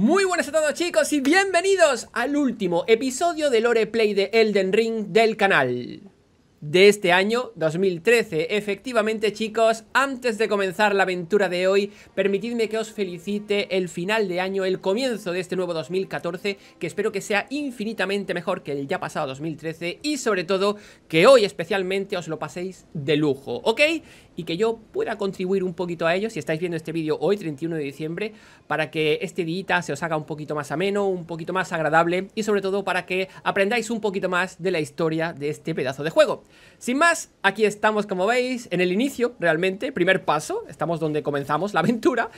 Muy buenas a todos chicos y bienvenidos al último episodio del Lore Play de Elden Ring del canal de este año 2013. Efectivamente chicos, antes de comenzar la aventura de hoy, permitidme que os felicite el final de año, el comienzo de este nuevo 2014, que espero que sea infinitamente mejor que el ya pasado 2013 y sobre todo que hoy especialmente os lo paséis de lujo, ¿ok? y que yo pueda contribuir un poquito a ello si estáis viendo este vídeo hoy, 31 de diciembre, para que este día se os haga un poquito más ameno, un poquito más agradable y sobre todo para que aprendáis un poquito más de la historia de este pedazo de juego. Sin más, aquí estamos como veis en el inicio realmente, primer paso, estamos donde comenzamos la aventura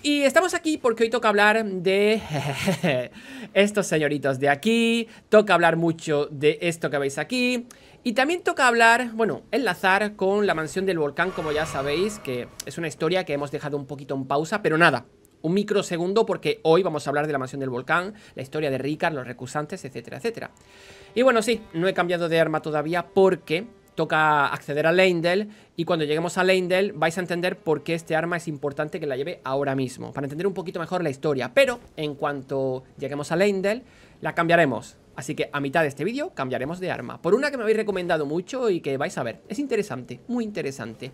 y estamos aquí porque hoy toca hablar de estos señoritos de aquí, toca hablar mucho de esto que veis aquí y también toca hablar, bueno, enlazar con la mansión del volcán, como ya sabéis, que es una historia que hemos dejado un poquito en pausa, pero nada, un microsegundo porque hoy vamos a hablar de la mansión del volcán, la historia de Ricard, los recusantes, etcétera, etcétera. Y bueno, sí, no he cambiado de arma todavía porque toca acceder a Leindel y cuando lleguemos a Leindel vais a entender por qué este arma es importante que la lleve ahora mismo, para entender un poquito mejor la historia, pero en cuanto lleguemos a Leindel la cambiaremos. Así que a mitad de este vídeo cambiaremos de arma Por una que me habéis recomendado mucho y que vais a ver Es interesante, muy interesante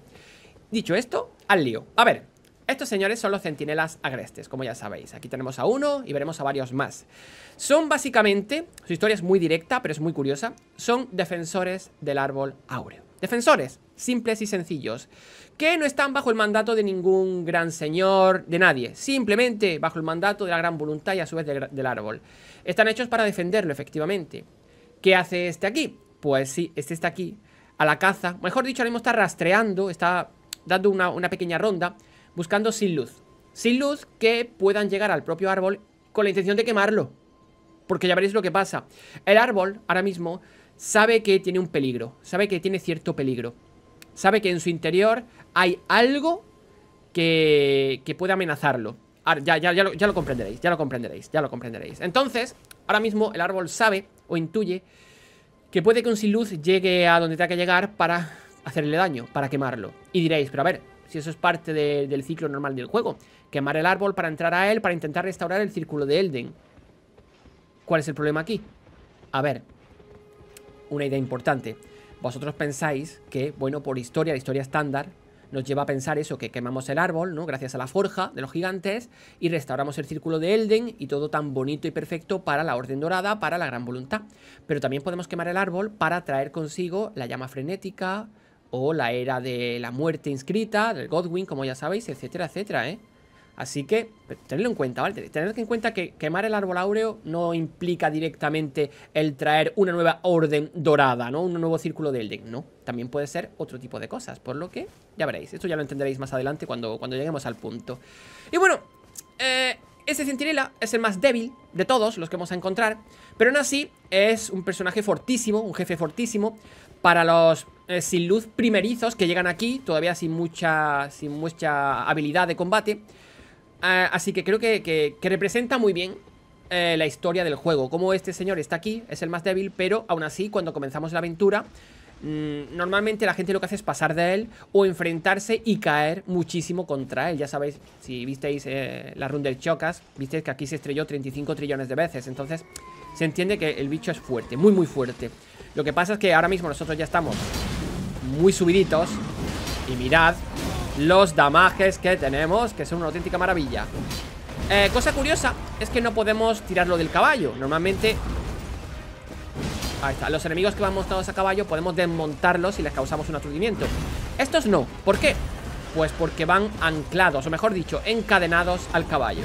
Dicho esto, al lío A ver, estos señores son los centinelas agrestes, como ya sabéis. Aquí tenemos a uno y veremos a varios más. Son básicamente, su historia es muy directa, pero es muy curiosa, son defensores del árbol áureo. Defensores, simples y sencillos que no están bajo el mandato de ningún gran señor, de nadie, simplemente bajo el mandato de la gran voluntad y a su vez del árbol. Están hechos para defenderlo, efectivamente. ¿Qué hace este aquí? Pues sí, este está aquí, a la caza, mejor dicho, ahora mismo está rastreando, está dando una, una pequeña ronda, buscando sin luz. Sin luz que puedan llegar al propio árbol con la intención de quemarlo. Porque ya veréis lo que pasa. El árbol, ahora mismo, sabe que tiene un peligro, sabe que tiene cierto peligro. Sabe que en su interior hay algo que, puede amenazarlo. ya, ya, ya, lo, comprenderéis, ya lo comprenderéis, ya lo comprenderéis. Entonces, ahora mismo el árbol sabe o intuye que puede que un sin luz llegue a donde tenga que llegar para hacerle daño, para quemarlo. Y diréis, pero a ver, si eso es parte del ciclo normal del juego, quemar el árbol para entrar a él, para intentar restaurar el círculo de Elden. ¿Cuál es el problema aquí? A ver, una idea importante. Vosotros pensáis que, bueno, por historia, la historia estándar, nos lleva a pensar eso, que quemamos el árbol, ¿no? Gracias a la forja de los gigantes y restauramos el círculo de Elden y todo tan bonito y perfecto para la Orden Dorada, para la Gran Voluntad. Pero también podemos quemar el árbol para traer consigo la llama frenética o la era de la muerte inscrita, del Godwin, como ya sabéis, etcétera, etcétera, ¿eh? Así que pues, tenedlo en cuenta, ¿vale? Tened en cuenta que quemar el árbol áureo no implica directamente el traer una nueva orden dorada, ¿no? Un nuevo círculo de Elden, ¿no? También puede ser otro tipo de cosas, por lo que ya veréis. Esto ya lo entenderéis más adelante cuando, cuando lleguemos al punto. Y bueno, eh, ese centinela es el más débil de todos los que vamos a encontrar, pero aún así es un personaje fortísimo, un jefe fortísimo para los eh, sin luz primerizos que llegan aquí, todavía sin mucha, sin mucha habilidad de combate. Ah, así que creo que, representa muy bien eh, la historia del juego. Como este señor está aquí, es el más débil, pero aún así, cuando comenzamos la aventura, mm, normalmente la gente lo que hace es pasar de él o enfrentarse y caer muchísimo contra él. Ya sabéis, si visteis eh, la run del Chocas, visteis que aquí se estrelló 35 trillones de veces. Entonces, se entiende que el bicho es fuerte, muy, muy fuerte. Lo que pasa es que ahora mismo nosotros ya estamos muy subiditos. Y mirad los damajes que tenemos, que son una auténtica maravilla. Eh, cosa curiosa es que no podemos tirarlo del caballo. Normalmente... Ahí está, los enemigos que van montados a caballo podemos desmontarlos y les causamos un aturdimiento. Estos no. ¿Por qué? Pues porque van anclados, o mejor dicho, encadenados al caballo.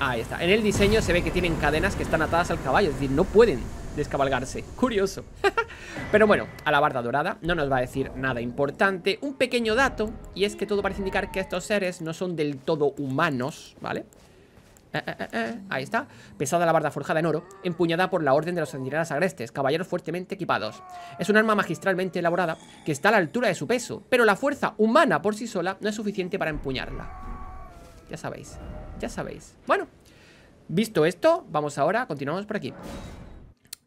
Ahí está. En el diseño se ve que tienen cadenas que están atadas al caballo, es decir, no pueden descabalgarse. Curioso. Pero bueno, a la barda dorada no nos va a decir nada importante. Un pequeño dato, y es que todo parece indicar que estos seres no son del todo humanos, ¿vale? Eh, eh, eh, ahí está. Pesada la barda forjada en oro, empuñada por la Orden de los Centinelas Agrestes, caballeros fuertemente equipados. Es un arma magistralmente elaborada que está a la altura de su peso, pero la fuerza humana por sí sola no es suficiente para empuñarla. Ya sabéis, ya sabéis. Bueno, visto esto, vamos ahora, continuamos por aquí.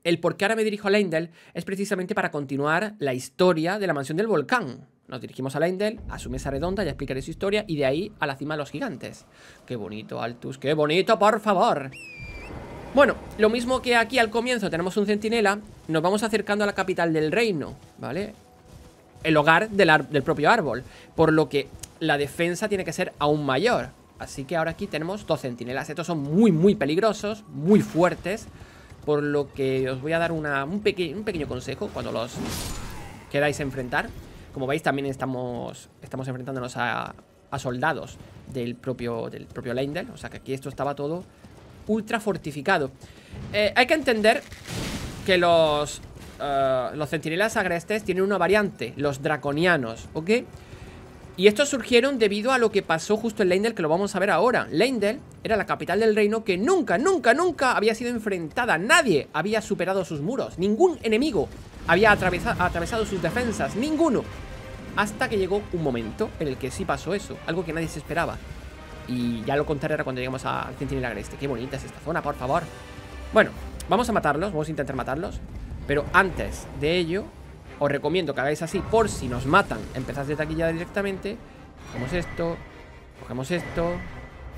El por qué ahora me dirijo a Lindel es precisamente para continuar la historia de la mansión del volcán. Nos dirigimos a indel a su mesa redonda, ya explicaré su historia, y de ahí a la cima de los gigantes. ¡Qué bonito, Altus! ¡Qué bonito, por favor! Bueno, lo mismo que aquí al comienzo tenemos un centinela, nos vamos acercando a la capital del reino, ¿vale? El hogar del, del propio árbol, por lo que la defensa tiene que ser aún mayor. Así que ahora aquí tenemos dos centinelas. Estos son muy, muy peligrosos, muy fuertes, por lo que os voy a dar un, pequeño consejo cuando los queráis enfrentar. Como veis, también estamos, enfrentándonos a, soldados del propio, del propio O sea que aquí esto estaba todo ultra fortificado. Eh, hay que entender que los, eh, los centinelas agrestes tienen una variante, los draconianos, ¿ok? Y estos surgieron debido a lo que pasó justo en Leindel, que lo vamos a ver ahora. Leindel era la capital del reino que nunca, nunca, nunca había sido enfrentada. Nadie había superado sus muros. Ningún enemigo había atravesado sus defensas. Ninguno. Hasta que llegó un momento en el que sí pasó eso. Algo que nadie se esperaba. Y ya lo contaré ahora cuando lleguemos al la Greste. Qué bonita es esta zona, por favor. Bueno, vamos a matarlos. Vamos a intentar matarlos. Pero antes de ello, os recomiendo que hagáis así por si nos matan. Empezad de taquilla directamente. Cogemos esto. Cogemos esto.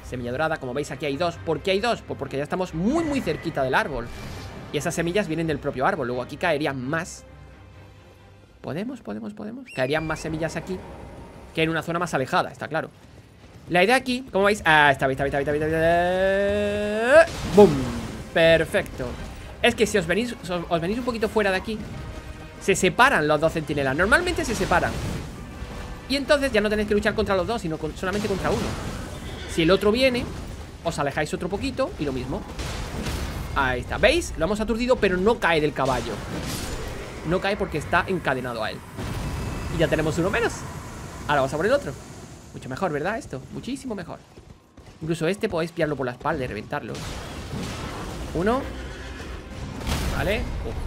Semilla dorada. Como veis, aquí hay dos. ¿Por qué hay dos? Pues porque ya estamos muy, muy cerquita del árbol. Y esas semillas vienen del propio árbol. Luego aquí caerían más. Podemos, podemos, podemos. Caerían más semillas aquí que en una zona más alejada, está claro. La idea aquí, como veis... Ah, está bien, está bien, está está ¡Bum! Perfecto. Es que si os venís, os venís un poquito fuera de aquí, se separan los dos centinelas Normalmente se separan Y entonces ya no tenéis que luchar contra los dos Sino solamente contra uno Si el otro viene, os alejáis otro poquito Y lo mismo Ahí está, ¿veis? Lo hemos aturdido pero no cae del caballo No cae porque está encadenado a él Y ya tenemos uno menos Ahora vamos a por el otro Mucho mejor, ¿verdad? Esto, muchísimo mejor Incluso este podéis pillarlo por la espalda y reventarlo Uno ¿Vale?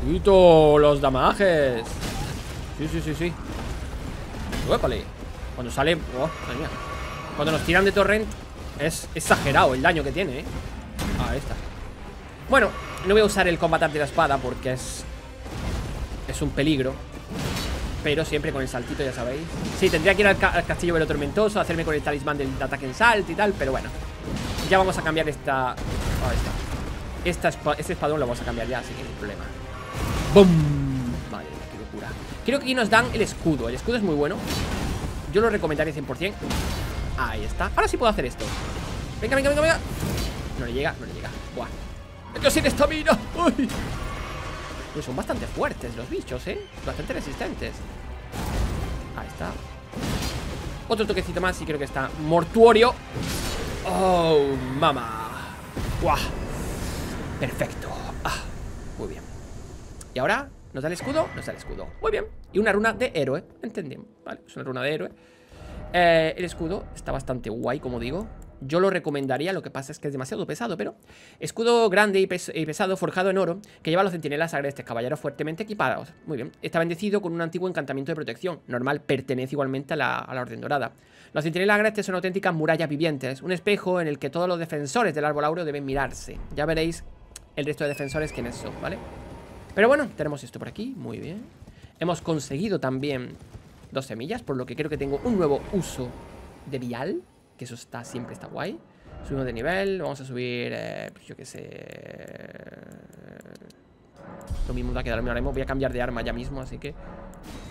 ¡Ojito! Los damajes Sí, sí, sí, sí Cuando sale... Oh, Cuando nos tiran de torrent Es exagerado el daño que tiene, ¿eh? Ah, está Bueno, no voy a usar el combatante de la espada Porque es... Es un peligro pero siempre con el saltito, ya sabéis Sí, tendría que ir al, castillo velo tormentoso Hacerme con el talismán del ataque en salt y tal Pero bueno, ya vamos a cambiar esta... Oh, ahí está este espadón lo vamos a cambiar ya, así que no hay problema. ¡Bum! Vale, qué locura. Creo que aquí nos dan el escudo. El escudo es muy bueno. Yo lo recomendaría 100%. Ahí está. Ahora sí puedo hacer esto. Venga, venga, venga, venga. No le llega, no le llega. Buah. ¡Estoy sin estamina! ¡Uy! Pues son bastante fuertes los bichos, ¿eh? Bastante resistentes. Ahí está. Otro toquecito más y creo que está. Mortuorio. ¡Oh, mamá! ¡Guau! Perfecto. Ah, muy bien. Y ahora, ¿nos da el escudo? Nos da el escudo. Muy bien. Y una runa de héroe. Entendemos. Vale, es una runa de héroe. Eh, el escudo está bastante guay, como digo. Yo lo recomendaría, lo que pasa es que es demasiado pesado, pero... Escudo grande y, pesado forjado en oro que lleva a los centinelas agrestes, caballeros fuertemente equipados. Muy bien. Está bendecido con un antiguo encantamiento de protección. Normal, pertenece igualmente a la, Orden Dorada. Los centinelas agrestes son auténticas murallas vivientes, un espejo en el que todos los defensores del árbol auro deben mirarse. Ya veréis el resto de defensores quiénes son, ¿vale? Pero bueno, tenemos esto por aquí, muy bien. Hemos conseguido también dos semillas, por lo que creo que tengo un nuevo uso de vial, que eso está siempre está guay. Subimos de nivel, vamos a subir, eh, pues yo qué sé... Eh, lo mismo da que darme ahora mismo, voy a cambiar de arma ya mismo, así que...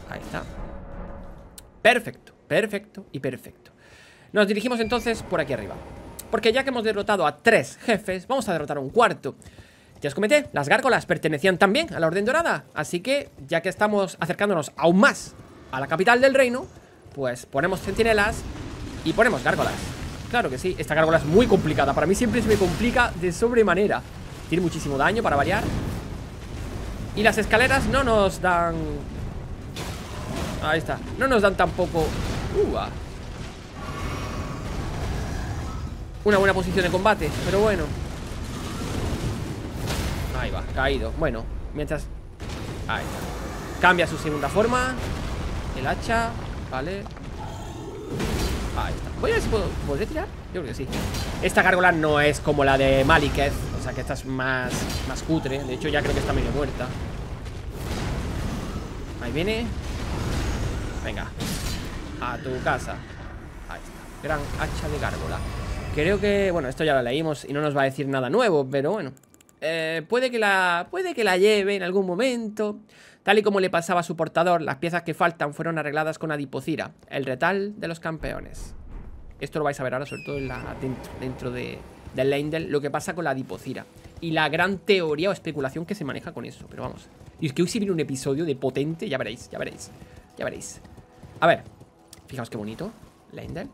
Ahí está. Perfecto, perfecto y perfecto. Nos dirigimos entonces por aquí arriba. Porque ya que hemos derrotado a tres jefes, vamos a derrotar a un cuarto. Ya os comenté, las gárgolas pertenecían también a la Orden Dorada, así que ya que estamos acercándonos aún más a la capital del reino, pues ponemos centinelas y ponemos gárgolas. Claro que sí, esta gárgola es muy complicada, para mí siempre se me complica de sobremanera. Tiene muchísimo daño para variar. Y las escaleras no nos dan... Ahí está, no nos dan tampoco... Una buena posición de combate, pero bueno, Ahí va, caído Bueno, mientras... Ahí está Cambia su segunda forma El hacha Vale Ahí está Voy puedo... tirar? Yo creo que sí Esta gárgola no es como la de Maliketh O sea que esta es más... Más cutre De hecho ya creo que está medio muerta Ahí viene Venga A tu casa Ahí está Gran hacha de gárgola Creo que, bueno, esto ya lo leímos y no nos va a decir nada nuevo, pero bueno, eh, puede, que la, puede que la lleve en algún momento. Tal y como le pasaba a su portador, las piezas que faltan fueron arregladas con adipocira, el retal de los campeones. Esto lo vais a ver ahora, sobre todo dentro, de, del lo que pasa con la adipocira. Y la gran teoría o especulación que se maneja con eso, pero vamos. Y es que hoy si viene un episodio de potente, ya veréis, ya veréis, ya veréis. A ver, fijaos qué bonito, Lendel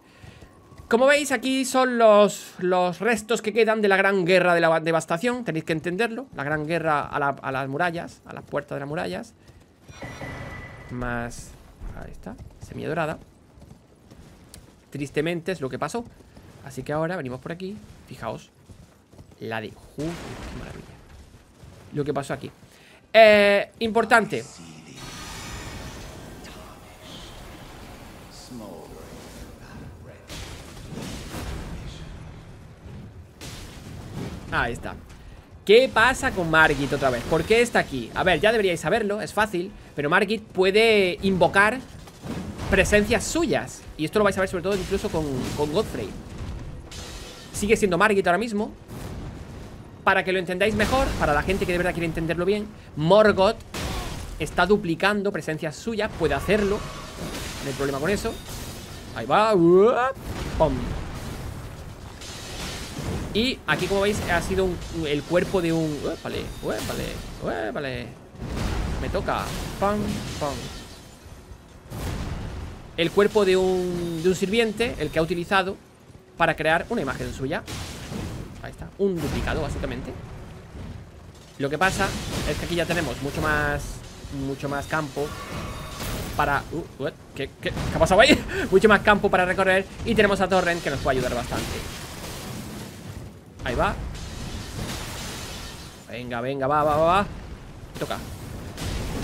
como veis, aquí son los, restos que quedan de la gran guerra de la devastación. Tenéis que entenderlo. La gran guerra a, las murallas, a las puertas de las murallas. Más... Ahí está, semilla dorada. Tristemente es lo que pasó. Así que ahora venimos por aquí. Fijaos. La de... ¡uh, qué maravilla. Lo que pasó aquí. Eh, importante. Ahí está ¿Qué pasa con Margit otra vez? ¿Por qué está aquí? A ver, ya deberíais saberlo, es fácil Pero Margit puede invocar presencias suyas Y esto lo vais a ver sobre todo incluso con, Godfrey Sigue siendo Margit ahora mismo Para que lo entendáis mejor Para la gente que de verdad quiere entenderlo bien Morgoth está duplicando presencias suyas Puede hacerlo No hay problema con eso Ahí va ¡Pum! Y aquí, como veis, ha sido el cuerpo de un... vale vale vale Me toca. ¡Pam! ¡Pam! El cuerpo de un, de un sirviente, el que ha utilizado para crear una imagen suya. Ahí está. Un duplicado, básicamente. Lo que pasa es que aquí ya tenemos mucho más mucho más campo para... Uh, uh, ¿qué, qué, ha pasado ahí? mucho más campo para recorrer y tenemos a Torrent que nos puede ayudar bastante. Ahí va Venga, venga, va, va, va, toca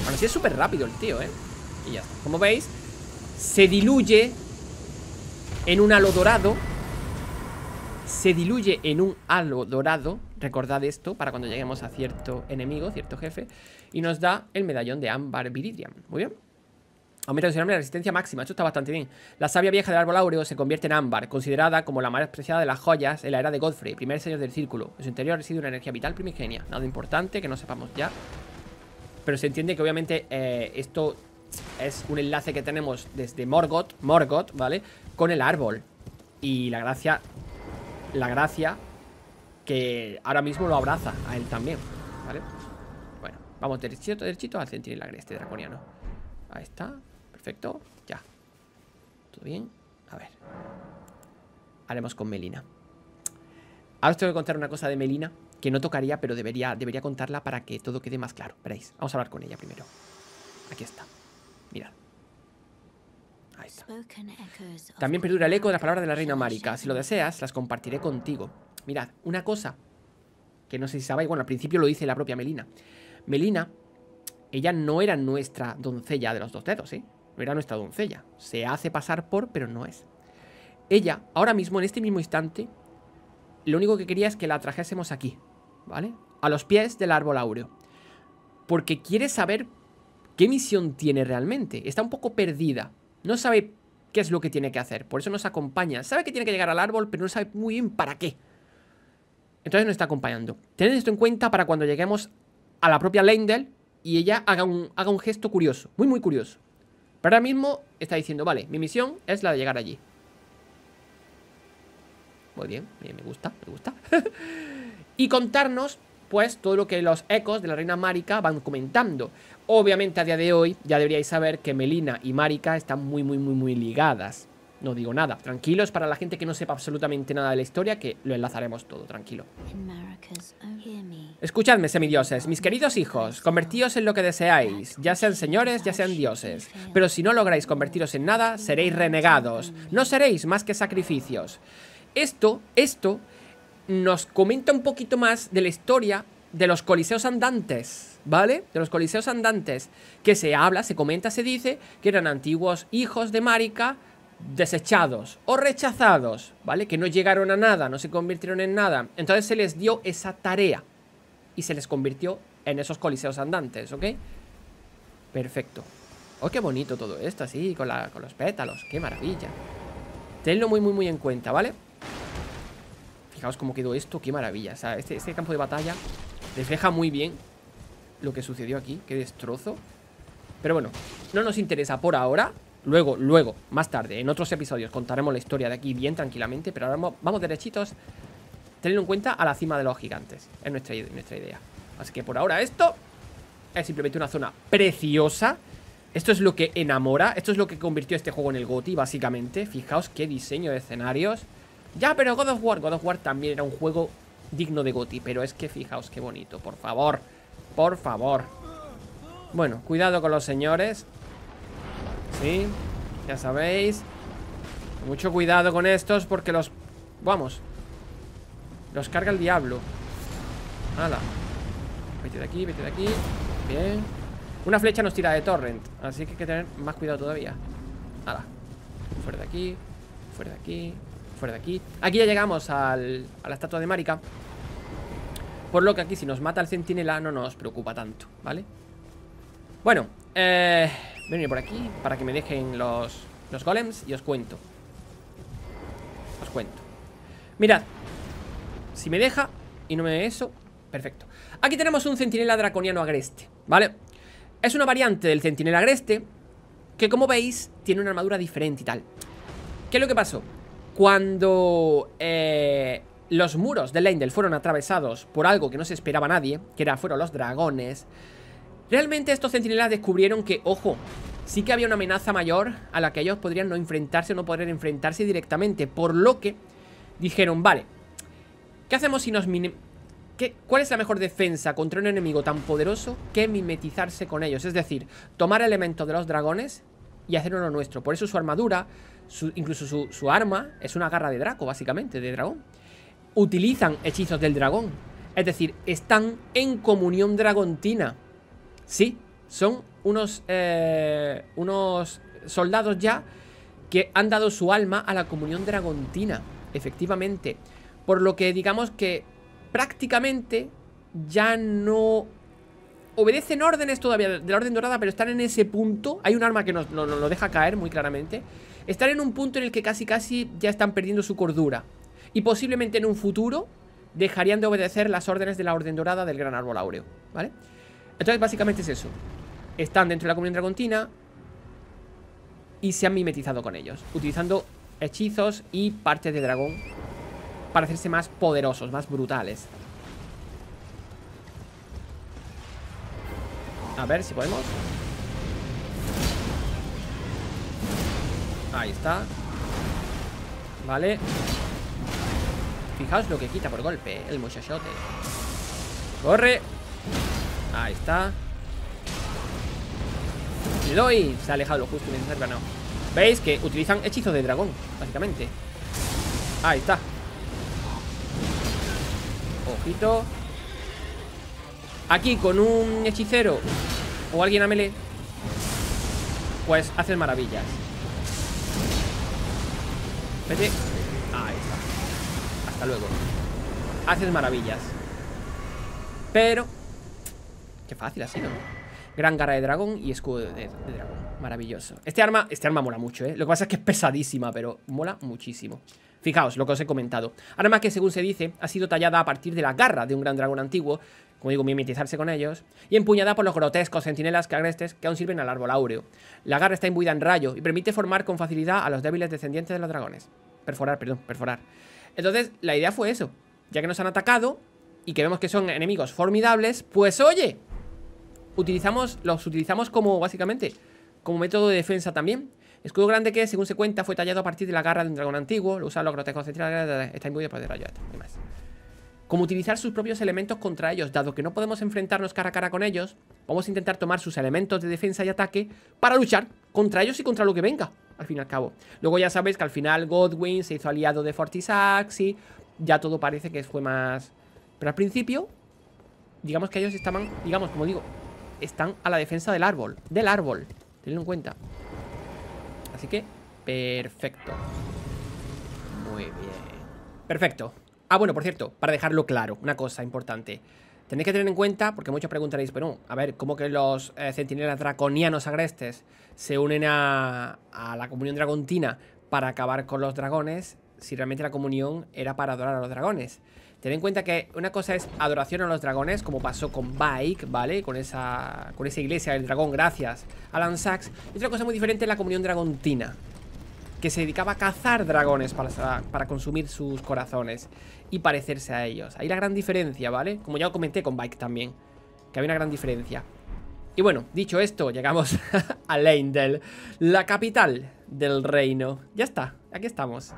Bueno, sí es súper rápido el tío, ¿eh? Y ya está Como veis Se diluye En un halo dorado Se diluye en un halo dorado Recordad esto para cuando lleguemos a cierto enemigo, cierto jefe Y nos da el medallón de ámbar viridian Muy bien Aumenta considerablemente la resistencia máxima. Esto está bastante bien. La savia vieja del árbol áureo se convierte en ámbar, considerada como la más preciada de las joyas en la era de Godfrey, primer señor del círculo. En su interior reside una energía vital primigenia. Nada importante que no sepamos ya. Pero se entiende que obviamente eh, esto es un enlace que tenemos desde Morgoth, Morgoth, ¿vale? Con el árbol. Y la gracia... La gracia que ahora mismo lo abraza a él también, ¿vale? Bueno, vamos derechito, derechito al el este draconiano. Ahí está. Perfecto, ya. ¿Todo bien? A ver. Haremos con Melina. Ahora os tengo que contar una cosa de Melina que no tocaría, pero debería, debería contarla para que todo quede más claro. Veréis, vamos a hablar con ella primero. Aquí está. Mirad. Ahí está. También perdura el eco de las palabras de la reina Marika. Si lo deseas, las compartiré contigo. Mirad, una cosa que no sé si y bueno, al principio lo dice la propia Melina. Melina, ella no era nuestra doncella de los dos dedos, ¿eh? no era nuestra doncella. Se hace pasar por, pero no es. Ella, ahora mismo, en este mismo instante, lo único que quería es que la trajésemos aquí, ¿vale? A los pies del árbol áureo. Porque quiere saber qué misión tiene realmente. Está un poco perdida. No sabe qué es lo que tiene que hacer. Por eso nos acompaña. Sabe que tiene que llegar al árbol, pero no sabe muy bien para qué. Entonces nos está acompañando. Tened esto en cuenta para cuando lleguemos a la propia Lendel y ella haga un gesto curioso, muy muy curioso. Pero ahora mismo está diciendo, vale, mi misión es la de llegar allí. Muy bien, eh, me gusta, me gusta. y contarnos, pues, todo lo que los ecos de la reina Marika van comentando. Obviamente a día de hoy ya deberíais saber que Melina y Marika están muy, muy, muy, muy ligadas. No digo nada, tranquilos, para la gente que no sepa absolutamente nada de la historia, que lo enlazaremos todo, tranquilo. Escuchadme, semidioses, mis queridos hijos, convertíos en lo que deseáis, ya sean señores, ya sean dioses. Pero si no lográis convertiros en nada, seréis renegados, no seréis más que sacrificios. Esto, esto, nos comenta un poquito más de la historia de los coliseos andantes, ¿vale? De los coliseos andantes, que se habla, se comenta, se dice que eran antiguos hijos de Marika, desechados o rechazados, ¿vale? Que no llegaron a nada, no se convirtieron en nada. Entonces se les dio esa tarea y se les convirtió en esos coliseos andantes, ¿ok? Perfecto. Oh, qué bonito todo esto, así, con, con los pétalos. Qué maravilla. Tenlo muy, muy, muy en cuenta, ¿vale? Fijaos cómo quedó esto, qué maravilla. O sea, este, este campo de batalla refleja muy bien lo que sucedió aquí. Qué destrozo. Pero bueno, no nos interesa por ahora. Luego, luego, más tarde, en otros episodios contaremos la historia de aquí bien tranquilamente, pero ahora vamos, derechitos, teniendo en cuenta a la cima de los gigantes. Es nuestra, nuestra idea. Así que por ahora esto es simplemente una zona preciosa. Esto es lo que enamora, esto es lo que convirtió este juego en el GOTI, básicamente. Fijaos qué diseño de escenarios. Ya, pero God of War, God of War también era un juego digno de GOTI, pero es que fijaos qué bonito, por favor, por favor. Bueno, cuidado con los señores. ¿Sí? Ya sabéis Mucho cuidado con estos porque los... Vamos Los carga el diablo Hala Vete de aquí, vete de aquí Bien Una flecha nos tira de torrent Así que hay que tener más cuidado todavía Hala Fuera de aquí Fuera de aquí Fuera de aquí Aquí ya llegamos al, a la estatua de Marika Por lo que aquí si nos mata el centinela no nos preocupa tanto ¿Vale? Bueno Eh... Venir por aquí para que me dejen los, golems y os cuento. Os cuento. Mirad. Si me deja y no me de eso, perfecto. Aquí tenemos un centinela draconiano agreste, ¿vale? Es una variante del centinela agreste que, como veis, tiene una armadura diferente y tal. ¿Qué es lo que pasó? Cuando eh, los muros de Lendel fueron atravesados por algo que no se esperaba nadie, que era, fueron los dragones, Realmente estos centinelas descubrieron que, ojo, sí que había una amenaza mayor a la que ellos podrían no enfrentarse o no poder enfrentarse directamente. Por lo que dijeron, vale, ¿qué hacemos si nos... ¿Qué, ¿Cuál es la mejor defensa contra un enemigo tan poderoso que mimetizarse con ellos? Es decir, tomar elementos de los dragones y hacer uno nuestro. Por eso su armadura, incluso su, su arma, es una garra de draco, básicamente, de dragón. Utilizan hechizos del dragón. Es decir, están en comunión dragontina. Sí, son unos, eh, unos soldados ya que han dado su alma a la comunión dragontina, efectivamente. Por lo que digamos que prácticamente ya no obedecen órdenes todavía de la Orden Dorada, pero están en ese punto. Hay un arma que nos, lo deja caer muy claramente. Están en un punto en el que casi casi ya están perdiendo su cordura. Y posiblemente en un futuro dejarían de obedecer las órdenes de la Orden Dorada del Gran Árbol Áureo, ¿vale? Entonces básicamente es eso. Están dentro de la comunidad dragontina y se han mimetizado con ellos, utilizando hechizos y partes de dragón para hacerse más poderosos, más brutales. A ver si podemos. Ahí está. Vale. Fijaos lo que quita por golpe, el muchachote. ¡Corre! Ahí está. doy. se ha alejado lo justo y necesario ¿Veis? Que utilizan hechizos de dragón, básicamente. Ahí está. Ojito. Aquí con un hechicero o alguien a melee, pues hacen maravillas. Vete. Ahí está. Hasta luego. Haces maravillas. Pero Qué fácil ha sido, Gran garra de dragón y escudo de, dragón. Maravilloso. Este arma, este arma mola mucho, ¿eh? Lo que pasa es que es pesadísima, pero mola muchísimo. Fijaos lo que os he comentado. Arma que, según se dice, ha sido tallada a partir de la garra de un gran dragón antiguo, como digo, mimetizarse con ellos, y empuñada por los grotescos centinelas agrestes que aún sirven al árbol áureo. La garra está imbuida en rayo y permite formar con facilidad a los débiles descendientes de los dragones. Perforar, perdón, perforar. Entonces, la idea fue eso. Ya que nos han atacado y que vemos que son enemigos formidables, pues oye, utilizamos, los utilizamos como básicamente como método de defensa también. Escudo grande que, según se cuenta, fue tallado a partir de la garra de un dragón antiguo. Lo usan los grotescos centrales. Está muy después pues, de rayar Como utilizar sus propios elementos contra ellos, dado que no podemos enfrentarnos cara a cara con ellos, vamos a intentar tomar sus elementos de defensa y ataque para luchar contra ellos y contra lo que venga, al fin y al cabo. Luego ya sabéis que al final Godwin se hizo aliado de Fortisax y ya todo parece que fue más... Pero al principio, digamos que ellos estaban, digamos, como digo, están a la defensa del árbol. Del árbol. Tenlo en cuenta. Así que, perfecto. Muy bien. Perfecto. Ah, bueno, por cierto, para dejarlo claro, una cosa importante. Tenéis que tener en cuenta, porque muchos preguntaréis, pero a ver, ¿cómo que los eh, centinelas draconianos agrestes se unen a, a la comunión dragontina para acabar con los dragones? Si realmente la comunión era para adorar a los dragones. Ten en cuenta que una cosa es adoración a los dragones, como pasó con Bike, ¿vale? Con esa, con esa iglesia del dragón, gracias a Sachs. Y otra cosa muy diferente es la comunión dragontina, que se dedicaba a cazar dragones para, para consumir sus corazones y parecerse a ellos. Ahí la gran diferencia, ¿vale? Como ya comenté con Bike también, que había una gran diferencia. Y bueno, dicho esto, llegamos a Leindel, la capital del reino. Ya está, aquí estamos.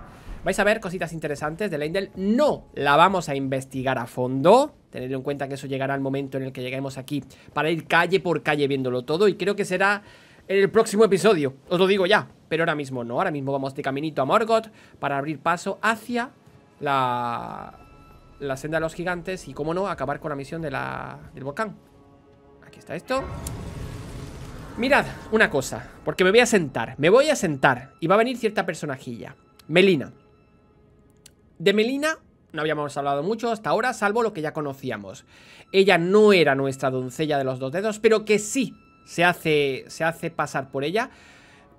Vais a ver cositas interesantes de Lindel. No la vamos a investigar a fondo. Tened en cuenta que eso llegará al momento en el que lleguemos aquí para ir calle por calle viéndolo todo. Y creo que será en el próximo episodio. Os lo digo ya. Pero ahora mismo no. Ahora mismo vamos de caminito a Morgoth para abrir paso hacia la, la senda de los gigantes y, cómo no, acabar con la misión del volcán. Aquí está esto. Mirad, una cosa, porque me voy a sentar, me voy a sentar y va a venir cierta personajilla, Melina. De Melina no habíamos hablado mucho hasta ahora, salvo lo que ya conocíamos. Ella no era nuestra doncella de los dos dedos, pero que sí se hace, se hace pasar por ella,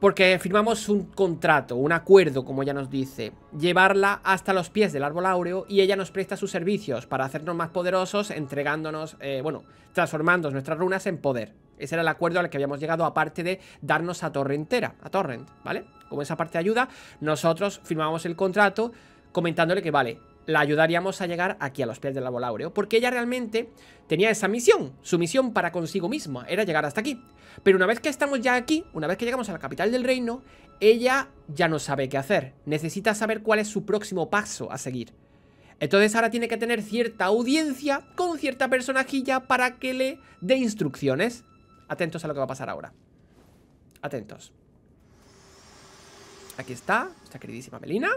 porque firmamos un contrato, un acuerdo, como ella nos dice, llevarla hasta los pies del árbol áureo y ella nos presta sus servicios para hacernos más poderosos, entregándonos, eh, bueno, transformando nuestras runas en poder. Ese era el acuerdo al que habíamos llegado, aparte de darnos a Torrentera, a Torrent, ¿vale? Como esa parte ayuda, nosotros firmamos el contrato comentándole que vale, la ayudaríamos a llegar aquí a los pies del árbol porque ella realmente tenía esa misión, su misión para consigo misma, era llegar hasta aquí. Pero una vez que estamos ya aquí, una vez que llegamos a la capital del reino, ella ya no sabe qué hacer, necesita saber cuál es su próximo paso a seguir. Entonces ahora tiene que tener cierta audiencia con cierta personajilla para que le dé instrucciones. Atentos a lo que va a pasar ahora. Atentos. Aquí está, esta queridísima Melina.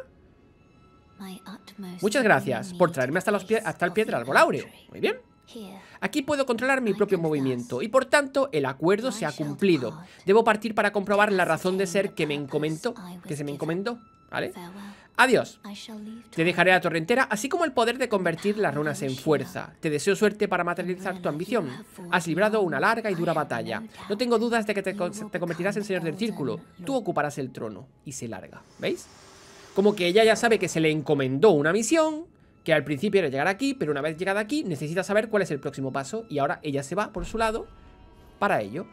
Muchas gracias por traerme hasta, los hasta el Piedra al Muy bien. Aquí puedo controlar mi propio movimiento y por tanto el acuerdo se ha cumplido. Debo partir para comprobar la razón de ser que me encomendó, que se me encomendó, ¿vale? Adiós. Te dejaré la torrentera, así como el poder de convertir las runas en fuerza. Te deseo suerte para materializar tu ambición. Has librado una larga y dura batalla. No tengo dudas de que te, te convertirás en señor del círculo. Tú ocuparás el trono. Y se larga. ¿Veis? Como que ella ya sabe que se le encomendó una misión, que al principio era llegar aquí, pero una vez llegada aquí necesita saber cuál es el próximo paso y ahora ella se va por su lado para ello.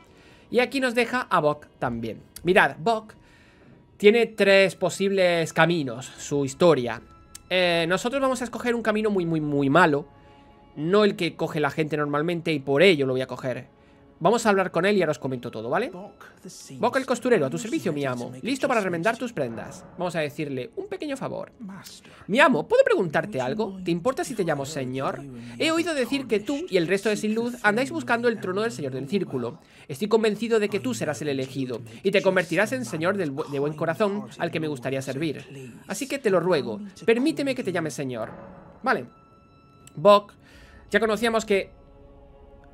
Y aquí nos deja a Bok también. Mirad, Bok tiene tres posibles caminos, su historia. Eh, nosotros vamos a escoger un camino muy, muy, muy malo. No el que coge la gente normalmente y por ello lo voy a coger. Vamos a hablar con él y ahora os comento todo, ¿vale? Bok, el costurero, a tu servicio, mi amo. Listo para remendar tus prendas. Vamos a decirle un pequeño favor. Mi amo, ¿puedo preguntarte algo? ¿Te importa si te llamo señor? He oído decir que tú y el resto de Sin Luz andáis buscando el trono del señor del círculo. Estoy convencido de que tú serás el elegido y te convertirás en señor de buen corazón al que me gustaría servir. Así que te lo ruego, permíteme que te llame señor. Vale. Bok, ya conocíamos que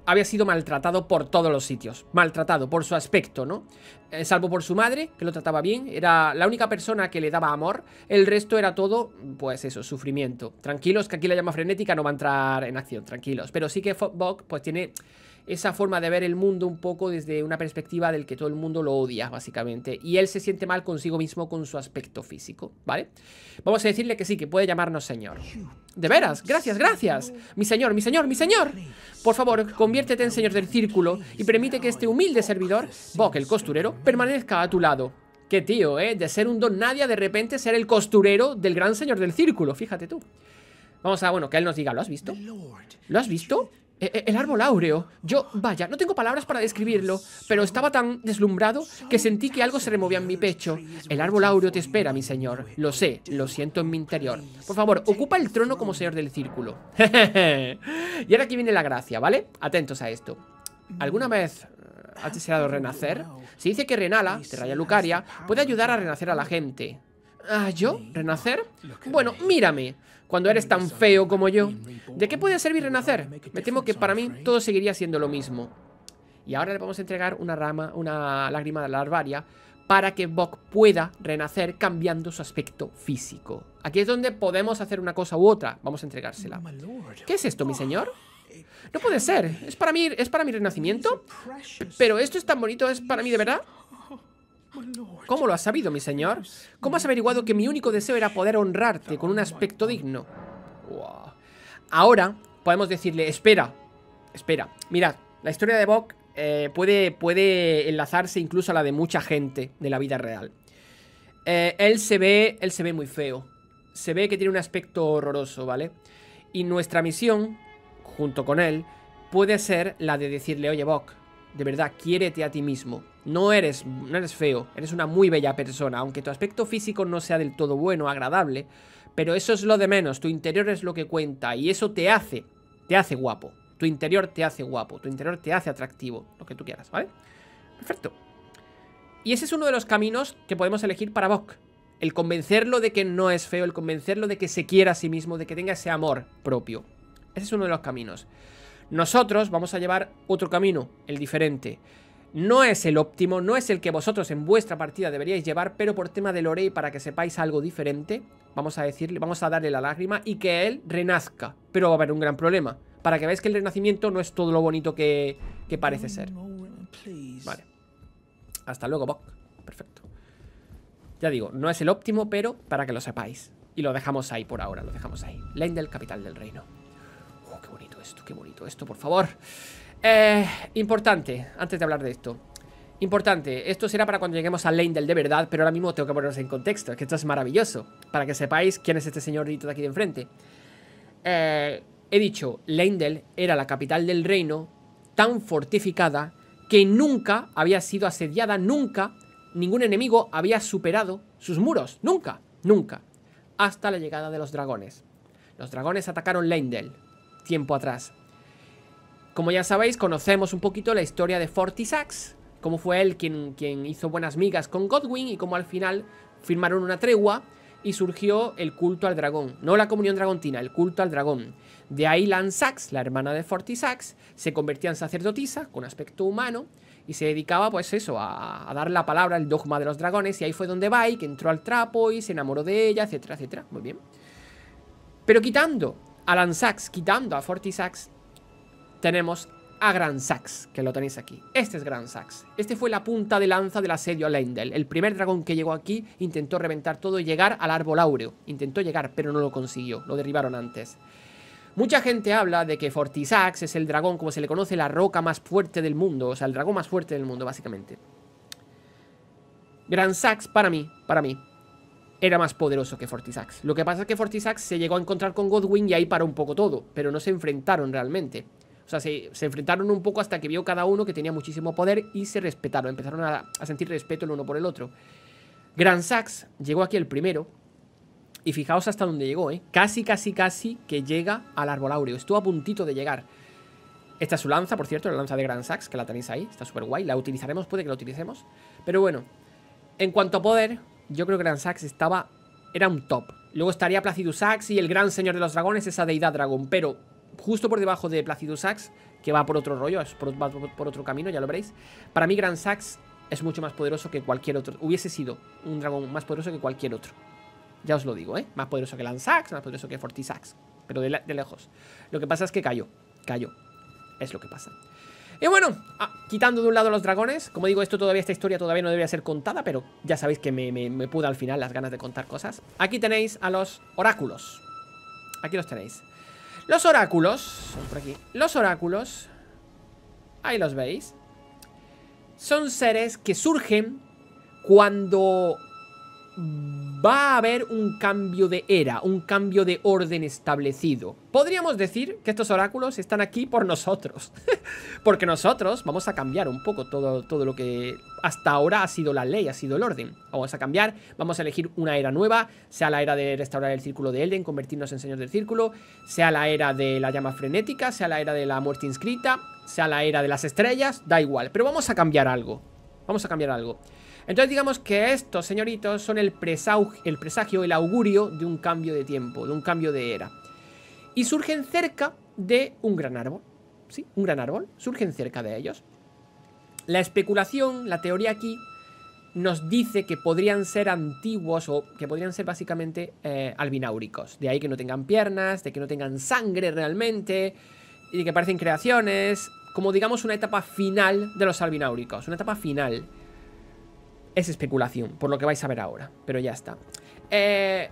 había sido maltratado por todos los sitios. Maltratado por su aspecto, ¿no? Eh, salvo por su madre, que lo trataba bien. Era la única persona que le daba amor. El resto era todo, pues eso, sufrimiento. Tranquilos, que aquí la llama frenética no va a entrar en acción, tranquilos. Pero sí que Fogbog, pues tiene esa forma de ver el mundo un poco desde una perspectiva del que todo el mundo lo odia, básicamente. Y él se siente mal consigo mismo con su aspecto físico, ¿vale? Vamos a decirle que sí, que puede llamarnos señor. De veras, gracias, gracias. Mi señor, mi señor, mi señor. Por favor, conviértete en señor del círculo y permite que este humilde servidor, Bok el costurero, permanezca a tu lado. Qué tío, ¿eh? De ser un don nadie, de repente ser el costurero del gran señor del círculo, fíjate tú. Vamos a, bueno, que él nos diga, ¿lo has visto? ¿Lo has visto? Eh, eh, el árbol áureo. Yo, vaya, no tengo palabras para describirlo, pero estaba tan deslumbrado que sentí que algo se removía en mi pecho. El árbol áureo te espera, mi señor. Lo sé, lo siento en mi interior. Por favor, ocupa el trono como señor del círculo. y ahora aquí viene la gracia, ¿vale? Atentos a esto. ¿Alguna vez eh, has deseado renacer? Se dice que Renala, Raya Lucaria, puede ayudar a renacer a la gente. ¿Ah, yo? ¿Renacer? Bueno, mírame cuando eres tan feo como yo, ¿de qué puede servir renacer? Me temo que para mí todo seguiría siendo lo mismo. Y ahora le vamos a entregar una rama, una lágrima de la larvaria, para que Bok pueda renacer cambiando su aspecto físico. Aquí es donde podemos hacer una cosa u otra. Vamos a entregársela. ¿Qué es esto, mi señor? No puede ser. ¿Es para mí, es para mi renacimiento? pero esto es tan bonito, ¿es para mí de verdad? ¿Cómo lo has sabido, mi señor? ¿Cómo has averiguado que mi único deseo era poder honrarte con un aspecto digno? Ahora podemos decirle, espera, espera, mirad, la historia de Bok eh, puede, puede enlazarse incluso a la de mucha gente de la vida real. Eh, él, se ve, él se ve muy feo, se ve que tiene un aspecto horroroso, ¿vale? Y nuestra misión, junto con él, puede ser la de decirle, oye Bok, de verdad, quiérete a ti mismo. No eres, no eres feo, eres una muy bella persona, aunque tu aspecto físico no sea del todo bueno, agradable, pero eso es lo de menos, tu interior es lo que cuenta y eso te hace, te hace guapo. Tu interior te hace guapo, tu interior te hace atractivo, lo que tú quieras, ¿vale? Perfecto. Y ese es uno de los caminos que podemos elegir para Bok. El convencerlo de que no es feo, el convencerlo de que se quiera a sí mismo, de que tenga ese amor propio. Ese es uno de los caminos. Nosotros vamos a llevar otro camino, el diferente. No es el óptimo, no es el que vosotros en vuestra partida deberíais llevar, pero por tema de Lorey, para que sepáis algo diferente, vamos a decirle, vamos a darle la lágrima y que él renazca. Pero va a haber un gran problema, para que veáis que el renacimiento no es todo lo bonito que, parece ser. Vale. Hasta luego, Bok. Perfecto. Ya digo, no es el óptimo, pero para que lo sepáis. Y lo dejamos ahí por ahora, lo dejamos ahí. Lane capital del reino esto, qué bonito esto, por favor. Eh, importante, antes de hablar de esto. Importante, esto será para cuando lleguemos a Lane de verdad, pero ahora mismo tengo que ponernos en contexto, es que esto es maravilloso, para que sepáis quién es este señorito de aquí de enfrente. Eh, he dicho, Leindel era la capital del reino tan fortificada que nunca había sido asediada, nunca ningún enemigo había superado sus muros, nunca, nunca, hasta la llegada de los dragones. Los dragones atacaron Leindel, tiempo atrás. Como ya sabéis, conocemos un poquito la historia de Fortisax, cómo fue él quien, quien hizo buenas migas con Godwin y cómo al final firmaron una tregua y surgió el culto al dragón. No la comunión dragontina, el culto al dragón. De ahí Lansax, la hermana de Fortisax, se convertía en sacerdotisa con aspecto humano y se dedicaba, pues eso, a, dar la palabra, Al dogma de los dragones. Y ahí fue donde que entró al trapo y se enamoró de ella, etcétera, etcétera. Muy bien. Pero quitando Alan Sachs quitando a Sachs, tenemos a Gran Sachs, que lo tenéis aquí. Este es Grand Sachs. Este fue la punta de lanza del asedio a Lendel. El primer dragón que llegó aquí intentó reventar todo y llegar al árbol áureo. Intentó llegar, pero no lo consiguió. Lo derribaron antes. Mucha gente habla de que Sachs es el dragón, como se le conoce, la roca más fuerte del mundo. O sea, el dragón más fuerte del mundo, básicamente. Grand Sachs, para mí, para mí, era más poderoso que Fortisax. Lo que pasa es que Fortisax se llegó a encontrar con Godwin y ahí paró un poco todo, pero no se enfrentaron realmente. O sea, se, enfrentaron un poco hasta que vio cada uno que tenía muchísimo poder y se respetaron, empezaron a, sentir respeto el uno por el otro. Gran Sax llegó aquí el primero, y fijaos hasta dónde llegó, ¿eh? Casi, casi, casi que llega al árbol Estuvo a puntito de llegar. Esta es su lanza, por cierto, la lanza de Gran Sax, que la tenéis ahí. Está súper guay. La utilizaremos, puede que la utilicemos. Pero bueno, en cuanto a poder, yo creo que Grand Sax estaba... Era un top. Luego estaría Placidus Sax y el gran señor de los dragones, esa deidad dragón. Pero justo por debajo de Placidus Sax, que va por otro rollo, por, va por otro camino, ya lo veréis. Para mí Grand Sax es mucho más poderoso que cualquier otro. Hubiese sido un dragón más poderoso que cualquier otro. Ya os lo digo, ¿eh? Más poderoso que Sax, más poderoso que Fortisax. Pero de lejos. Lo que pasa es que cayó. Cayó. Es lo que pasa. Y bueno, ah, quitando de un lado los dragones, como digo, esto todavía, esta historia todavía no debería ser contada, pero ya sabéis que me, me, pude al final las ganas de contar cosas. Aquí tenéis a los oráculos. Aquí los tenéis. Los oráculos, por aquí. Los oráculos, ahí los veis, son seres que surgen cuando va a haber un cambio de era, un cambio de orden establecido. Podríamos decir que estos oráculos están aquí por nosotros, porque nosotros vamos a cambiar un poco todo, todo lo que hasta ahora ha sido la ley, ha sido el orden. Vamos a cambiar, vamos a elegir una era nueva, sea la era de restaurar el círculo de Elden, convertirnos en señores del círculo, sea la era de la llama frenética, sea la era de la muerte inscrita, sea la era de las estrellas, da igual, pero vamos a cambiar algo. Vamos a cambiar algo. Entonces digamos que estos señoritos son el, presagio, el presagio, el augurio de un cambio de tiempo, de un cambio de era. Y surgen cerca de un gran árbol. Sí, un gran árbol. Surgen cerca de ellos. La especulación, la teoría aquí, nos dice que podrían ser antiguos o que podrían ser básicamente eh, albináuricos. De ahí que no tengan piernas, de que no tengan sangre realmente, y de que parecen creaciones, como digamos una etapa final de los albináuricos, una etapa final. Es especulación, por lo que vais a ver ahora, pero ya está. Eh,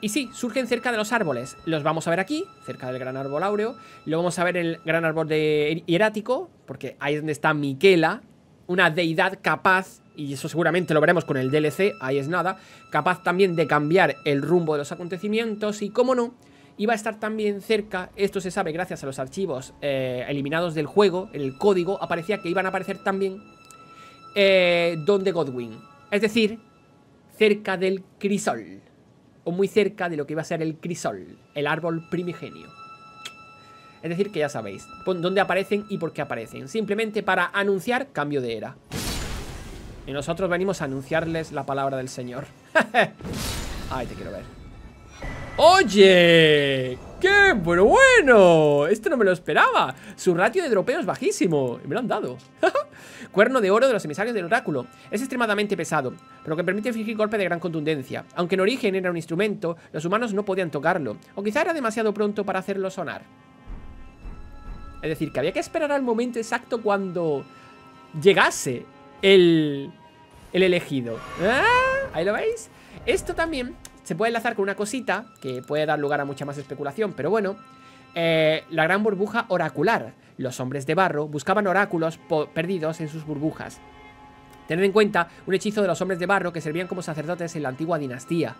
y sí, surgen cerca de los árboles. Los vamos a ver aquí, cerca del gran árbol áureo. Lo vamos a ver en el gran árbol de hierático, porque ahí es donde está Miquela, una deidad capaz, y eso seguramente lo veremos con el DLC, ahí es nada, capaz también de cambiar el rumbo de los acontecimientos y, cómo no, iba a estar también cerca, esto se sabe gracias a los archivos eh, eliminados del juego, el código, aparecía que iban a aparecer también eh, Donde Godwin. Es decir, cerca del crisol. O muy cerca de lo que iba a ser el crisol, el árbol primigenio. Es decir, que ya sabéis dónde aparecen y por qué aparecen. Simplemente para anunciar cambio de era. Y nosotros venimos a anunciarles la palabra del Señor. Ay, te quiero ver. ¡Oye! ¡Qué bueno, bueno! Esto no me lo esperaba. Su ratio de dropeo es bajísimo. Me lo han dado. Cuerno de oro de los emisarios del oráculo. Es extremadamente pesado, pero que permite fingir golpe de gran contundencia. Aunque en origen era un instrumento, los humanos no podían tocarlo. O quizá era demasiado pronto para hacerlo sonar. Es decir, que había que esperar al momento exacto cuando llegase el, el elegido. ¿Ah? ¿Ahí lo veis? Esto también se puede enlazar con una cosita que puede dar lugar a mucha más especulación, pero bueno. Eh, la gran burbuja oracular. Los hombres de barro buscaban oráculos perdidos en sus burbujas. Tened en cuenta un hechizo de los hombres de barro que servían como sacerdotes en la antigua dinastía.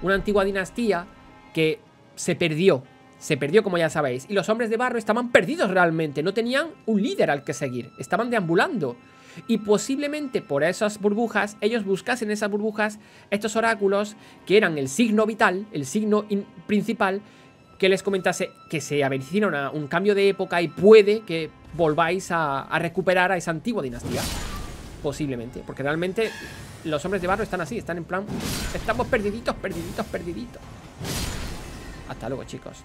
Una antigua dinastía que se perdió. Se perdió, como ya sabéis. Y los hombres de barro estaban perdidos realmente. No tenían un líder al que seguir. Estaban deambulando. Y posiblemente por esas burbujas, ellos buscasen esas burbujas, estos oráculos, que eran el signo vital, el signo principal, que les comentase que se avecina a un cambio de época y puede que volváis a, recuperar a esa antigua dinastía. Posiblemente, porque realmente los hombres de barro están así, están en plan... Estamos perdiditos, perdiditos, perdiditos. Hasta luego, chicos.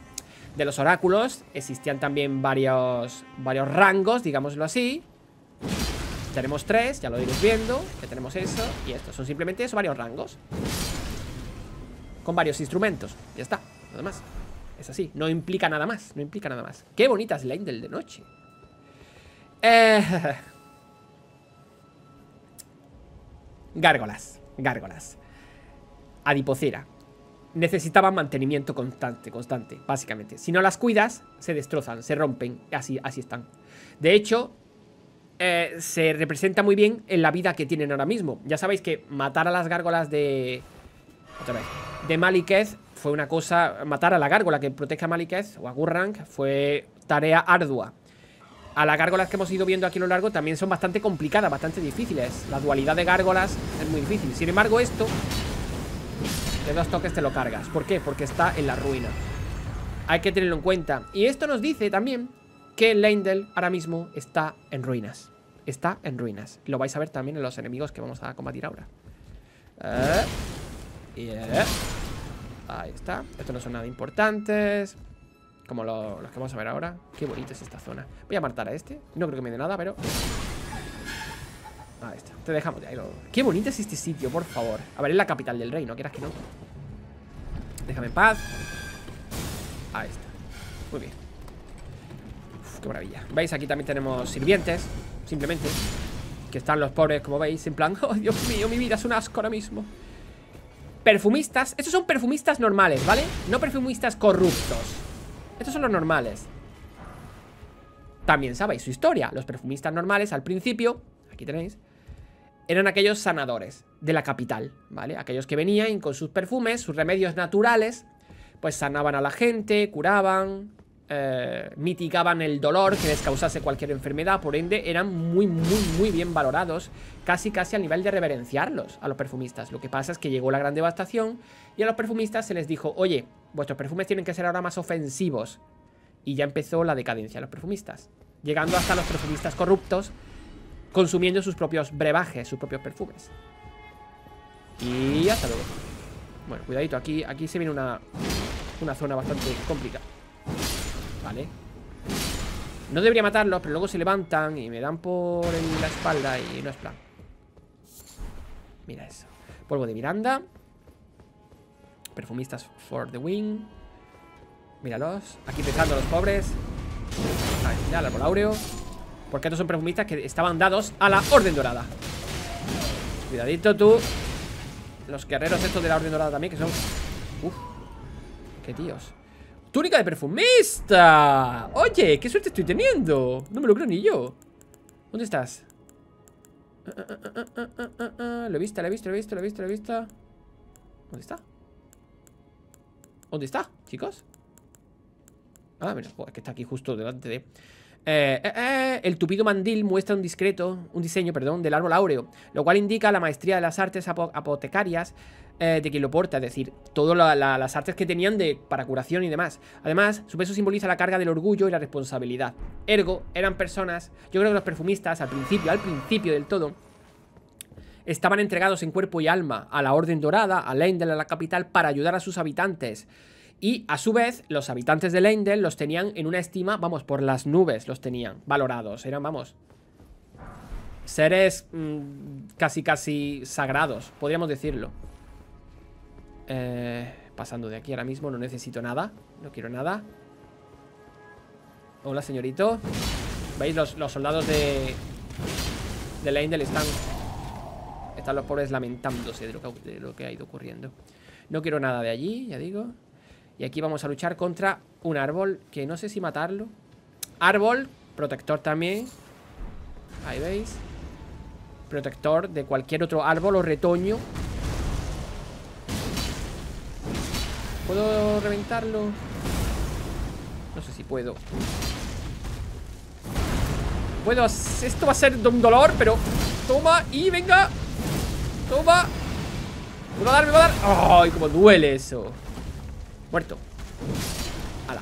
De los oráculos existían también varios, varios rangos, digámoslo así. Tenemos tres, ya lo iréis viendo Que tenemos eso y esto Son simplemente eso, varios rangos Con varios instrumentos, ya está Nada más, es así, no implica nada más No implica nada más, qué bonita es la del de noche eh, Gárgolas, gárgolas Adipocera necesitaban mantenimiento constante, constante, básicamente. Si no las cuidas, se destrozan, se rompen, así, así están. De hecho, eh, se representa muy bien en la vida que tienen ahora mismo. Ya sabéis que matar a las gárgolas de... Otra vez. De Malikez fue una cosa... Matar a la gárgola que protege a Malikez o a Gurrang fue tarea ardua. A las gárgolas que hemos ido viendo aquí a lo largo también son bastante complicadas, bastante difíciles. La dualidad de gárgolas es muy difícil. Sin embargo, esto... De dos toques te lo cargas. ¿Por qué? Porque está en la ruina. Hay que tenerlo en cuenta. Y esto nos dice también que Leindel ahora mismo está en ruinas está en ruinas. Lo vais a ver también en los enemigos que vamos a combatir ahora. Eh, eh, ahí está. Estos no son nada importantes. Como los que vamos a ver ahora. Qué bonito es esta zona. Voy a matar a este. No creo que me dé nada, pero... Ahí está. Te dejamos de ahí. Qué bonito es este sitio, por favor. A ver, es la capital del reino, quieras que no. Déjame en paz. Ahí está. Muy bien. qué maravilla. ¿Veis? Aquí también tenemos sirvientes simplemente Que están los pobres, como veis, en plan Oh, Dios mío, mi vida es un asco ahora mismo Perfumistas Estos son perfumistas normales, ¿vale? No perfumistas corruptos Estos son los normales También sabéis su historia Los perfumistas normales al principio Aquí tenéis Eran aquellos sanadores de la capital, ¿vale? Aquellos que venían con sus perfumes, sus remedios naturales Pues sanaban a la gente, curaban eh, mitigaban el dolor que les causase cualquier enfermedad, por ende eran muy, muy, muy bien valorados, casi, casi al nivel de reverenciarlos a los perfumistas. Lo que pasa es que llegó la gran devastación y a los perfumistas se les dijo, oye, vuestros perfumes tienen que ser ahora más ofensivos. Y ya empezó la decadencia de los perfumistas, llegando hasta los perfumistas corruptos, consumiendo sus propios brebajes, sus propios perfumes. Y hasta luego. Bueno, cuidadito, aquí, aquí se viene una zona bastante complicada. No debería matarlos, pero luego se levantan Y me dan por la espalda Y no es plan Mira eso Polvo de Miranda Perfumistas for the win Míralos Aquí a los pobres Ahí ya el árbol Porque estos son perfumistas que estaban dados a la Orden Dorada Cuidadito tú Los guerreros estos de la Orden Dorada también Que son... Uf Qué tíos Túnica de perfumista Oye, qué suerte estoy teniendo No me lo creo ni yo ¿Dónde estás? Lo he visto, lo he visto, lo he visto, lo he visto, lo he visto ¿Dónde está? ¿Dónde está, chicos? Ah, mira, Es que está aquí justo delante de... Eh, eh, eh, el tupido mandil muestra un discreto, un diseño, perdón, del árbol áureo, lo cual indica la maestría de las artes apotecarias de quien lo porta, es decir, todas las artes que tenían de, para curación y demás. Además, su peso simboliza la carga del orgullo y la responsabilidad. Ergo, eran personas, yo creo que los perfumistas al principio, al principio del todo, estaban entregados en cuerpo y alma a la Orden Dorada, a Lendel, a la capital, para ayudar a sus habitantes y a su vez, los habitantes de Leindel los tenían en una estima, vamos, por las nubes los tenían valorados. Eran, vamos, seres mm, casi casi sagrados, podríamos decirlo. Eh, pasando de aquí ahora mismo, no necesito nada, no quiero nada. Hola, señorito. ¿Veis? Los, soldados de, de están... Están los pobres lamentándose de lo que ha ido ocurriendo. No quiero nada de allí, ya digo. Y aquí vamos a luchar contra un árbol Que no sé si matarlo Árbol, protector también Ahí veis Protector de cualquier otro árbol o retoño ¿Puedo reventarlo? No sé si puedo Puedo Esto va a ser un dolor, pero Toma y venga Toma Me va a dar, me va a dar ¡Ay, cómo duele eso! Muerto. ¡Hala!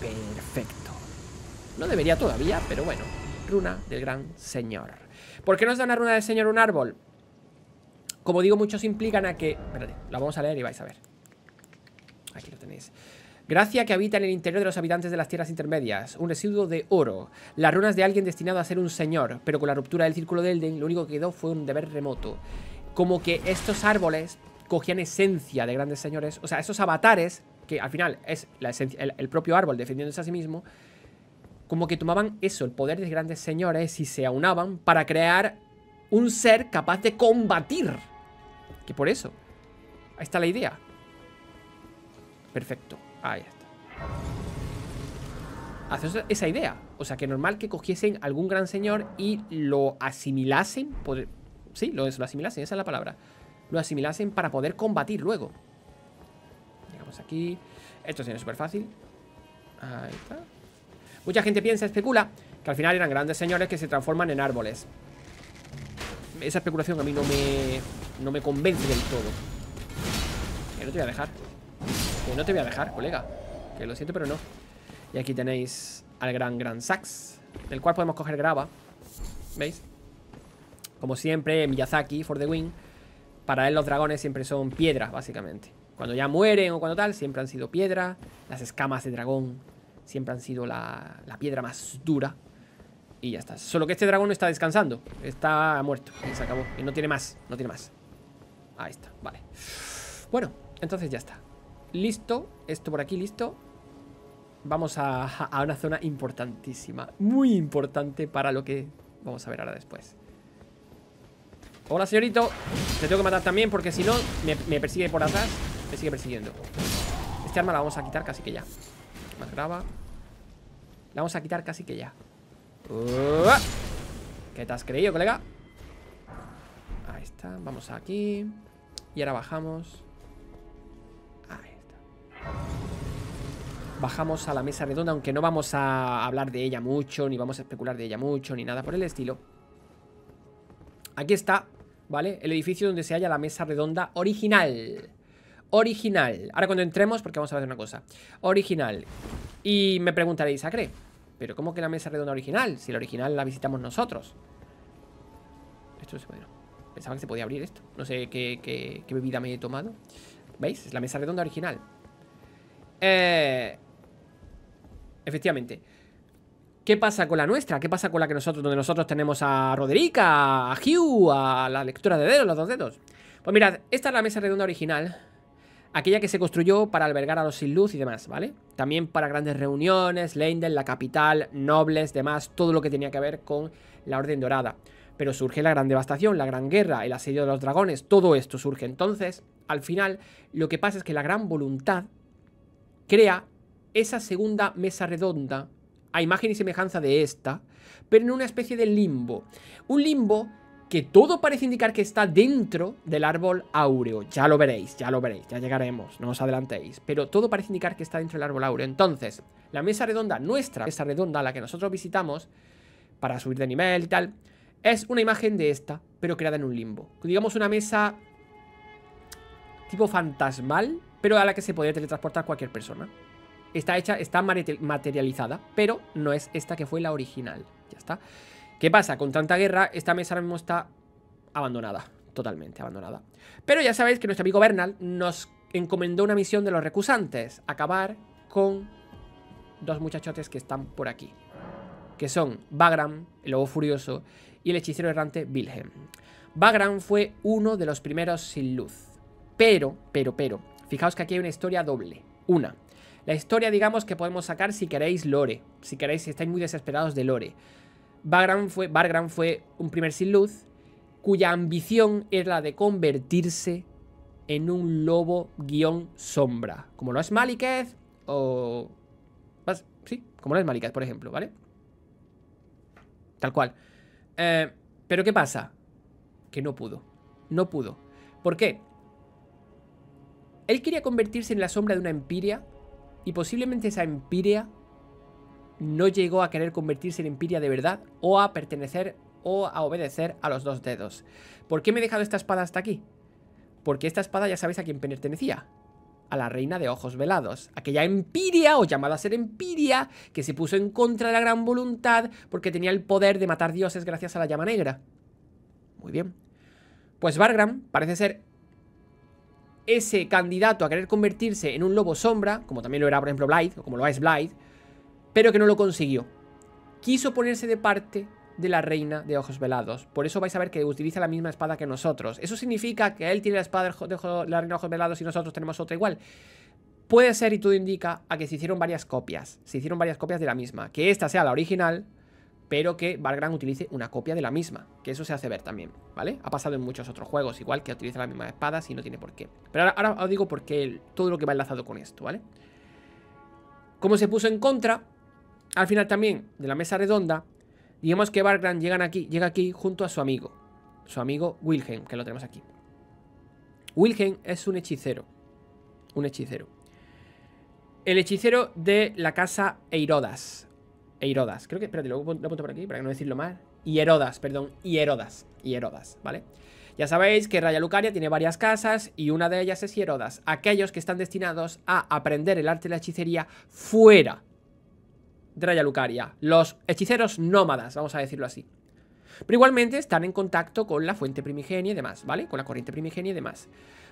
Perfecto. No debería todavía, pero bueno. Runa del gran señor. ¿Por qué nos da una runa del señor un árbol? Como digo, muchos implican a que... Espérate, la vamos a leer y vais a ver. Aquí lo tenéis. Gracia que habita en el interior de los habitantes de las tierras intermedias, un residuo de oro, las runas de alguien destinado a ser un señor, pero con la ruptura del círculo de Elden lo único que quedó fue un deber remoto. Como que estos árboles cogían esencia de grandes señores. O sea, esos avatares, que al final es la esencia, el, propio árbol defendiéndose a sí mismo, como que tomaban eso, el poder de grandes señores, y se aunaban para crear un ser capaz de combatir. Que por eso. Ahí está la idea. Perfecto. Ahí está. Haces esa idea. O sea, que normal que cogiesen algún gran señor y lo asimilasen. Sí, lo, lo asimilasen, esa es la palabra lo asimilasen para poder combatir luego. Llegamos aquí. Esto tiene súper fácil. Ahí está. Mucha gente piensa, especula, que al final eran grandes señores que se transforman en árboles. Esa especulación a mí no me, no me convence del todo. Que no te voy a dejar. Que no te voy a dejar, colega. Que lo siento, pero no. Y aquí tenéis al gran, gran Sax, del cual podemos coger grava. ¿Veis? Como siempre, Miyazaki, for the win. Para él los dragones siempre son piedras, básicamente. Cuando ya mueren o cuando tal, siempre han sido piedra. Las escamas de dragón siempre han sido la, piedra más dura. Y ya está. Solo que este dragón no está descansando. Está muerto. Y se acabó. Y no tiene más. No tiene más. Ahí está. Vale. Bueno, entonces ya está. Listo. Esto por aquí, listo. Vamos a una zona importantísima. Muy importante para lo que vamos a ver ahora después. Hola, señorito. Te tengo que matar también porque si no, me, persigue por atrás. Me sigue persiguiendo. Este arma la vamos a quitar casi que ya. Más grava. La vamos a quitar casi que ya. ¿Qué te has creído, colega? Ahí está. Vamos aquí. Y ahora bajamos. Ahí está. Bajamos a la mesa redonda, aunque no vamos a hablar de ella mucho, ni vamos a especular de ella mucho, ni nada por el estilo. Aquí está ¿vale? El edificio donde se halla la mesa redonda original. Original. Ahora cuando entremos, porque vamos a hacer una cosa. Original. Y me preguntaréis, Acre, ¿pero cómo que la mesa redonda original? Si la original la visitamos nosotros. Esto se bueno. Pensaba que se podía abrir esto. No sé qué, bebida me he tomado. ¿Veis? Es la mesa redonda original. Eh... Efectivamente. ¿Qué pasa con la nuestra? ¿Qué pasa con la que nosotros, donde nosotros tenemos a Roderica, a Hugh, a la lectura de dedos, los dos dedos? Pues mirad, esta es la mesa redonda original, aquella que se construyó para albergar a los sin luz y demás, ¿vale? También para grandes reuniones, Lender, la capital, nobles, demás, todo lo que tenía que ver con la Orden Dorada. Pero surge la gran devastación, la gran guerra, el asedio de los dragones, todo esto surge. Entonces, al final, lo que pasa es que la gran voluntad crea esa segunda mesa redonda a imagen y semejanza de esta, pero en una especie de limbo. Un limbo que todo parece indicar que está dentro del árbol áureo. Ya lo veréis, ya lo veréis, ya llegaremos, no os adelantéis. Pero todo parece indicar que está dentro del árbol áureo. Entonces, la mesa redonda, nuestra mesa redonda, la que nosotros visitamos, para subir de nivel y tal, es una imagen de esta, pero creada en un limbo. Digamos una mesa tipo fantasmal, pero a la que se podría teletransportar cualquier persona está hecha, está materializada, pero no es esta que fue la original. Ya está. ¿Qué pasa? Con tanta guerra, esta mesa ahora mismo está abandonada, totalmente abandonada. Pero ya sabéis que nuestro amigo Bernal nos encomendó una misión de los recusantes, acabar con dos muchachotes que están por aquí, que son Bagram, el lobo furioso, y el hechicero errante Wilhelm. Bagram fue uno de los primeros sin luz, pero, pero, pero, fijaos que aquí hay una historia doble. Una, la historia, digamos, que podemos sacar si queréis lore. Si queréis, si estáis muy desesperados de lore. Bargram fue, fue un primer sin luz cuya ambición era la de convertirse en un lobo guión sombra. Como lo es Maliketh o... sí, como lo es Maliketh, por ejemplo, ¿vale? Tal cual. Eh, pero ¿qué pasa? Que no pudo. No pudo. ¿Por qué? Él quería convertirse en la sombra de una empiria y posiblemente esa Empiria no llegó a querer convertirse en Empiria de verdad o a pertenecer o a obedecer a los dos dedos. ¿Por qué me he dejado esta espada hasta aquí? Porque esta espada ya sabéis a quién pertenecía. A la reina de ojos velados, aquella empiria o llamada a ser empiria que se puso en contra de la gran voluntad porque tenía el poder de matar dioses gracias a la llama negra. Muy bien. Pues Bargram parece ser ese candidato a querer convertirse en un lobo sombra, como también lo era por ejemplo Blythe, o como lo es Blythe, pero que no lo consiguió. Quiso ponerse de parte de la reina de ojos velados. Por eso vais a ver que utiliza la misma espada que nosotros. Eso significa que él tiene la espada de la reina de ojos velados y nosotros tenemos otra igual. Puede ser, y todo indica, a que se hicieron varias copias. Se hicieron varias copias de la misma. Que esta sea la original pero que Valgrand utilice una copia de la misma, que eso se hace ver también, ¿vale? Ha pasado en muchos otros juegos, igual que utiliza la misma espada, y no tiene por qué. Pero ahora, os digo por qué todo lo que va enlazado con esto, ¿vale? Como se puso en contra, al final también de la mesa redonda, digamos que Valgrand llega aquí, llega aquí junto a su amigo, su amigo Wilhelm, que lo tenemos aquí. Wilhelm es un hechicero, un hechicero. El hechicero de la casa Eirodas, e Creo que, espérate, lo, lo apunto por aquí para no decirlo mal. Y Herodas, perdón, y Herodas, y Herodas, ¿vale? Ya sabéis que Raya Lucaria tiene varias casas y una de ellas es Hierodas. Aquellos que están destinados a aprender el arte de la hechicería fuera de Raya Lucaria. Los hechiceros nómadas, vamos a decirlo así. Pero igualmente están en contacto con la fuente primigenia y demás, ¿vale? Con la corriente primigenia y demás.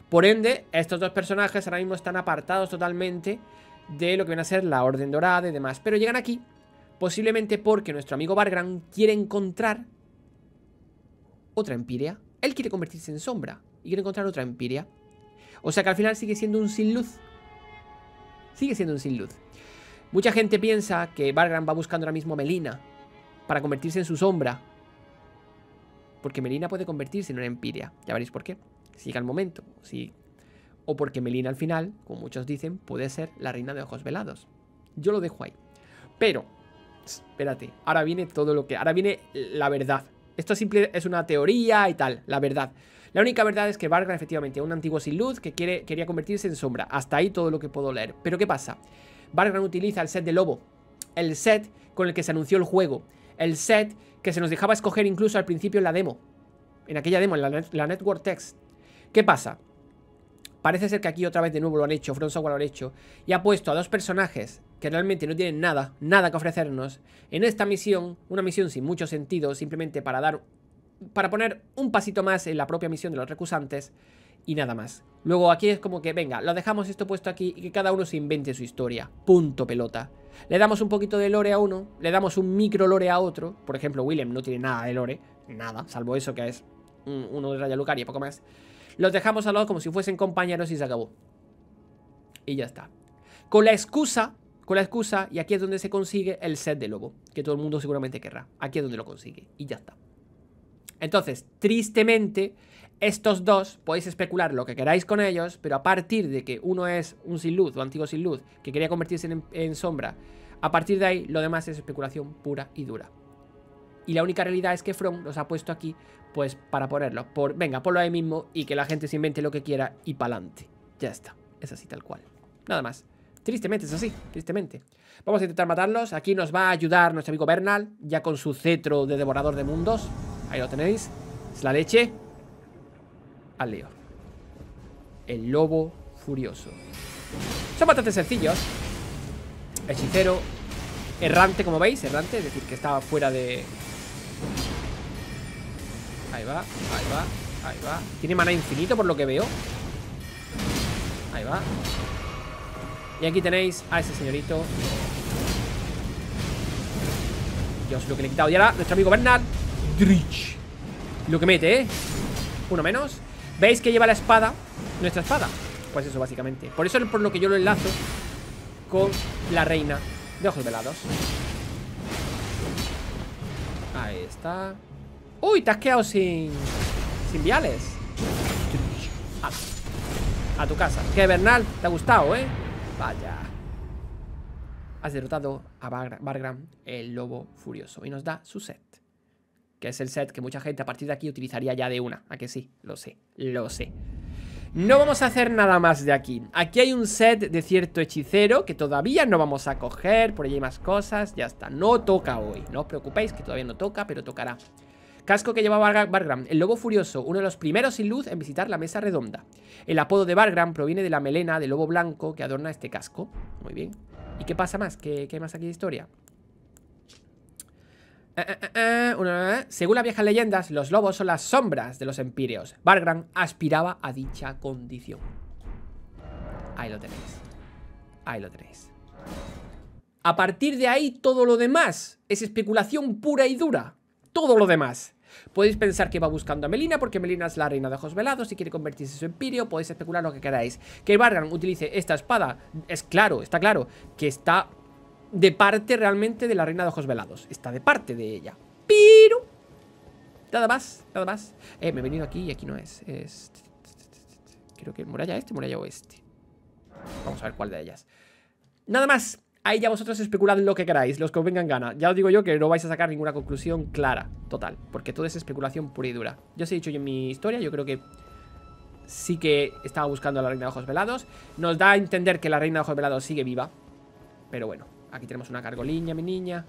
Por ende, estos dos personajes ahora mismo están apartados totalmente de lo que viene a ser la Orden Dorada y demás. Pero llegan aquí Posiblemente porque nuestro amigo Bargran quiere encontrar otra Empiria. Él quiere convertirse en sombra y quiere encontrar otra Empiria. O sea que al final sigue siendo un sin luz. Sigue siendo un sin luz. Mucha gente piensa que Bargran va buscando ahora mismo a Melina para convertirse en su sombra. Porque Melina puede convertirse en una Empiria. Ya veréis por qué. Si llega el momento. O porque Melina al final, como muchos dicen, puede ser la reina de ojos velados. Yo lo dejo ahí. Pero espérate, ahora viene todo lo que, ahora viene la verdad. Esto simple es una teoría y tal, la verdad. La única verdad es que vargas efectivamente es un antiguo sin luz que quiere, quería convertirse en sombra. Hasta ahí todo lo que puedo leer. Pero ¿qué pasa? Bargran utiliza el set de lobo, el set con el que se anunció el juego, el set que se nos dejaba escoger incluso al principio en la demo, en aquella demo, en la, la Network Text. ¿Qué pasa? Parece ser que aquí otra vez de nuevo lo han hecho, Front lo han hecho, y ha puesto a dos personajes que realmente no tienen nada, nada que ofrecernos, en esta misión, una misión sin mucho sentido, simplemente para dar, para poner un pasito más en la propia misión de los recusantes, y nada más. Luego aquí es como que, venga, lo dejamos esto puesto aquí y que cada uno se invente su historia. Punto pelota. Le damos un poquito de lore a uno, le damos un micro lore a otro. Por ejemplo, William no tiene nada de lore, nada, salvo eso que es uno de Raya Lucaria y poco más. Los dejamos al lado como si fuesen compañeros y se acabó. Y ya está. Con la excusa, con la excusa, y aquí es donde se consigue el set de lobo, que todo el mundo seguramente querrá. Aquí es donde lo consigue. Y ya está. Entonces, tristemente, estos dos podéis especular lo que queráis con ellos, pero a partir de que uno es un sin luz o antiguo sin luz que quería convertirse en, sombra, a partir de ahí lo demás es especulación pura y dura. Y la única realidad es que From los ha puesto aquí pues para ponerlo Por, venga, ponlo ahí mismo y que la gente se invente lo que quiera y pa'lante. Ya está. Es así tal cual. Nada más. Tristemente, es así, tristemente. Vamos a intentar matarlos. Aquí nos va a ayudar nuestro amigo Bernal, ya con su cetro de devorador de mundos. Ahí lo tenéis. Es la leche. Al lío. El lobo furioso. Son bastante sencillos. Hechicero. Errante, como veis, errante, es decir, que estaba fuera de, Ahí va, ahí va, ahí va. Tiene mana infinito por lo que veo. Ahí va. Y aquí tenéis a ese señorito. Dios, lo que le he quitado. Ya ahora nuestro amigo Bernard Drich. Lo que mete, ¿eh? Uno menos. ¿Veis que lleva la espada? Nuestra espada. Pues eso, básicamente. Por eso es por lo que yo lo enlazo con la reina de ojos velados. Ahí está. Uy, te has quedado sin... Sin viales a, tu casa Que Bernal, te ha gustado, ¿eh? Vaya Has derrotado a Bargram, el lobo furioso Y nos da su set Que es el set que mucha gente a partir de aquí utilizaría ya de una ¿A que sí? Lo sé, lo sé no vamos a hacer nada más de aquí Aquí hay un set de cierto hechicero Que todavía no vamos a coger Por ahí hay más cosas, ya está No toca hoy, no os preocupéis que todavía no toca Pero tocará Casco que llevaba Bargram, el lobo furioso, uno de los primeros sin luz en visitar la mesa redonda. El apodo de Bargram proviene de la melena de lobo blanco que adorna este casco. Muy bien. ¿Y qué pasa más? ¿Qué, hay más aquí de historia? Eh, eh, eh, Según las viejas leyendas, los lobos son las sombras de los empíreos. Bargram aspiraba a dicha condición. Ahí lo tenéis. Ahí lo tenéis. A partir de ahí, todo lo demás es especulación pura y dura. Todo lo demás. Podéis pensar que va buscando a Melina, porque Melina es la reina de ojos velados y quiere convertirse en su empirio. Podéis especular lo que queráis. Que Vargan utilice esta espada, es claro, está claro, que está de parte realmente de la reina de ojos velados. Está de parte de ella. Pero... Nada más, nada más. Eh, me he venido aquí y aquí no es. es... Creo que muralla este, muralla oeste. Vamos a ver cuál de ellas. Nada más. Ahí ya vosotros especulad lo que queráis, los que os vengan gana. Ya os digo yo que no vais a sacar ninguna conclusión clara, total, porque todo es especulación pura y dura. Yo os he dicho yo en mi historia, yo creo que sí que estaba buscando a la Reina de Ojos Velados. Nos da a entender que la Reina de Ojos Velados sigue viva, pero bueno, aquí tenemos una cargoliña, mi niña,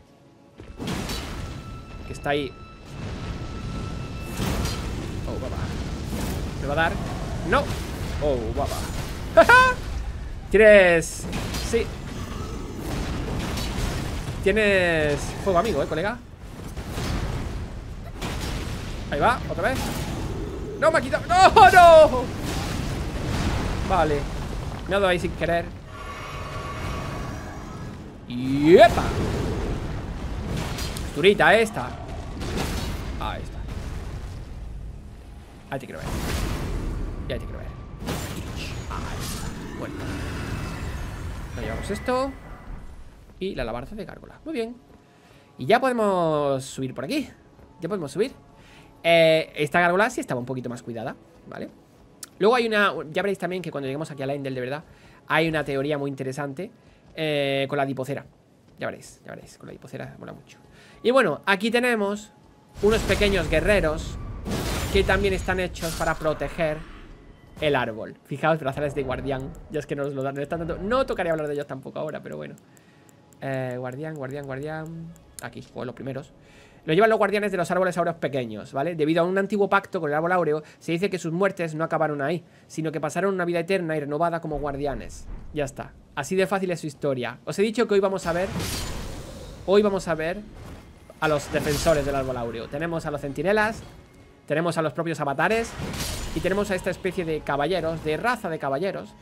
que está ahí. Oh, papá. ¿Me va a dar? ¡No! Oh, guapa. Tienes... Sí Tienes fuego amigo, eh, colega Ahí va, otra vez ¡No, me ha quitado! ¡No, no! Vale Me ha dado ahí sin querer ¡Yepa! Turita esta Ahí está Ahí te quiero ver Ya te quiero ver Ahí está. Bueno llevamos esto y la labarza de gárgola. Muy bien. Y ya podemos subir por aquí. Ya podemos subir. Eh, esta gárgola sí estaba un poquito más cuidada, ¿vale? Luego hay una... Ya veréis también que cuando lleguemos aquí a la Endel de verdad, hay una teoría muy interesante eh, con la dipocera. Ya veréis, ya veréis. Con la dipocera mola mucho. Y bueno, aquí tenemos unos pequeños guerreros que también están hechos para proteger el árbol. Fijaos, brazales de guardián. Ya es que no os lo dan. No tocaría hablar de ellos tampoco ahora, pero bueno. Eh, guardián, guardián, guardián. Aquí, juego los primeros. Lo llevan los guardianes de los árboles áureos pequeños, ¿vale? Debido a un antiguo pacto con el árbol áureo, se dice que sus muertes no acabaron ahí, sino que pasaron una vida eterna y renovada como guardianes. Ya está. Así de fácil es su historia. Os he dicho que hoy vamos a ver... Hoy vamos a ver a los defensores del árbol áureo. Tenemos a los centinelas, tenemos a los propios avatares y tenemos a esta especie de caballeros, de raza de caballeros,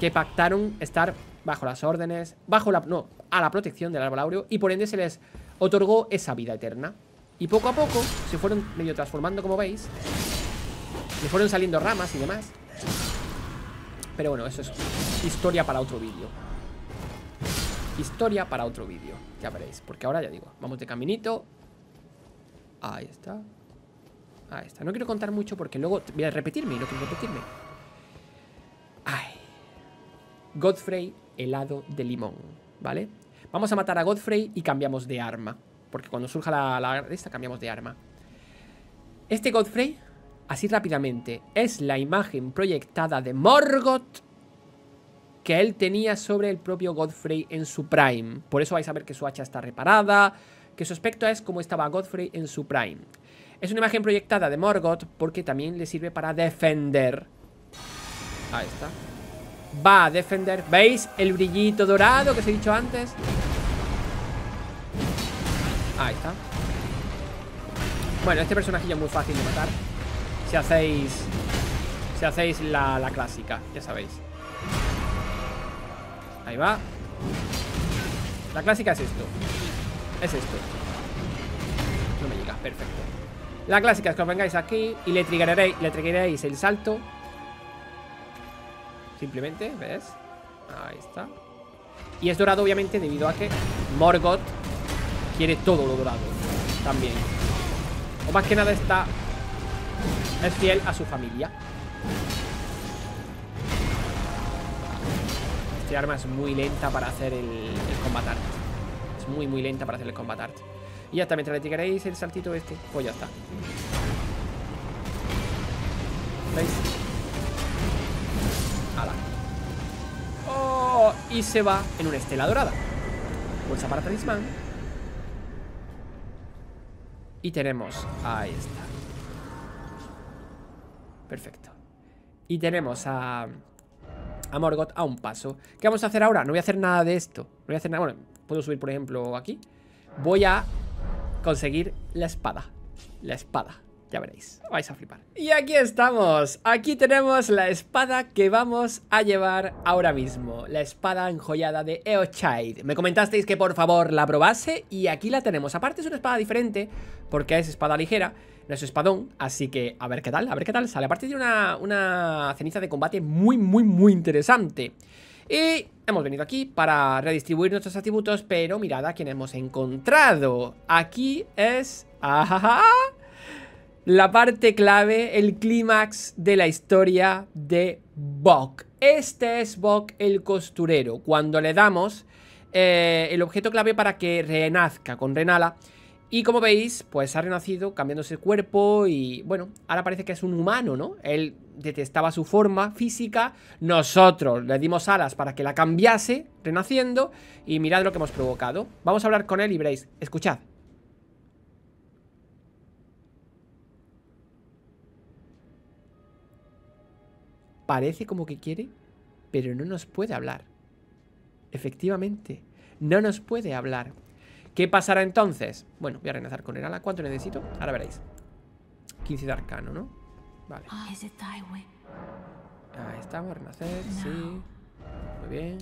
que pactaron estar bajo las órdenes, bajo la, no, a la protección del árbol áureo y por ende se les otorgó esa vida eterna. Y poco a poco se fueron medio transformando, como veis. se fueron saliendo ramas y demás. Pero bueno, eso es historia para otro vídeo. Historia para otro vídeo. Ya veréis, porque ahora ya digo, vamos de caminito. Ahí está. Ahí está. No quiero contar mucho porque luego voy a repetirme y no quiero repetirme. Ay. Godfrey, helado de limón, ¿vale? Vamos a matar a Godfrey y cambiamos de arma. Porque cuando surja la, la esta cambiamos de arma. Este Godfrey, así rápidamente, es la imagen proyectada de Morgoth que él tenía sobre el propio Godfrey en su prime. Por eso vais a ver que su hacha está reparada, que su aspecto es como estaba Godfrey en su prime. Es una imagen proyectada de Morgoth porque también le sirve para defender. Ahí está. Va a defender ¿Veis el brillito dorado que os he dicho antes? Ahí está Bueno, este personaje es muy fácil de matar Si hacéis Si hacéis la, la clásica Ya sabéis Ahí va La clásica es esto Es esto No me llega, perfecto La clásica es que os vengáis aquí Y le triggeréis, le triggeréis el salto simplemente, ¿ves? Ahí está. Y es dorado, obviamente, debido a que Morgoth quiere todo lo dorado también. O más que nada está... Es fiel a su familia. Este arma es muy lenta para hacer el, el combat art. Es muy, muy lenta para hacer el combat art. Y hasta está, mientras le tiraréis el saltito este, pues ya está. ¿Veis? Oh, y se va en una estela dorada. Bolsa para talismán. Y tenemos... Ahí está. Perfecto. Y tenemos a... A Morgoth a un paso. ¿Qué vamos a hacer ahora? No voy a hacer nada de esto. No voy a hacer nada... Bueno, puedo subir, por ejemplo, aquí. Voy a conseguir la espada. La espada. Ya veréis, vais a flipar. Y aquí estamos, aquí tenemos la espada que vamos a llevar ahora mismo, la espada enjollada de Eochide Me comentasteis que por favor la probase y aquí la tenemos. Aparte es una espada diferente porque es espada ligera, no es espadón, así que a ver qué tal, a ver qué tal sale. Aparte tiene una, una ceniza de combate muy, muy, muy interesante. Y hemos venido aquí para redistribuir nuestros atributos, pero mirad a quién hemos encontrado. Aquí es... ¡Ajaja! Ah, la parte clave, el clímax de la historia de Bok. Este es Bok el costurero. Cuando le damos eh, el objeto clave para que renazca con Renala. Y como veis, pues ha renacido cambiándose el cuerpo y bueno, ahora parece que es un humano, ¿no? Él detestaba su forma física, nosotros le dimos alas para que la cambiase, renaciendo, y mirad lo que hemos provocado. Vamos a hablar con él y veréis, escuchad. parece como que quiere, pero no nos puede hablar. Efectivamente, no nos puede hablar. ¿Qué pasará entonces? Bueno, voy a renacer con el ala. ¿Cuánto necesito? Ahora veréis. 15 de arcano, ¿no? Vale. Ah, eh, Ahí estamos, renacer, sí. Muy bien.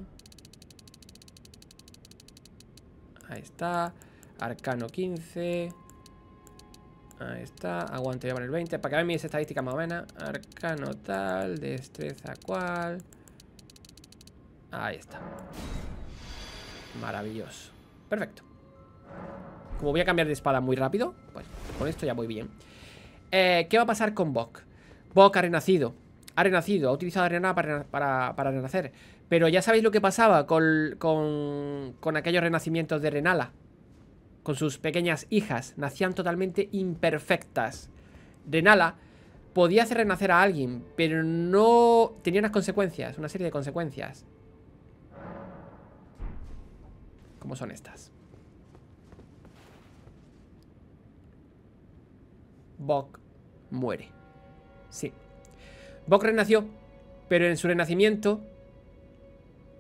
Ahí está. Arcano 15. Ahí está, aguante, ya para el 20 Para que vean mis estadísticas más o Arcano tal, destreza cual Ahí está Maravilloso Perfecto Como voy a cambiar de espada muy rápido Pues con esto ya voy bien eh, ¿Qué va a pasar con Bok? Bok ha renacido Ha renacido, ha utilizado arena para, para, renacer Pero ya sabéis lo que pasaba con aquellos renacimientos de Renala con sus pequeñas hijas, nacían totalmente imperfectas. Renala podía hacer renacer a alguien, pero no tenía unas consecuencias, una serie de consecuencias. ¿Cómo son estas. Bok muere. Sí. Bok renació, pero en su renacimiento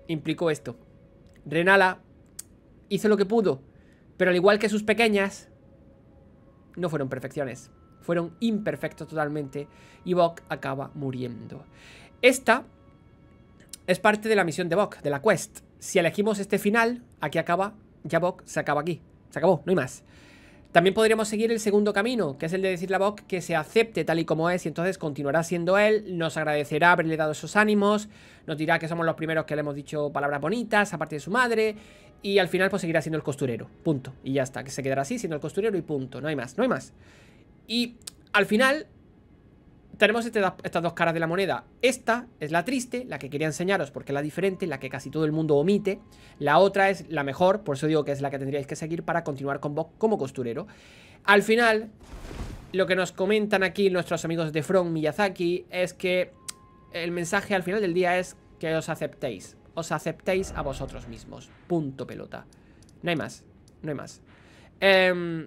implicó esto. Renala hizo lo que pudo pero al igual que sus pequeñas, no fueron perfecciones. Fueron imperfectos totalmente y Bok acaba muriendo. Esta es parte de la misión de Bok, de la quest. Si elegimos este final, aquí acaba, ya Bok se acaba aquí. Se acabó, no hay más. También podríamos seguir el segundo camino, que es el de decirle a Bok que se acepte tal y como es y entonces continuará siendo él, nos agradecerá haberle dado esos ánimos, nos dirá que somos los primeros que le hemos dicho palabras bonitas, aparte de su madre, y al final pues seguirá siendo el costurero, punto. Y ya está, que se quedará así siendo el costurero y punto, no hay más, no hay más. Y al final tenemos este estas dos caras de la moneda. Esta es la triste, la que quería enseñaros porque es la diferente, la que casi todo el mundo omite. La otra es la mejor, por eso digo que es la que tendríais que seguir para continuar con vos como costurero. Al final, lo que nos comentan aquí nuestros amigos de From Miyazaki es que el mensaje al final del día es que os aceptéis. Os aceptéis a vosotros mismos. Punto pelota. No hay más. No hay más. Eh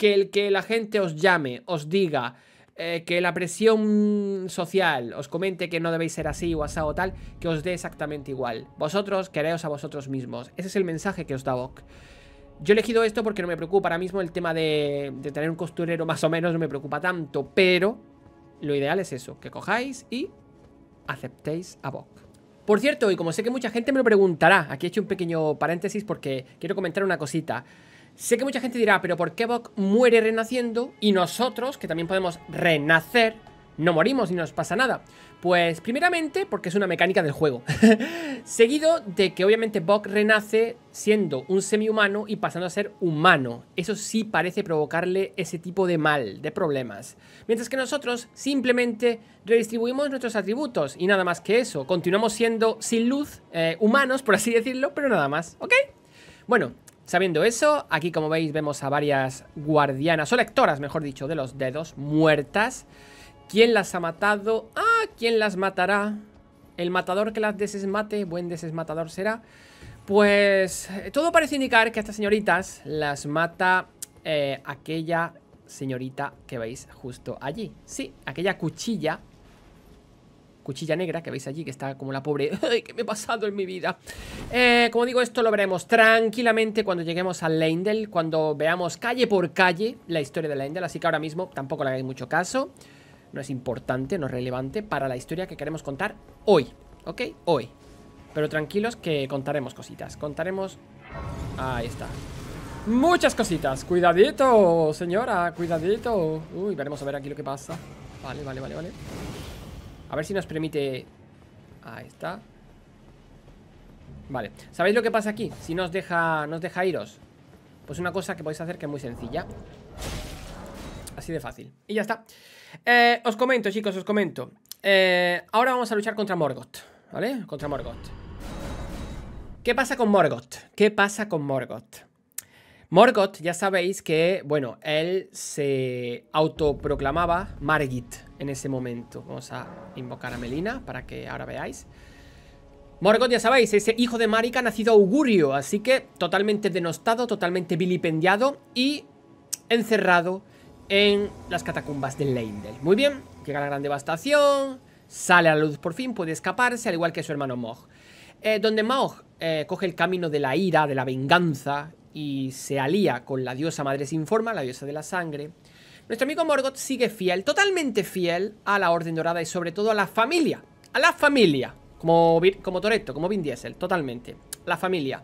que el que la gente os llame, os diga, eh, que la presión social os comente que no debéis ser así o asado o tal, que os dé exactamente igual. Vosotros queréis a vosotros mismos. Ese es el mensaje que os da Vogue. Yo he elegido esto porque no me preocupa ahora mismo el tema de, tener un costurero más o menos, no me preocupa tanto, pero lo ideal es eso, que cojáis y aceptéis a Vogue. Por cierto, y como sé que mucha gente me lo preguntará, aquí he hecho un pequeño paréntesis porque quiero comentar una cosita. Sé que mucha gente dirá, pero ¿por qué Bok muere renaciendo y nosotros, que también podemos renacer, no morimos no nos pasa nada? Pues primeramente porque es una mecánica del juego. Seguido de que obviamente Bok renace siendo un semi-humano y pasando a ser humano. Eso sí parece provocarle ese tipo de mal, de problemas. Mientras que nosotros simplemente redistribuimos nuestros atributos y nada más que eso. Continuamos siendo sin luz, eh, humanos por así decirlo, pero nada más, ¿ok? Bueno, Sabiendo eso, aquí como veis vemos a varias guardianas, o lectoras mejor dicho, de los dedos, muertas. ¿Quién las ha matado? Ah, ¿quién las matará? El matador que las desesmate, buen desesmatador será. Pues eh, todo parece indicar que a estas señoritas las mata eh, aquella señorita que veis justo allí. Sí, aquella cuchilla Cuchilla negra que veis allí, que está como la pobre ¡Ay, qué me ha pasado en mi vida! Eh, como digo, esto lo veremos tranquilamente cuando lleguemos a Leindel Cuando veamos calle por calle la historia de Lendel. Así que ahora mismo tampoco le hagáis mucho caso No es importante, no es relevante para la historia que queremos contar hoy ¿Ok? Hoy Pero tranquilos que contaremos cositas Contaremos... Ahí está Muchas cositas, cuidadito, señora, cuidadito Uy, veremos a ver aquí lo que pasa Vale, vale, vale, vale a ver si nos permite... Ahí está. Vale. ¿Sabéis lo que pasa aquí? Si nos deja, nos deja iros. Pues una cosa que podéis hacer que es muy sencilla. Así de fácil. Y ya está. Eh, os comento, chicos, os comento. Eh, ahora vamos a luchar contra Morgoth. ¿Vale? Contra Morgoth. ¿Qué pasa con Morgoth? ¿Qué pasa con Morgoth? Morgoth, ya sabéis que, bueno, él se autoproclamaba Margit en ese momento. Vamos a invocar a Melina para que ahora veáis. Morgoth, ya sabéis, ese hijo de Marika nacido augurio, así que totalmente denostado, totalmente vilipendiado y encerrado en las catacumbas del Leindel. Muy bien, llega la gran devastación, sale a la luz por fin, puede escaparse, al igual que su hermano Mog. Eh, donde Mog eh, coge el camino de la ira, de la venganza y se alía con la diosa madre sin forma, la diosa de la sangre, nuestro amigo Morgoth sigue fiel, totalmente fiel a la Orden Dorada y sobre todo a la familia. A la familia. Como, como Toretto, como Vin Diesel, totalmente. La familia.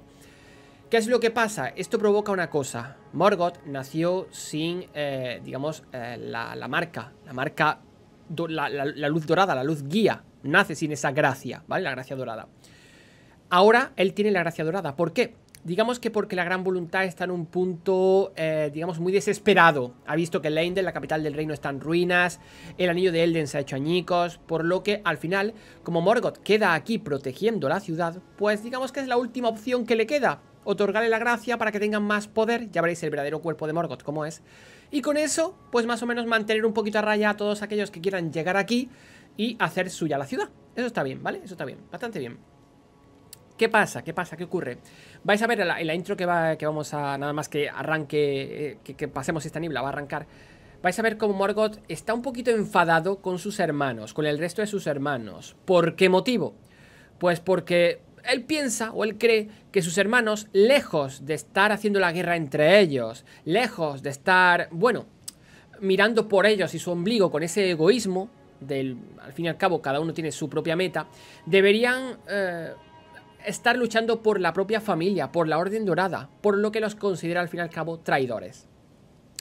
¿Qué es lo que pasa? Esto provoca una cosa. Morgoth nació sin, eh, digamos, eh, la, marca. La marca, la luz dorada, la luz guía. Nace sin esa gracia, ¿vale? La gracia dorada. Ahora él tiene la gracia dorada. ¿Por qué? digamos que porque la Gran Voluntad está en un punto, eh, digamos, muy desesperado. Ha visto que Lendel la capital del reino, está en ruinas, el anillo de Elden se ha hecho añicos, por lo que al final, como Morgoth queda aquí protegiendo la ciudad, pues digamos que es la última opción que le queda. Otorgarle la gracia para que tengan más poder, ya veréis el verdadero cuerpo de Morgoth como es. Y con eso, pues más o menos mantener un poquito a raya a todos aquellos que quieran llegar aquí y hacer suya la ciudad. Eso está bien, ¿vale? Eso está bien, bastante bien. ¿Qué pasa? ¿Qué pasa? ¿Qué ocurre? Vais a ver en la, intro que, va, que vamos a, nada más que arranque, eh, que, pasemos esta nibla, va a arrancar vais a ver cómo Morgoth está un poquito enfadado con sus hermanos, con el resto de sus hermanos. ¿Por qué motivo? Pues porque él piensa o él cree que sus hermanos, lejos de estar haciendo la guerra entre ellos, lejos de estar, bueno, mirando por ellos y su ombligo con ese egoísmo, del, al fin y al cabo cada uno tiene su propia meta, deberían eh, estar luchando por la propia familia, por la Orden Dorada, por lo que los considera al fin y al cabo traidores.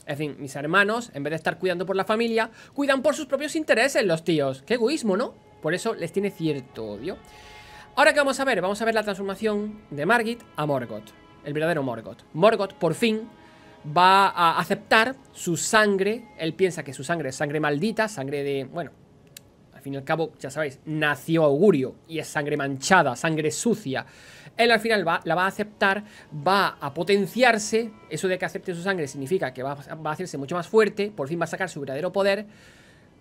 En fin, mis hermanos, en vez de estar cuidando por la familia, cuidan por sus propios intereses los tíos. Qué egoísmo, ¿no? Por eso les tiene cierto odio. Ahora ¿qué vamos a ver, vamos a ver la transformación de Margit a Morgoth, el verdadero Morgoth. Morgoth por fin va a aceptar su sangre, él piensa que su sangre es sangre maldita, sangre de, bueno, fin y al cabo, ya sabéis, nació augurio y es sangre manchada, sangre sucia. Él al final va, la va a aceptar, va a potenciarse, eso de que acepte su sangre significa que va, va a hacerse mucho más fuerte, por fin va a sacar su verdadero poder,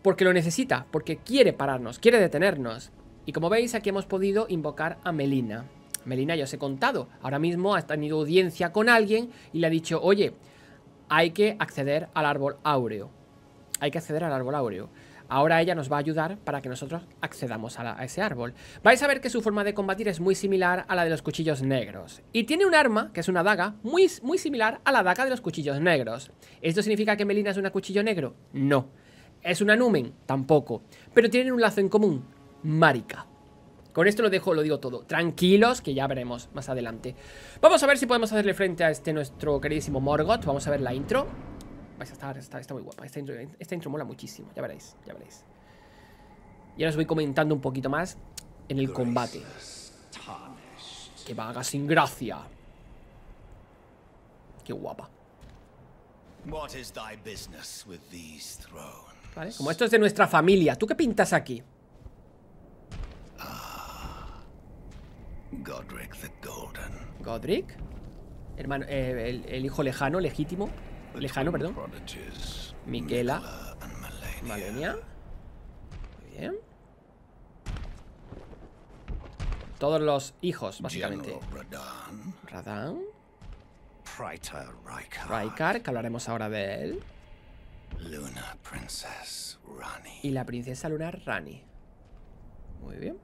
porque lo necesita, porque quiere pararnos, quiere detenernos. Y como veis, aquí hemos podido invocar a Melina. Melina ya os he contado, ahora mismo ha tenido audiencia con alguien y le ha dicho, oye, hay que acceder al árbol áureo. Hay que acceder al árbol áureo. Ahora ella nos va a ayudar para que nosotros accedamos a, ese árbol. Vais a ver que su forma de combatir es muy similar a la de los cuchillos negros. Y tiene un arma, que es una daga, muy, muy similar a la daga de los cuchillos negros. ¿Esto significa que Melina es una cuchillo negro? No. ¿Es una numen? Tampoco. Pero tienen un lazo en común. Marika. Con esto lo dejo, lo digo todo. Tranquilos, que ya veremos más adelante. Vamos a ver si podemos hacerle frente a este nuestro queridísimo Morgoth. Vamos a ver la intro vais a está, está muy guapa. Esta este intro, mola muchísimo, ya veréis, ya veréis. Y ahora os voy comentando un poquito más en el combate. Que vaga sin gracia. Qué guapa. Vale, como esto es de nuestra familia, ¿tú qué pintas aquí? Ah, Godric hermano, eh, el hijo lejano, legítimo lejano, perdón. Miquela. Malenia. Muy bien. Todos los hijos, básicamente. Radan. Raikar, que hablaremos ahora de él. Y la princesa lunar Rani. Muy bien.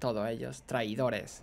Todos ellos, traidores.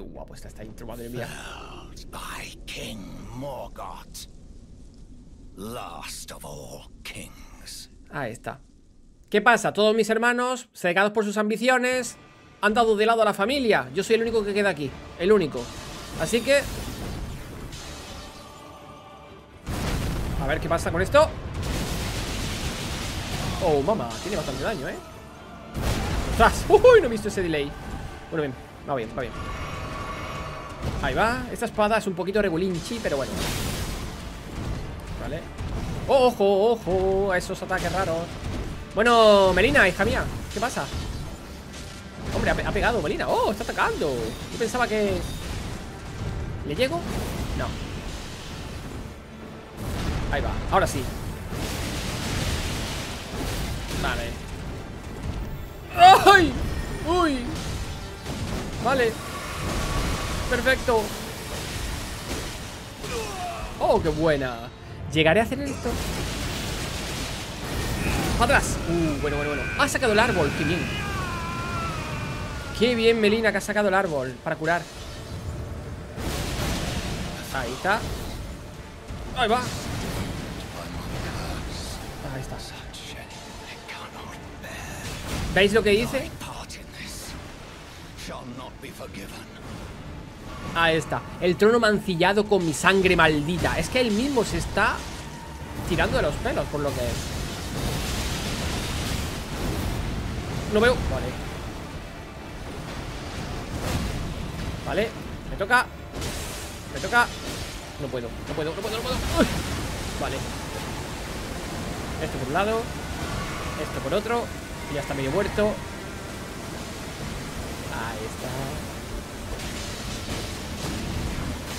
Qué guapo está esta intro, madre mía. Ahí está. ¿Qué pasa? Todos mis hermanos, cegados por sus ambiciones, han dado de lado a la familia. Yo soy el único que queda aquí. El único. Así que... A ver qué pasa con esto. Oh, mamá. Tiene bastante daño, ¿eh? ¡Ostras! ¡Uy! No he visto ese delay. Bueno, bien. Va bien, va bien. Ahí va. Esta espada es un poquito regulinchi, pero bueno. Vale. ¡Ojo, ojo! A esos ataques raros. Bueno, Melina, hija mía. ¿Qué pasa? Hombre, ha, pegado Melina. ¡Oh, está atacando! Yo pensaba que... ¿Le llego? No. Ahí va. Ahora sí. Vale. ¡Ay! ¡Uy! Vale. Perfecto. Oh, qué buena. ¿Llegaré a hacer esto? ¡Atrás! Uh, bueno, bueno, bueno. Ha sacado el árbol, qué bien. Qué bien, Melina, que ha sacado el árbol para curar. Ahí está. Ahí va. Ahí está. ¿Veis lo que dice? Ahí está. El trono mancillado con mi sangre maldita. Es que él mismo se está tirando de los pelos, por lo que es. No veo. Vale. Vale. Me toca. Me toca. No puedo, no puedo, no puedo, no puedo. Vale. Esto por un lado. Esto por otro. ya está medio muerto. Ahí está.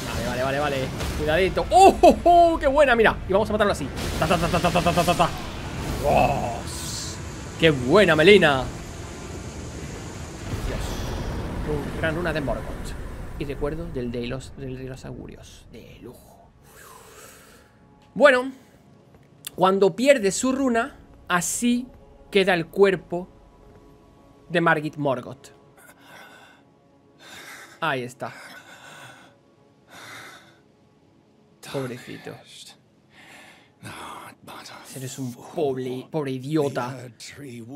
Vale, vale, vale, vale. Cuidadito. ¡Oh, oh, oh! qué buena! Mira, y vamos a matarlo así. ¡Ta, ta, ta, ta, ta, ta, ta, ta! oh ¡Qué buena, Melina! Dios. gran runa de Morgoth. Y recuerdo del de los, del de los augurios. De lujo. Bueno. Cuando pierde su runa, así queda el cuerpo de Margit Morgoth. Ahí está. Pobrecito. Eres un pobre, pobre idiota.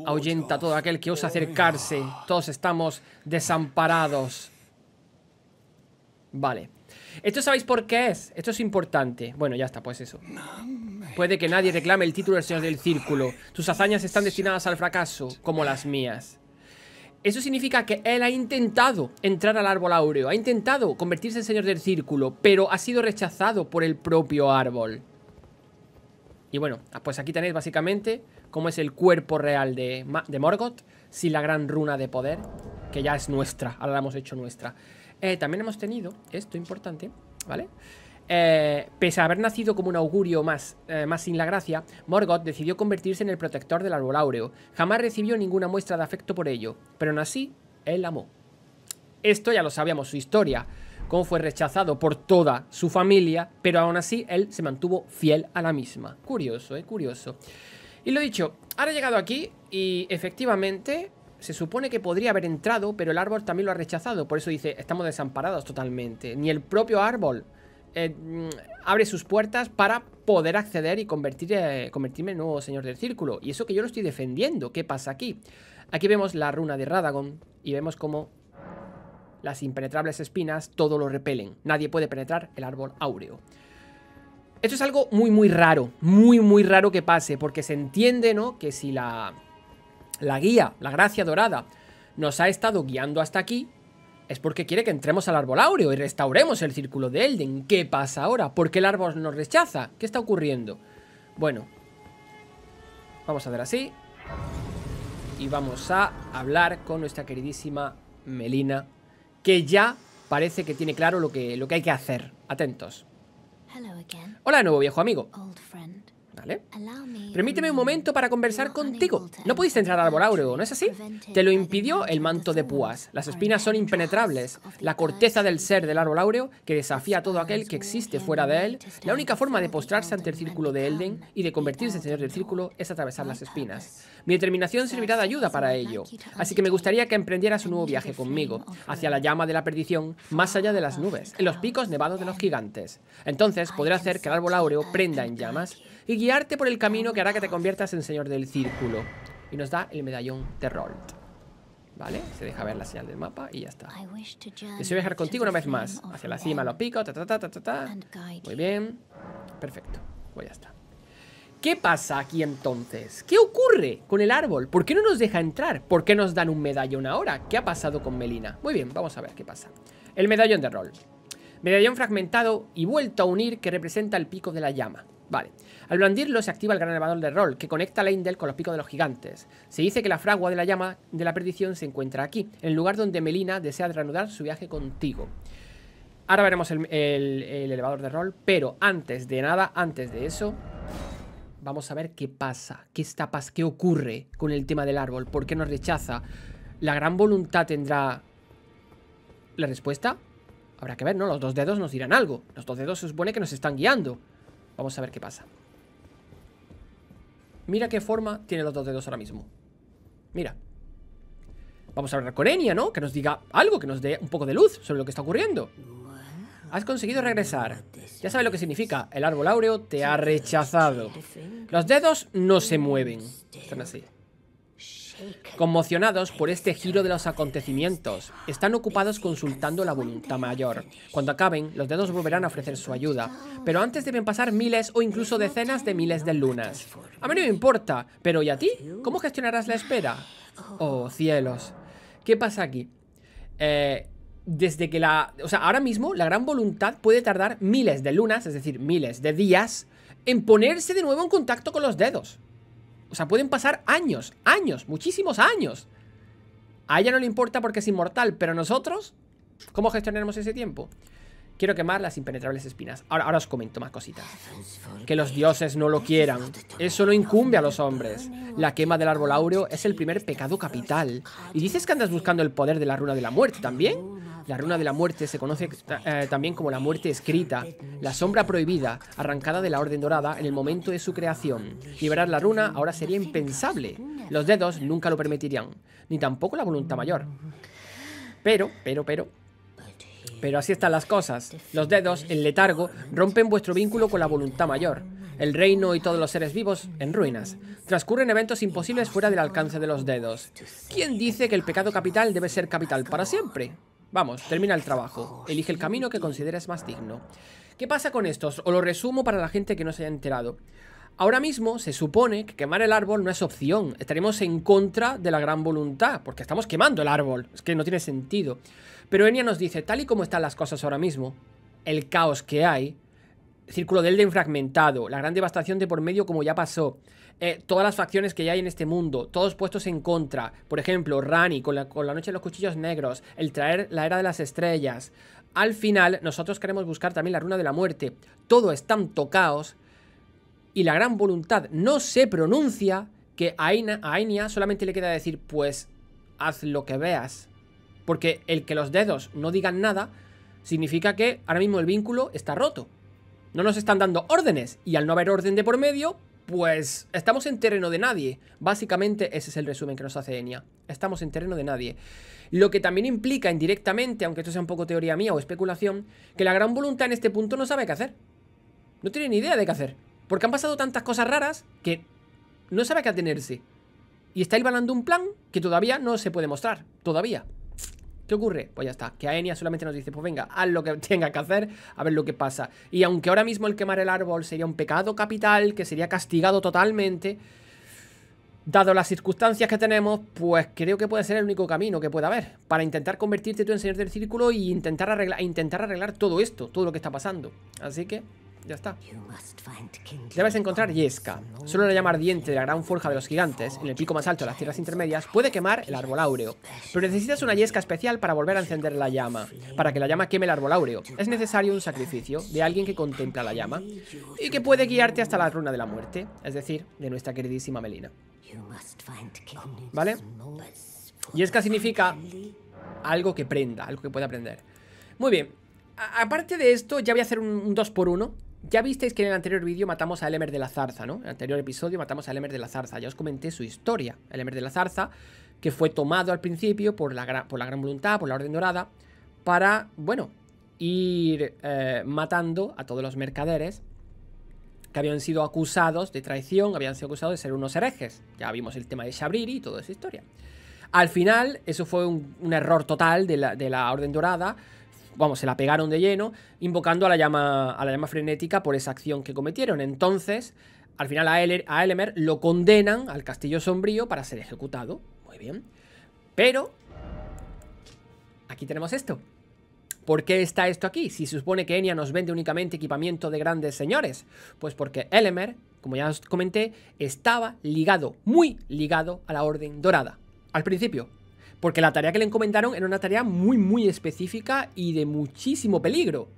Ahuyenta a todo aquel que osa acercarse. Todos estamos desamparados. Vale. ¿Esto sabéis por qué es? Esto es importante. Bueno, ya está, pues eso. Puede que nadie reclame el título del Señor del Círculo. Tus hazañas están destinadas al fracaso, como las mías. Eso significa que él ha intentado entrar al árbol áureo, ha intentado convertirse en señor del círculo, pero ha sido rechazado por el propio árbol. Y bueno, pues aquí tenéis básicamente cómo es el cuerpo real de, Morgoth, sin la gran runa de poder, que ya es nuestra, ahora la hemos hecho nuestra. Eh, también hemos tenido, esto importante, ¿vale? vale eh, pese a haber nacido como un augurio más, eh, más sin la gracia, Morgoth decidió convertirse en el protector del árbol áureo. Jamás recibió ninguna muestra de afecto por ello, pero aún así, él amó. Esto ya lo sabíamos, su historia, cómo fue rechazado por toda su familia, pero aún así él se mantuvo fiel a la misma. Curioso, ¿eh? Curioso. Y lo dicho, ahora llegado aquí y efectivamente se supone que podría haber entrado, pero el árbol también lo ha rechazado. Por eso dice, estamos desamparados totalmente. Ni el propio árbol eh, mm, abre sus puertas para poder acceder y eh, convertirme en nuevo señor del círculo. Y eso que yo lo estoy defendiendo. ¿Qué pasa aquí? Aquí vemos la runa de Radagon y vemos cómo las impenetrables espinas todo lo repelen. Nadie puede penetrar el árbol áureo. Esto es algo muy, muy raro. Muy, muy raro que pase, porque se entiende, ¿no? Que si la, la guía, la gracia dorada, nos ha estado guiando hasta aquí, es porque quiere que entremos al árbol áureo y restauremos el círculo de Elden. ¿Qué pasa ahora? ¿Por qué el árbol nos rechaza? ¿Qué está ocurriendo? Bueno, vamos a ver así. Y vamos a hablar con nuestra queridísima Melina, que ya parece que tiene claro lo que, lo que hay que hacer. Atentos. Hola nuevo, viejo amigo. Permíteme un momento para conversar contigo. No pudiste entrar al árbol áureo, ¿no es así? Te lo impidió el manto de púas. Las espinas son impenetrables. La corteza del ser del árbol áureo, que desafía a todo aquel que existe fuera de él, la única forma de postrarse ante el círculo de Elden y de convertirse en señor del círculo es atravesar las espinas. Mi determinación servirá de ayuda para ello. Así que me gustaría que emprendieras un nuevo viaje conmigo, hacia la llama de la perdición, más allá de las nubes, en los picos nevados de los gigantes. Entonces podré hacer que el árbol áureo prenda en llamas y guiarte por el camino que hará que te conviertas en señor del círculo. Y nos da el medallón de Rold. ¿Vale? Se deja ver la señal del mapa y ya está. Deseo viajar contigo una vez más. Hacia la cima, lo pico. Muy bien. Perfecto. Pues ya está. ¿Qué pasa aquí entonces? ¿Qué ocurre con el árbol? ¿Por qué no nos deja entrar? ¿Por qué nos dan un medallón ahora? ¿Qué ha pasado con Melina? Muy bien, vamos a ver qué pasa. El medallón de rol. Medallón fragmentado y vuelto a unir que representa el pico de la llama. Vale. Al blandirlo se activa el gran elevador de rol, que conecta la Indel con los picos de los gigantes. Se dice que la fragua de la llama de la perdición se encuentra aquí, en el lugar donde Melina desea reanudar su viaje contigo. Ahora veremos el, elevador de rol, pero antes de nada, antes de eso, vamos a ver qué pasa, qué está qué ocurre con el tema del árbol, por qué nos rechaza. La gran voluntad tendrá la respuesta. Habrá que ver, ¿no? Los dos dedos nos dirán algo. Los dos dedos se supone que nos están guiando. Vamos a ver qué pasa. Mira qué forma tiene los dos dedos ahora mismo. Mira. Vamos a hablar con Enya, ¿no? Que nos diga algo, que nos dé un poco de luz sobre lo que está ocurriendo. Has conseguido regresar. Ya sabes lo que significa. El árbol áureo te ha rechazado. Los dedos no se mueven. Están así. Conmocionados por este giro de los acontecimientos, están ocupados consultando la voluntad mayor. Cuando acaben, los dedos volverán a ofrecer su ayuda, pero antes deben pasar miles o incluso decenas de miles de lunas. A mí no me importa, pero ¿y a ti? ¿Cómo gestionarás la espera? Oh, cielos. ¿Qué pasa aquí? Eh, desde que la... O sea, ahora mismo la gran voluntad puede tardar miles de lunas, es decir, miles de días, en ponerse de nuevo en contacto con los dedos. O sea, pueden pasar años, años, muchísimos años. A ella no le importa porque es inmortal, pero nosotros, ¿cómo gestionaremos ese tiempo? Quiero quemar las impenetrables espinas. Ahora, os comento más cositas. Que los dioses no lo quieran. Eso no incumbe a los hombres. La quema del árbol áureo es el primer pecado capital. ¿Y dices que andas buscando el poder de la runa de la muerte también? La runa de la muerte se conoce eh, también como la muerte escrita, la sombra prohibida, arrancada de la Orden Dorada en el momento de su creación. Liberar la runa ahora sería impensable. Los dedos nunca lo permitirían, ni tampoco la voluntad mayor. Pero, pero, pero, pero así están las cosas. Los dedos, el letargo, rompen vuestro vínculo con la voluntad mayor. El reino y todos los seres vivos en ruinas. Transcurren eventos imposibles fuera del alcance de los dedos. ¿Quién dice que el pecado capital debe ser capital para siempre? Vamos, termina el trabajo. Elige el camino que consideres más digno. ¿Qué pasa con estos? O lo resumo para la gente que no se haya enterado. Ahora mismo se supone que quemar el árbol no es opción. Estaremos en contra de la gran voluntad, porque estamos quemando el árbol. Es que no tiene sentido. Pero Enya nos dice, tal y como están las cosas ahora mismo, el caos que hay, el círculo de Elden fragmentado, la gran devastación de por medio como ya pasó, eh, todas las facciones que ya hay en este mundo, todos puestos en contra. Por ejemplo, Rani con la, con la noche de los cuchillos negros, el traer la era de las estrellas. Al final, nosotros queremos buscar también la runa de la muerte. Todo es tanto caos y la gran voluntad no se pronuncia que a, Aina, solamente le queda decir, pues, haz lo que veas. Porque el que los dedos no digan nada significa que ahora mismo el vínculo está roto. No nos están dando órdenes y al no haber orden de por medio, pues estamos en terreno de nadie. Básicamente ese es el resumen que nos hace Enya. Estamos en terreno de nadie. Lo que también implica indirectamente, aunque esto sea un poco teoría mía o especulación, que la gran voluntad en este punto no sabe qué hacer. No tiene ni idea de qué hacer. Porque han pasado tantas cosas raras que no sabe a qué atenerse. Y está hilvanando un plan que todavía no se puede mostrar. Todavía. ¿Qué ocurre? Pues ya está, que Aenia solamente nos dice, pues venga, haz lo que tenga que hacer, a ver lo que pasa. Y aunque ahora mismo el quemar el árbol sería un pecado capital, que sería castigado totalmente, dado las circunstancias que tenemos, pues creo que puede ser el único camino que pueda haber, para intentar convertirte tú en señor del círculo y e intentar arreglar, intentar arreglar todo esto, todo lo que está pasando. Así que... Ya está. Debes encontrar yesca Solo la llama ardiente de la gran forja de los gigantes, en el pico más alto de las tierras intermedias, puede quemar el árbol áureo. Pero necesitas una yesca especial para volver a encender la llama. Para que la llama queme el árbol áureo, es necesario un sacrificio de alguien que contempla la llama y que puede guiarte hasta la runa de la muerte, es decir, de nuestra queridísima Melina. ¿Vale? Yesca significa algo que prenda, algo que pueda aprender. Muy bien. aparte de esto, ya voy a hacer un 2x1 ya visteis que en el anterior vídeo matamos a Elmer de la Zarza, ¿no? En el anterior episodio matamos a Elmer de la Zarza. Ya os comenté su historia. Elmer de la Zarza, que fue tomado al principio por la, Gran Voluntad, por la Orden Dorada, para, bueno, ir eh, matando a todos los mercaderes que habían sido acusados de traición, habían sido acusados de ser unos herejes. Ya vimos el tema de Shabriri y toda esa historia. Al final, eso fue un, error total de la Orden Dorada, vamos, se la pegaron de lleno, invocando a la llama, a la llama frenética por esa acción que cometieron. Entonces, al final a, Elemer lo condenan al castillo sombrío para ser ejecutado. Muy bien. Pero, aquí tenemos esto. ¿Por qué está esto aquí? Si se supone que Enya nos vende únicamente equipamiento de grandes señores. Pues porque Elemer, como ya os comenté, estaba ligado, muy ligado a la Orden Dorada. Al principio, porque la tarea que le encomendaron era una tarea muy, muy específica y de muchísimo peligro.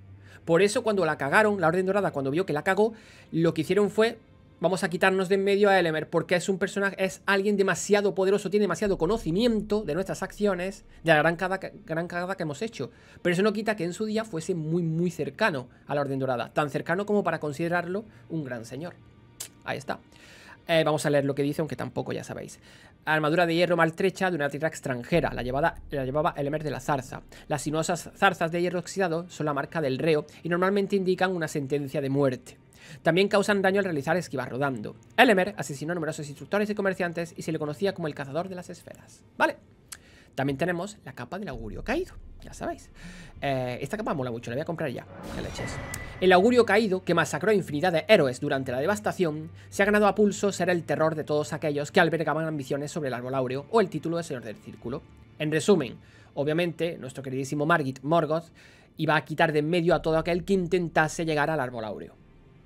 Por eso cuando la cagaron, la Orden Dorada, cuando vio que la cagó, lo que hicieron fue, vamos a quitarnos de en medio a Elemer, porque es un personaje, es alguien demasiado poderoso, tiene demasiado conocimiento de nuestras acciones, de la gran cagada, gran cagada que hemos hecho. Pero eso no quita que en su día fuese muy, muy cercano a la Orden Dorada, tan cercano como para considerarlo un gran señor. Ahí está. Eh, vamos a leer lo que dice, aunque tampoco ya sabéis. Armadura de hierro maltrecha de una tierra extranjera, la, llevaba el de la zarza. Las sinuosas zarzas de hierro oxidado son la marca del reo y normalmente indican una sentencia de muerte. También causan daño al realizar esquivas rodando. Elemer asesinó a numerosos instructores y comerciantes y se le conocía como el cazador de las esferas. Vale. También tenemos la capa del augurio caído, ya sabéis. Eh, esta capa mola mucho, la voy a comprar ya. El augurio caído, que masacró infinidad de héroes durante la devastación, se ha ganado a pulso ser el terror de todos aquellos que albergaban ambiciones sobre el árbol áureo o el título de Señor del Círculo. En resumen, obviamente, nuestro queridísimo Margit Morgoth iba a quitar de en medio a todo aquel que intentase llegar al árbol áureo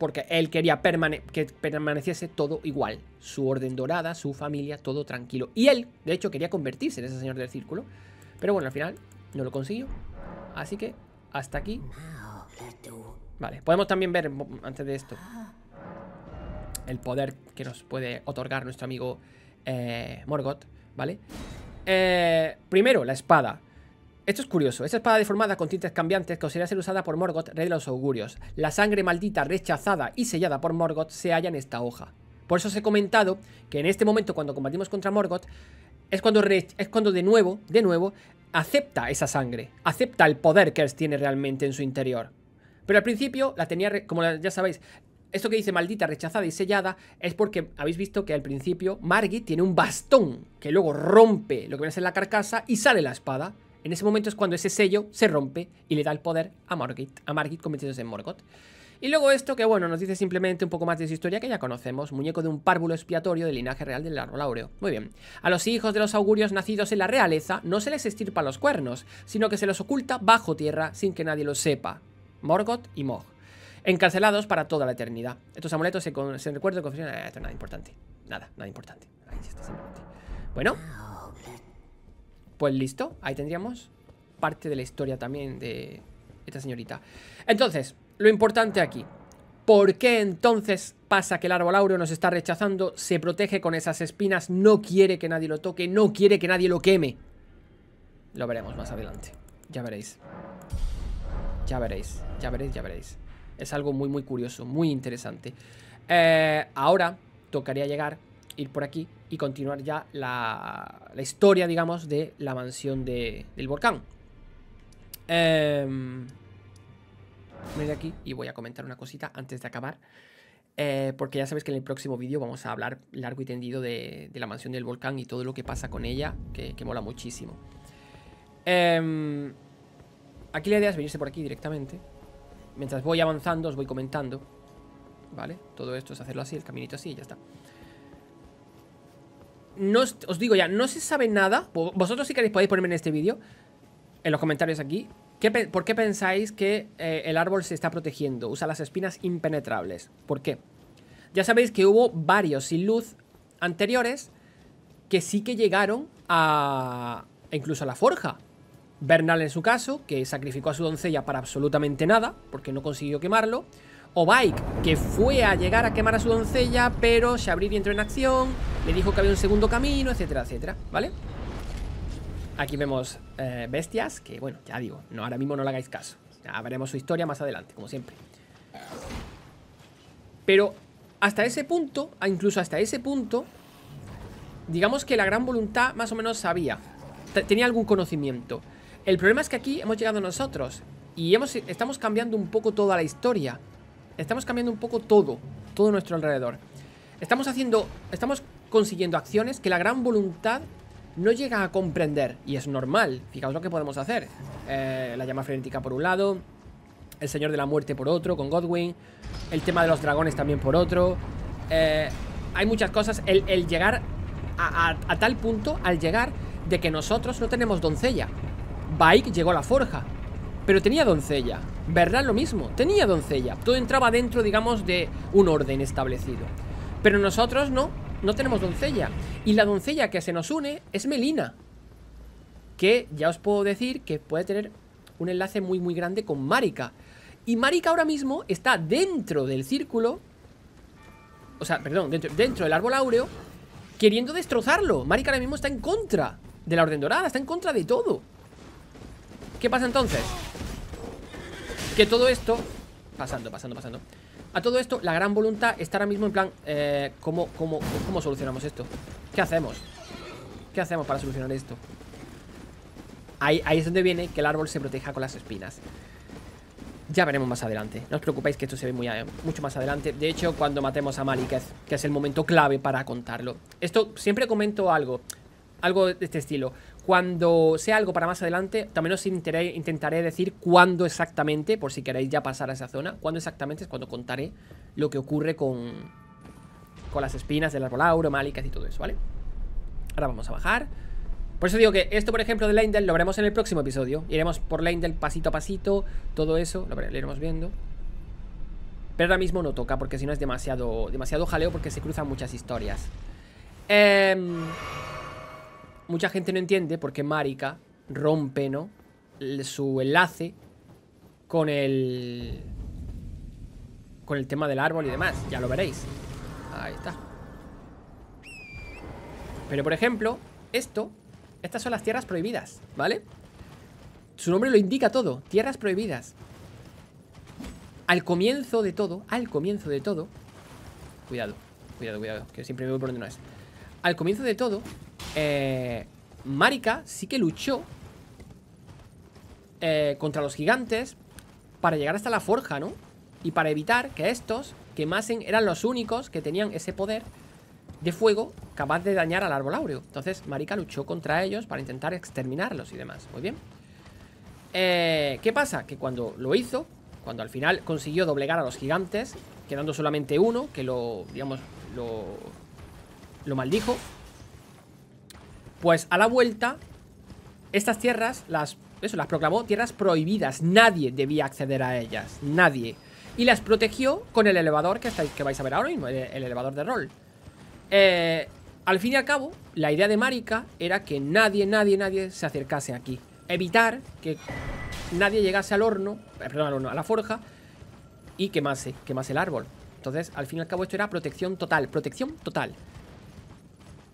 porque él quería que permaneciese todo igual, su orden dorada, su familia, todo tranquilo. Y él, de hecho, quería convertirse en ese señor del círculo, pero bueno, al final no lo consiguió. Así que hasta aquí. Vale, podemos también ver antes de esto el poder que nos puede otorgar nuestro amigo eh, Morgoth, ¿vale? Eh, primero, la espada. Esto es curioso. esa espada deformada con tintes cambiantes que considera ser usada por Morgoth, rey de los augurios. La sangre maldita rechazada y sellada por Morgoth se halla en esta hoja. Por eso os he comentado que en este momento cuando combatimos contra Morgoth es cuando, es cuando de nuevo, de nuevo, acepta esa sangre, acepta el poder que él tiene realmente en su interior. Pero al principio la tenía, como ya sabéis, esto que dice maldita, rechazada y sellada es porque habéis visto que al principio Margit tiene un bastón que luego rompe lo que viene a ser la carcasa y sale la espada. En ese momento es cuando ese sello se rompe y le da el poder a morgoth a Margit convirtiéndose en Morgoth. Y luego esto que, bueno, nos dice simplemente un poco más de su historia que ya conocemos, muñeco de un párvulo expiatorio del linaje real del árbol laureo, Muy bien. A los hijos de los augurios nacidos en la realeza no se les estirpa los cuernos, sino que se los oculta bajo tierra sin que nadie lo sepa. Morgoth y Mog. Encarcelados para toda la eternidad. Estos amuletos se, recuerdan eh, esto nada importante. Nada, nada importante. Ahí Bueno... Pues listo, ahí tendríamos parte de la historia también de esta señorita. Entonces, lo importante aquí. ¿Por qué entonces pasa que el árbol aureo nos está rechazando, se protege con esas espinas, no quiere que nadie lo toque, no quiere que nadie lo queme? Lo veremos más adelante. Ya veréis. Ya veréis, ya veréis, ya veréis. Es algo muy, muy curioso, muy interesante. Eh, ahora tocaría llegar ir por aquí y continuar ya la, la historia, digamos, de la mansión de, del volcán. Eh, voy de aquí y voy a comentar una cosita antes de acabar. Eh, porque ya sabéis que en el próximo vídeo vamos a hablar largo y tendido de, la mansión del volcán y todo lo que pasa con ella, que, mola muchísimo. Em, aquí la idea es venirse por aquí directamente. Mientras voy avanzando, os voy comentando. ¿Vale? Todo esto es hacerlo así, el caminito así y ya está os digo ya, no se sabe nada. Vosotros si queréis podéis ponerme en este vídeo, en los comentarios aquí, ¿qué, ¿por qué pensáis que eh, el árbol se está protegiendo? Usa las espinas impenetrables. ¿Por qué? Ya sabéis que hubo varios sin luz anteriores que sí que llegaron a... E incluso a la forja. Bernal en su caso, que sacrificó a su doncella para absolutamente nada, porque no consiguió quemarlo. O Bike, que fue a llegar a quemar a su doncella, pero se abrió y entró en acción me dijo que había un segundo camino, etcétera, etcétera, ¿vale? Aquí vemos eh, bestias que, bueno, ya digo, no, ahora mismo no le hagáis caso. Ya veremos su historia más adelante, como siempre. Pero hasta ese punto, ah, incluso hasta ese punto, digamos que la gran voluntad más o menos sabía, tenía algún conocimiento. El problema es que aquí hemos llegado nosotros y hemos, estamos cambiando un poco toda la historia. Estamos cambiando un poco todo, todo nuestro alrededor. Estamos haciendo, estamos consiguiendo acciones que la gran voluntad no llega a comprender. Y es normal. Fijaos lo que podemos hacer. Eh, la llama frenética por un lado. El Señor de la Muerte por otro, con Godwin. El tema de los dragones también por otro. Eh, hay muchas cosas. El, llegar a, tal punto, al llegar, de que nosotros no tenemos doncella. Bike llegó a la forja. Pero tenía doncella. Verdad lo mismo. Tenía doncella. Todo entraba dentro, digamos, de un orden establecido. Pero nosotros no no tenemos doncella. Y la doncella que se nos une es Melina. Que ya os puedo decir que puede tener un enlace muy, muy grande con Marika. Y Marika ahora mismo está dentro del círculo. O sea, perdón, dentro, del árbol áureo. Queriendo destrozarlo. Marika ahora mismo está en contra de la Orden Dorada. Está en contra de todo. ¿Qué pasa entonces? Que todo esto... Pasando, pasando, pasando. A todo esto, la gran voluntad está ahora mismo en plan eh, ¿cómo, cómo, cómo solucionamos esto? ¿Qué hacemos? ¿Qué hacemos para solucionar esto? Ahí, es donde viene que el árbol se proteja con las espinas. Ya veremos más adelante. No os preocupéis que esto se ve muy, eh, mucho más adelante. De hecho, cuando matemos a Malik, que es el momento clave para contarlo. Esto siempre comento algo. Algo de este estilo. Cuando sea algo para más adelante, también os intentaré decir cuándo exactamente, por si queréis ya pasar a esa zona, cuándo exactamente es cuando contaré lo que ocurre con, con las espinas del árbol auro, málicas y todo eso, ¿vale? Ahora vamos a bajar. Por eso digo que esto, por ejemplo, de Lindel lo veremos en el próximo episodio. Iremos por Lendel pasito a pasito, todo eso, lo, lo iremos viendo. Pero ahora mismo no toca, porque si no es demasiado, demasiado jaleo, porque se cruzan muchas historias. Eh mucha gente no entiende por qué Marika rompe, ¿no? Su enlace con el... Con el tema del árbol y demás. Ya lo veréis. Ahí está. Pero, por ejemplo, esto... Estas son las tierras prohibidas, ¿vale? Su nombre lo indica todo. Tierras prohibidas. Al comienzo de todo, al comienzo de todo... Cuidado, cuidado, cuidado, que siempre me voy por donde no es. Al comienzo de todo, eh, Marika sí que luchó eh, contra los gigantes para llegar hasta la forja, ¿no? Y para evitar que estos quemasen, eran los únicos que tenían ese poder de fuego capaz de dañar al árbol áureo. Entonces Marika luchó contra ellos para intentar exterminarlos y demás. Muy bien. Eh, ¿Qué pasa? Que cuando lo hizo, cuando al final consiguió doblegar a los gigantes, quedando solamente uno, que lo, digamos, lo, lo maldijo, pues a la vuelta, estas tierras las, eso, las proclamó tierras prohibidas. Nadie debía acceder a ellas. Nadie. Y las protegió con el elevador que, que vais a ver ahora mismo, el, elevador de rol. Eh, al fin y al cabo, la idea de Marika era que nadie, nadie, nadie se acercase aquí. Evitar que nadie llegase al horno, eh, perdón, al horno, a la forja y quemase, quemase el árbol. Entonces, al fin y al cabo, esto era protección total, protección total.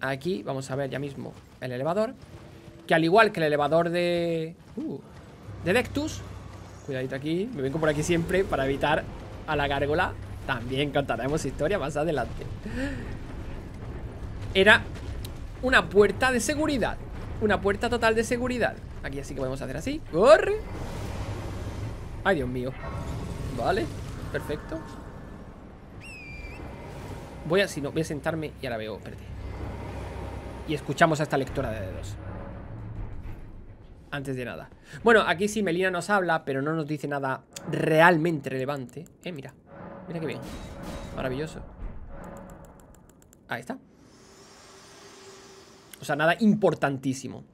Aquí, vamos a ver ya mismo el elevador. Que al igual que el elevador de... Uh, de Dectus. Cuidadito aquí. Me vengo por aquí siempre para evitar a la gárgola. También contaremos historia más adelante. Era una puerta de seguridad. Una puerta total de seguridad. Aquí así que podemos hacer así. ¡Corre! Ay, Dios mío. Vale, perfecto. Voy a, si no, voy a sentarme y ahora veo. Espérate y escuchamos a esta lectora de dedos. Antes de nada. Bueno, aquí sí Melina nos habla, pero no nos dice nada realmente relevante. Eh, mira. Mira qué bien. Maravilloso. Ahí está. O sea, nada importantísimo.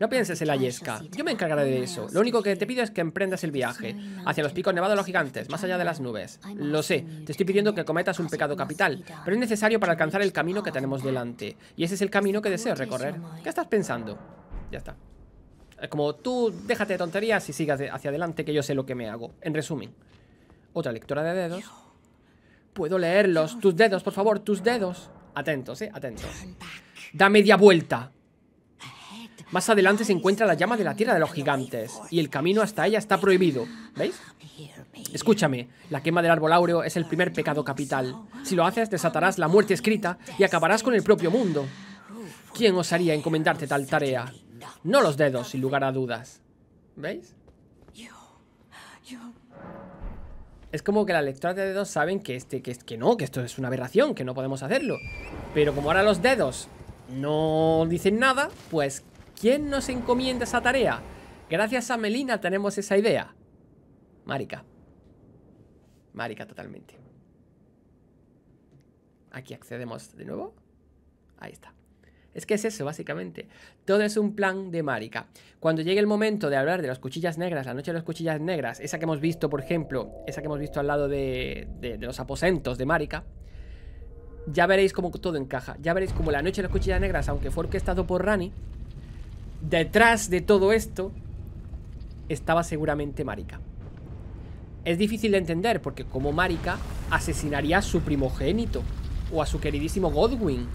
No pienses en la yesca. Yo me encargaré de eso. Lo único que te pido es que emprendas el viaje hacia los picos nevados de los gigantes, más allá de las nubes. Lo sé, te estoy pidiendo que cometas un pecado capital, pero es necesario para alcanzar el camino que tenemos delante. Y ese es el camino que deseo recorrer. ¿Qué estás pensando? Ya está. Como tú, déjate de tonterías y sigas hacia adelante, que yo sé lo que me hago. En resumen, otra lectura de dedos. Puedo leerlos. Tus dedos, por favor, tus dedos. Atentos, eh, atentos. Da media vuelta. Más adelante se encuentra la llama de la tierra de los gigantes, y el camino hasta ella está prohibido. ¿Veis? Escúchame, la quema del árbol áureo es el primer pecado capital. Si lo haces, desatarás la muerte escrita y acabarás con el propio mundo. ¿Quién osaría encomendarte tal tarea? No los dedos, sin lugar a dudas. ¿Veis? Es como que las lecturas de dedos saben que, este, que, que no, que esto es una aberración, que no podemos hacerlo. Pero como ahora los dedos no dicen nada, pues ¿Quién nos encomienda esa tarea? Gracias a Melina tenemos esa idea. Marica. Marica totalmente. Aquí accedemos de nuevo. Ahí está. Es que es eso, básicamente. Todo es un plan de marica. Cuando llegue el momento de hablar de las cuchillas negras, la noche de las cuchillas negras, esa que hemos visto, por ejemplo, esa que hemos visto al lado de, los aposentos de marica, ya veréis cómo todo encaja. Ya veréis cómo la noche de las cuchillas negras, aunque fue orquestado por Rani, Detrás de todo esto estaba seguramente Marika. Es difícil de entender porque como Marika asesinaría a su primogénito o a su queridísimo Godwin.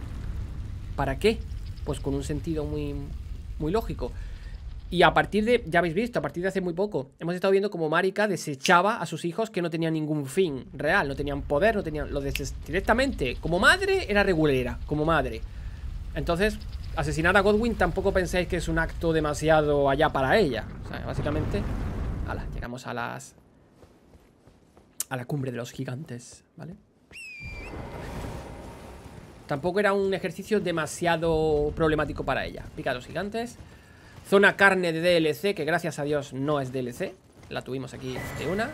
¿Para qué? Pues con un sentido muy, muy lógico. Y a partir de, ya habéis visto, a partir de hace muy poco, hemos estado viendo cómo Marika desechaba a sus hijos que no tenían ningún fin real, no tenían poder, no tenían. Lo directamente. Como madre era regulera, como madre. Entonces, asesinar a Godwin tampoco penséis que es un acto demasiado allá para ella. O sea, básicamente, ¡Hala! llegamos a las... A la cumbre de los gigantes, ¿vale? Tampoco era un ejercicio demasiado problemático para ella. Pica a los gigantes. Zona carne de DLC, que gracias a Dios no es DLC. La tuvimos aquí de una.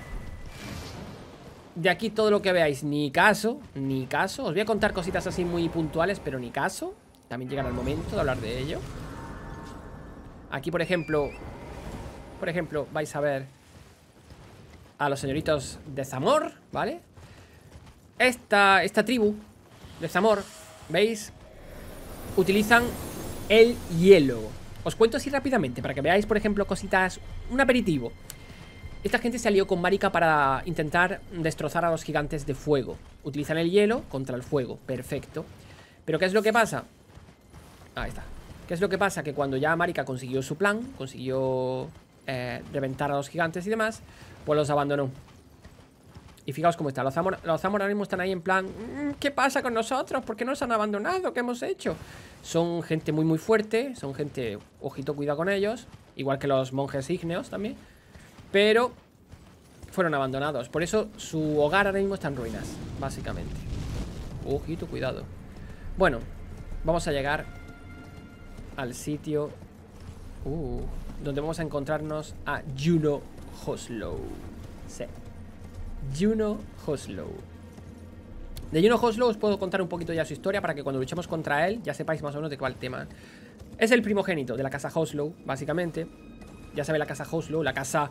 De aquí todo lo que veáis, ni caso, ni caso. Os voy a contar cositas así muy puntuales, pero ni caso. También llegará el momento de hablar de ello. Aquí, por ejemplo, por ejemplo, vais a ver a los señoritos de Zamor, ¿vale? Esta, esta tribu de Zamor, ¿veis? Utilizan el hielo. Os cuento así rápidamente para que veáis, por ejemplo, cositas, un aperitivo. Esta gente se alió con Marika para intentar destrozar a los gigantes de fuego. Utilizan el hielo contra el fuego, perfecto. Pero ¿qué es lo que pasa? Ahí está. ¿Qué es lo que pasa? Que cuando ya Marika consiguió su plan, consiguió eh, reventar a los gigantes y demás, pues los abandonó. Y fijaos cómo está. Los Zamora, ahora mismo están ahí en plan, mm, ¿qué pasa con nosotros? ¿Por qué nos han abandonado? ¿Qué hemos hecho? Son gente muy muy fuerte, son gente, ojito, cuidado con ellos, igual que los monjes ígneos también, pero fueron abandonados. Por eso su hogar ahora mismo está en ruinas, básicamente. Ojito, cuidado. Bueno, vamos a llegar al sitio uh, donde vamos a encontrarnos a Juno Hoslow. Sí. Juno Hoslow. De Juno Hoslow os puedo contar un poquito ya su historia para que cuando luchemos contra él ya sepáis más o menos de cuál tema. Es el primogénito de la casa Hoslow, básicamente. Ya sabe la casa Hoslow, la casa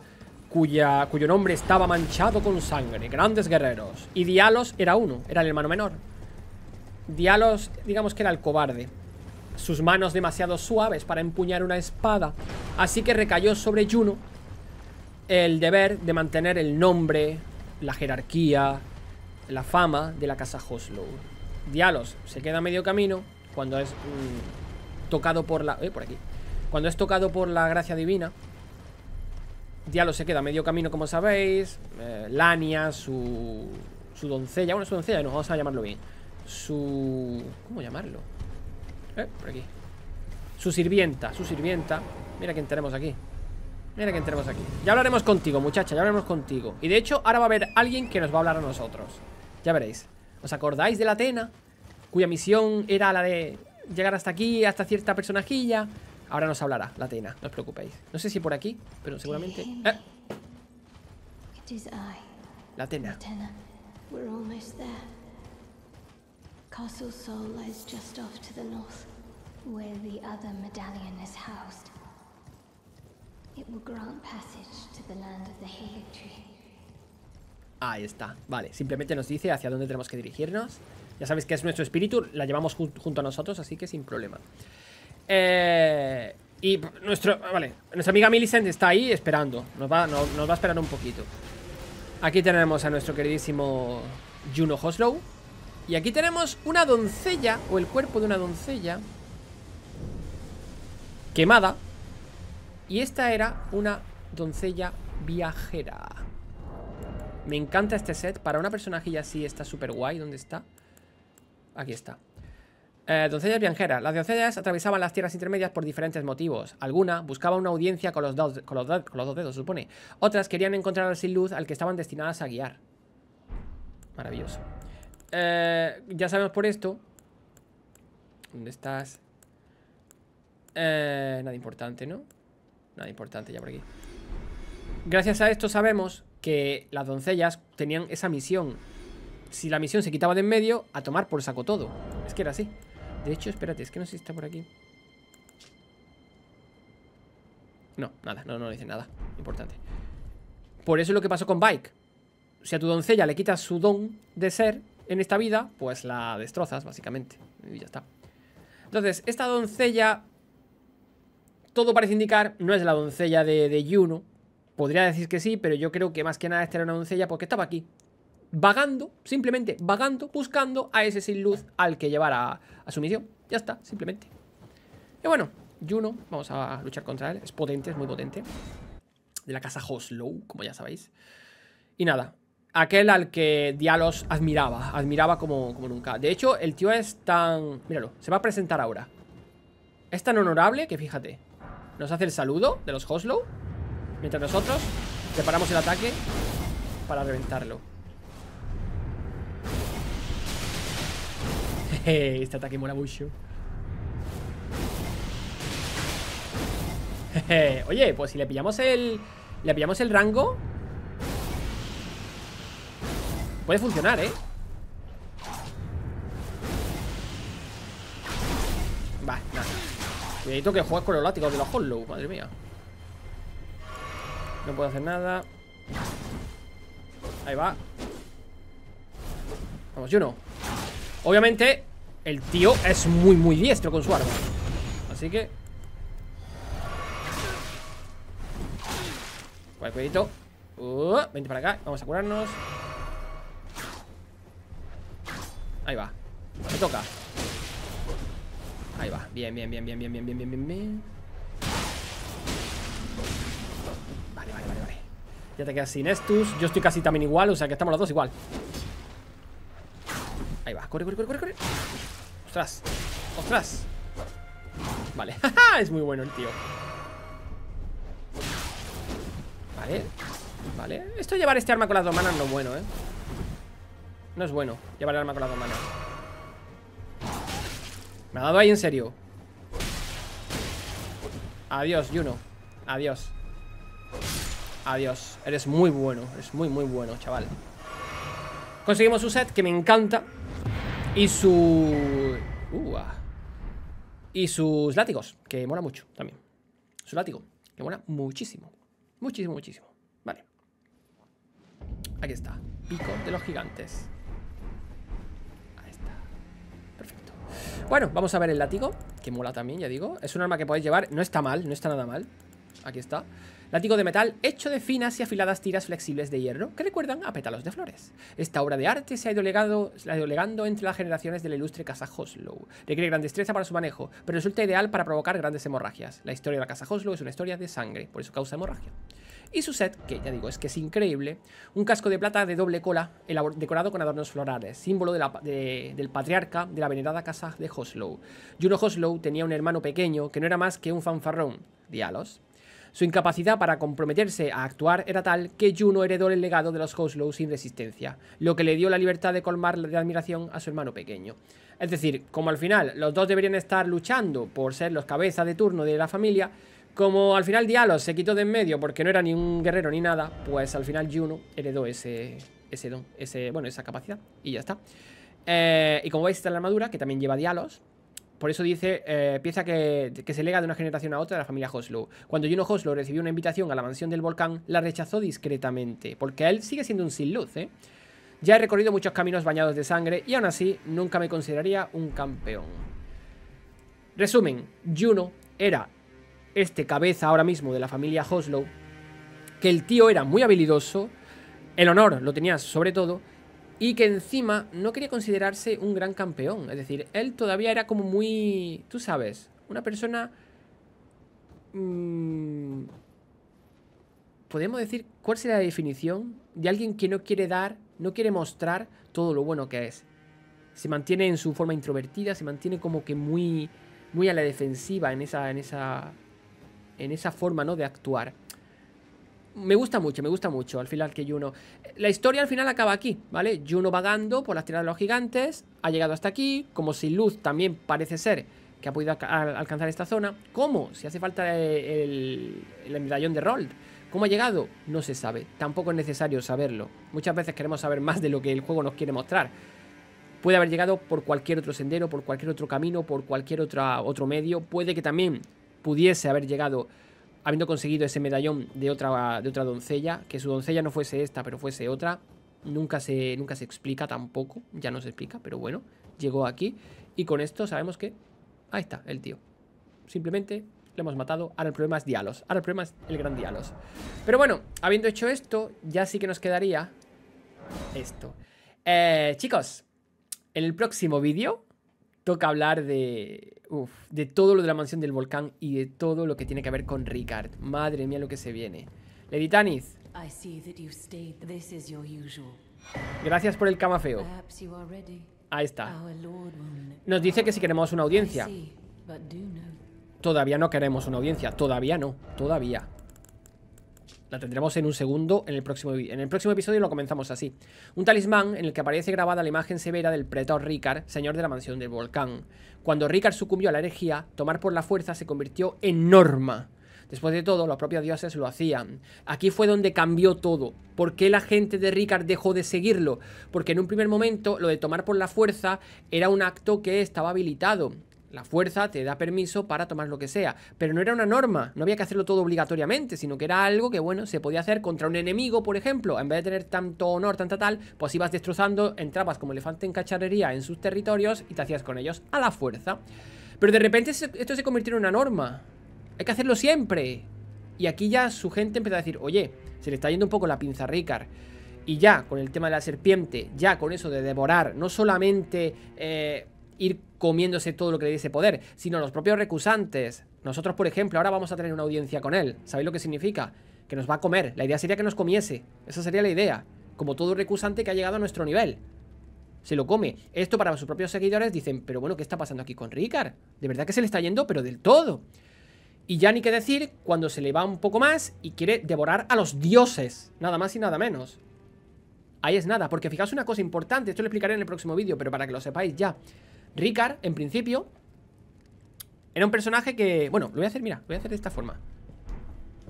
cuya, cuyo nombre estaba manchado con sangre, grandes guerreros. Y Dialos era uno, era el hermano menor. Dialos, digamos que era el cobarde sus manos demasiado suaves para empuñar una espada, así que recayó sobre Juno el deber de mantener el nombre, la jerarquía, la fama de la casa Hoslow. Dialos se queda a medio camino cuando es mm, tocado por la... Eh, por aquí. Cuando es tocado por la gracia divina, Dialos se queda a medio camino, como sabéis. Eh, Lania, su, su doncella, bueno, su doncella, no vamos a llamarlo bien. Su... ¿Cómo llamarlo? Eh, por aquí. Su sirvienta, su sirvienta. Mira que entremos aquí. Mira que entremos aquí. Ya hablaremos contigo, muchacha, ya hablaremos contigo. Y de hecho, ahora va a haber alguien que nos va a hablar a nosotros. Ya veréis. ¿Os acordáis de la Atena? Cuya misión era la de llegar hasta aquí, hasta cierta personajilla. Ahora nos hablará la Atena, no os preocupéis. No sé si por aquí, pero seguramente... Eh. La Atena. Castle Sol just off to Ahí está, vale, simplemente nos dice hacia dónde tenemos que dirigirnos Ya sabéis que es nuestro espíritu, la llevamos junto a nosotros, así que sin problema eh, Y nuestro, vale, nuestra amiga Millicent está ahí esperando Nos va, nos va a esperar un poquito Aquí tenemos a nuestro queridísimo Juno Hoslow Y aquí tenemos una doncella, o el cuerpo de una doncella quemada. Y esta era una doncella viajera. Me encanta este set. Para una personajilla así está súper guay. ¿Dónde está? Aquí está. Eh, doncellas viajeras. Las doncellas atravesaban las tierras intermedias por diferentes motivos. Alguna buscaba una audiencia con los, dos, dedos, supone. Otras querían encontrar al sin luz al que estaban destinadas a guiar. Maravilloso. Eh, ya sabemos por esto. ¿Dónde estás? Eh, nada importante, ¿no? Nada importante ya por aquí. Gracias a esto sabemos que las doncellas tenían esa misión. Si la misión se quitaba de en medio, a tomar por saco todo. Es que era así. De hecho, espérate, es que no sé si está por aquí. No, nada, no, no dice nada. Importante. Por eso es lo que pasó con Bike. Si a tu doncella le quitas su don de ser en esta vida, pues la destrozas, básicamente. Y ya está. Entonces, esta doncella todo parece indicar, no es la doncella de, de Podría decir que sí, pero yo creo que más que nada esta era una doncella porque estaba aquí. Vagando, simplemente vagando, buscando a ese sin luz al que llevar a, su misión. Ya está, simplemente. Y bueno, Juno, vamos a luchar contra él. Es potente, es muy potente. De la casa Hoslow, como ya sabéis. Y nada, aquel al que Dialos admiraba, admiraba como, como nunca. De hecho, el tío es tan... Míralo, se va a presentar ahora. Es tan honorable que fíjate, nos hace el saludo de los Hoslow. Mientras nosotros preparamos el ataque para reventarlo. este ataque mola mucho. oye, pues si le pillamos el... Le pillamos el rango Puede funcionar, ¿eh? Va, nada Necesito que juegas con los látigos de los Hollow, madre mía. No puedo hacer nada. Ahí va. Vamos, yo no Obviamente, el tío es muy, muy diestro con su arma. Así que... Vale, cuidadito. Uh, vente para acá. Vamos a curarnos. Ahí va. Me toca. Ahí va. Bien, bien, bien, bien, bien, bien, bien, bien, bien, Vale, vale, vale, vale. Ya te quedas sin Estus. Yo estoy casi también igual, o sea que estamos los dos igual. Ahí va. Corre, corre, corre, corre, corre. Ostras. Ostras. Vale. es muy bueno el tío. Vale. Vale. Esto llevar este arma con las dos manos no es bueno, ¿eh? No es bueno llevar el arma con las dos manos. Me ha dado ahí en serio Adiós, Juno Adiós Adiós Eres muy bueno Eres muy, muy bueno, chaval Conseguimos su set, que me encanta Y su... Uh, y sus látigos, que mola mucho también Su látigo, que mola muchísimo Muchísimo, muchísimo Vale Aquí está Pico de los gigantes Bueno, vamos a ver el látigo, que mola también, ya digo. Es un arma que podéis llevar, no está mal, no está nada mal. Aquí está. Látigo de metal hecho de finas y afiladas tiras flexibles de hierro que recuerdan a pétalos de flores. Esta obra de arte se ha ido, legando entre las generaciones del ilustre Casa Hoslow. Requiere gran destreza para su manejo, pero resulta ideal para provocar grandes hemorragias. La historia de la Casa Hoslow es una historia de sangre, por eso causa hemorragia. Y su set, que ya digo, es que es increíble, un casco de plata de doble cola decorado con adornos florales, símbolo del patriarca de la venerada casa de Hoslow. Juno Hoslow tenía un hermano pequeño que no era más que un fanfarrón, dialos. Su incapacidad para comprometerse a actuar era tal que Juno heredó el legado de los Hoslow sin resistencia, lo que le dio la libertad de colmar de admiración a su hermano pequeño. Es decir, como al final los dos deberían estar luchando por ser los cabezas de turno de la familia, como al final Dialos se quitó de en medio porque no era ni un guerrero ni nada, pues al final Juno heredó ese, ese don, ese, bueno, esa capacidad y ya está. Eh, y como veis está la armadura, que también lleva Dialos. Por eso dice, eh, pieza que, se lega de una generación a otra de la familia Hoslow. Cuando Juno Hoslow recibió una invitación a la mansión del volcán, la rechazó discretamente, porque él sigue siendo un sin luz, ¿eh? Ya he recorrido muchos caminos bañados de sangre y aún así nunca me consideraría un campeón. Resumen, Juno era este cabeza ahora mismo de la familia Hoslow, que el tío era muy habilidoso, el honor lo tenía sobre todo, y que encima no quería considerarse un gran campeón. Es decir, él todavía era como muy, tú sabes, una persona... Mm, podemos decir cuál sería la definición de alguien que no quiere dar, no quiere mostrar todo lo bueno que es. Se mantiene en su forma introvertida, se mantiene como que muy, muy a la defensiva en esa, en esa en esa forma, ¿no? De actuar. Me gusta mucho, me gusta mucho al final que Juno. La historia al final acaba aquí, ¿vale? Juno vagando por las tierras de los gigantes, ha llegado hasta aquí, como si Luz también parece ser que ha podido alcanzar esta zona. ¿Cómo? Si hace falta el, el, medallón de Rold. ¿Cómo ha llegado? No se sabe. Tampoco es necesario saberlo. Muchas veces queremos saber más de lo que el juego nos quiere mostrar. Puede haber llegado por cualquier otro sendero, por cualquier otro camino, por cualquier otra, otro medio. Puede que también pudiese haber llegado habiendo conseguido ese medallón de otra, de otra doncella, que su doncella no fuese esta, pero fuese otra, nunca se, nunca se explica tampoco, ya no se explica, pero bueno, llegó aquí y con esto sabemos que ahí está el tío. Simplemente le hemos matado, ahora el problema es Dialos, ahora el problema es el gran Dialos. Pero bueno, habiendo hecho esto, ya sí que nos quedaría esto. Eh, chicos, en el próximo vídeo toca hablar de, de todo lo de la mansión del volcán y de todo lo que tiene que ver con Ricard. Madre mía, lo que se viene. Lady Tanith. Gracias por el camafeo. Ahí está. Nos dice que si queremos una audiencia. Todavía no queremos una audiencia. Todavía no. Todavía. La tendremos en un segundo en el próximo En el próximo episodio lo comenzamos así. Un talismán en el que aparece grabada la imagen severa del pretor Ricard, señor de la mansión del volcán. Cuando Ricard sucumbió a la herejía, tomar por la fuerza se convirtió en norma. Después de todo, los propios dioses lo hacían. Aquí fue donde cambió todo. ¿Por qué la gente de Ricard dejó de seguirlo? Porque en un primer momento lo de tomar por la fuerza era un acto que estaba habilitado la fuerza te da permiso para tomar lo que sea, pero no era una norma, no había que hacerlo todo obligatoriamente, sino que era algo que, bueno, se podía hacer contra un enemigo, por ejemplo, en vez de tener tanto honor, tanta tal, pues ibas destrozando, entrabas como elefante en cacharrería en sus territorios y te hacías con ellos a la fuerza. Pero de repente esto se convirtió en una norma, hay que hacerlo siempre. Y aquí ya su gente empezó a decir, oye, se le está yendo un poco la pinza a Ricard. Y ya con el tema de la serpiente, ya con eso de devorar, no solamente... Eh, ir comiéndose todo lo que le diese poder, sino los propios recusantes. Nosotros, por ejemplo, ahora vamos a tener una audiencia con él. ¿Sabéis lo que significa? Que nos va a comer. La idea sería que nos comiese. Esa sería la idea. Como todo recusante que ha llegado a nuestro nivel. Se lo come. Esto para sus propios seguidores dicen, pero bueno, ¿qué está pasando aquí con Ricard? De verdad que se le está yendo, pero del todo. Y ya ni qué decir cuando se le va un poco más y quiere devorar a los dioses. Nada más y nada menos. Ahí es nada, porque fijaos una cosa importante, esto lo explicaré en el próximo vídeo, pero para que lo sepáis ya. Ricard, en principio, era un personaje que... Bueno, lo voy a hacer, mira, voy a hacer de esta forma.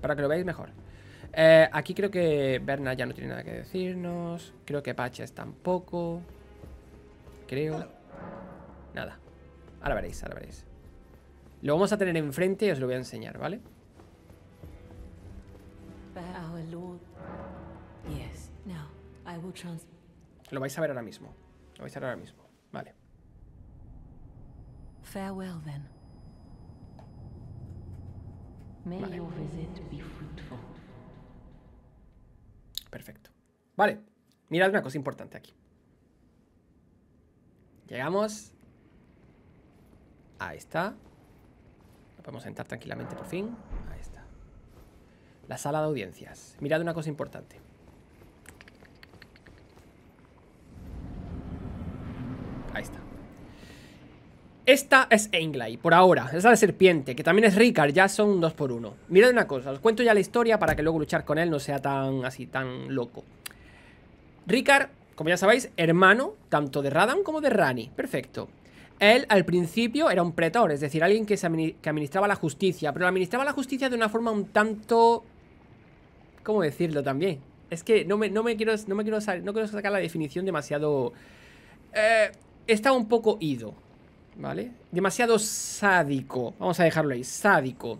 Para que lo veáis mejor. Eh, aquí creo que Berna ya no tiene nada que decirnos. Creo que Paches tampoco. Creo. Nada. Ahora veréis, ahora veréis. Lo vamos a tener enfrente y os lo voy a enseñar, ¿vale? Lo vais a ver ahora mismo. Lo vais a ver ahora mismo. Perfecto. Vale. Mirad una cosa importante aquí. Llegamos. Ahí está. vamos podemos sentar tranquilamente por fin. Ahí está. La sala de audiencias. Mirad una cosa importante. Esta es Englai, por ahora. Esa de serpiente, que también es Ricard, ya son dos por uno. Mirad una cosa, os cuento ya la historia para que luego luchar con él no sea tan así, tan loco. Ricard, como ya sabéis, hermano tanto de Radan como de Rani. Perfecto. Él al principio era un pretor, es decir, alguien que, administraba la justicia, pero administraba la justicia de una forma un tanto... ¿Cómo decirlo también? Es que no me, quiero, no me quiero, no quiero sacar la definición demasiado... Eh, está estaba un poco ido, ¿vale? Demasiado sádico, vamos a dejarlo ahí, sádico.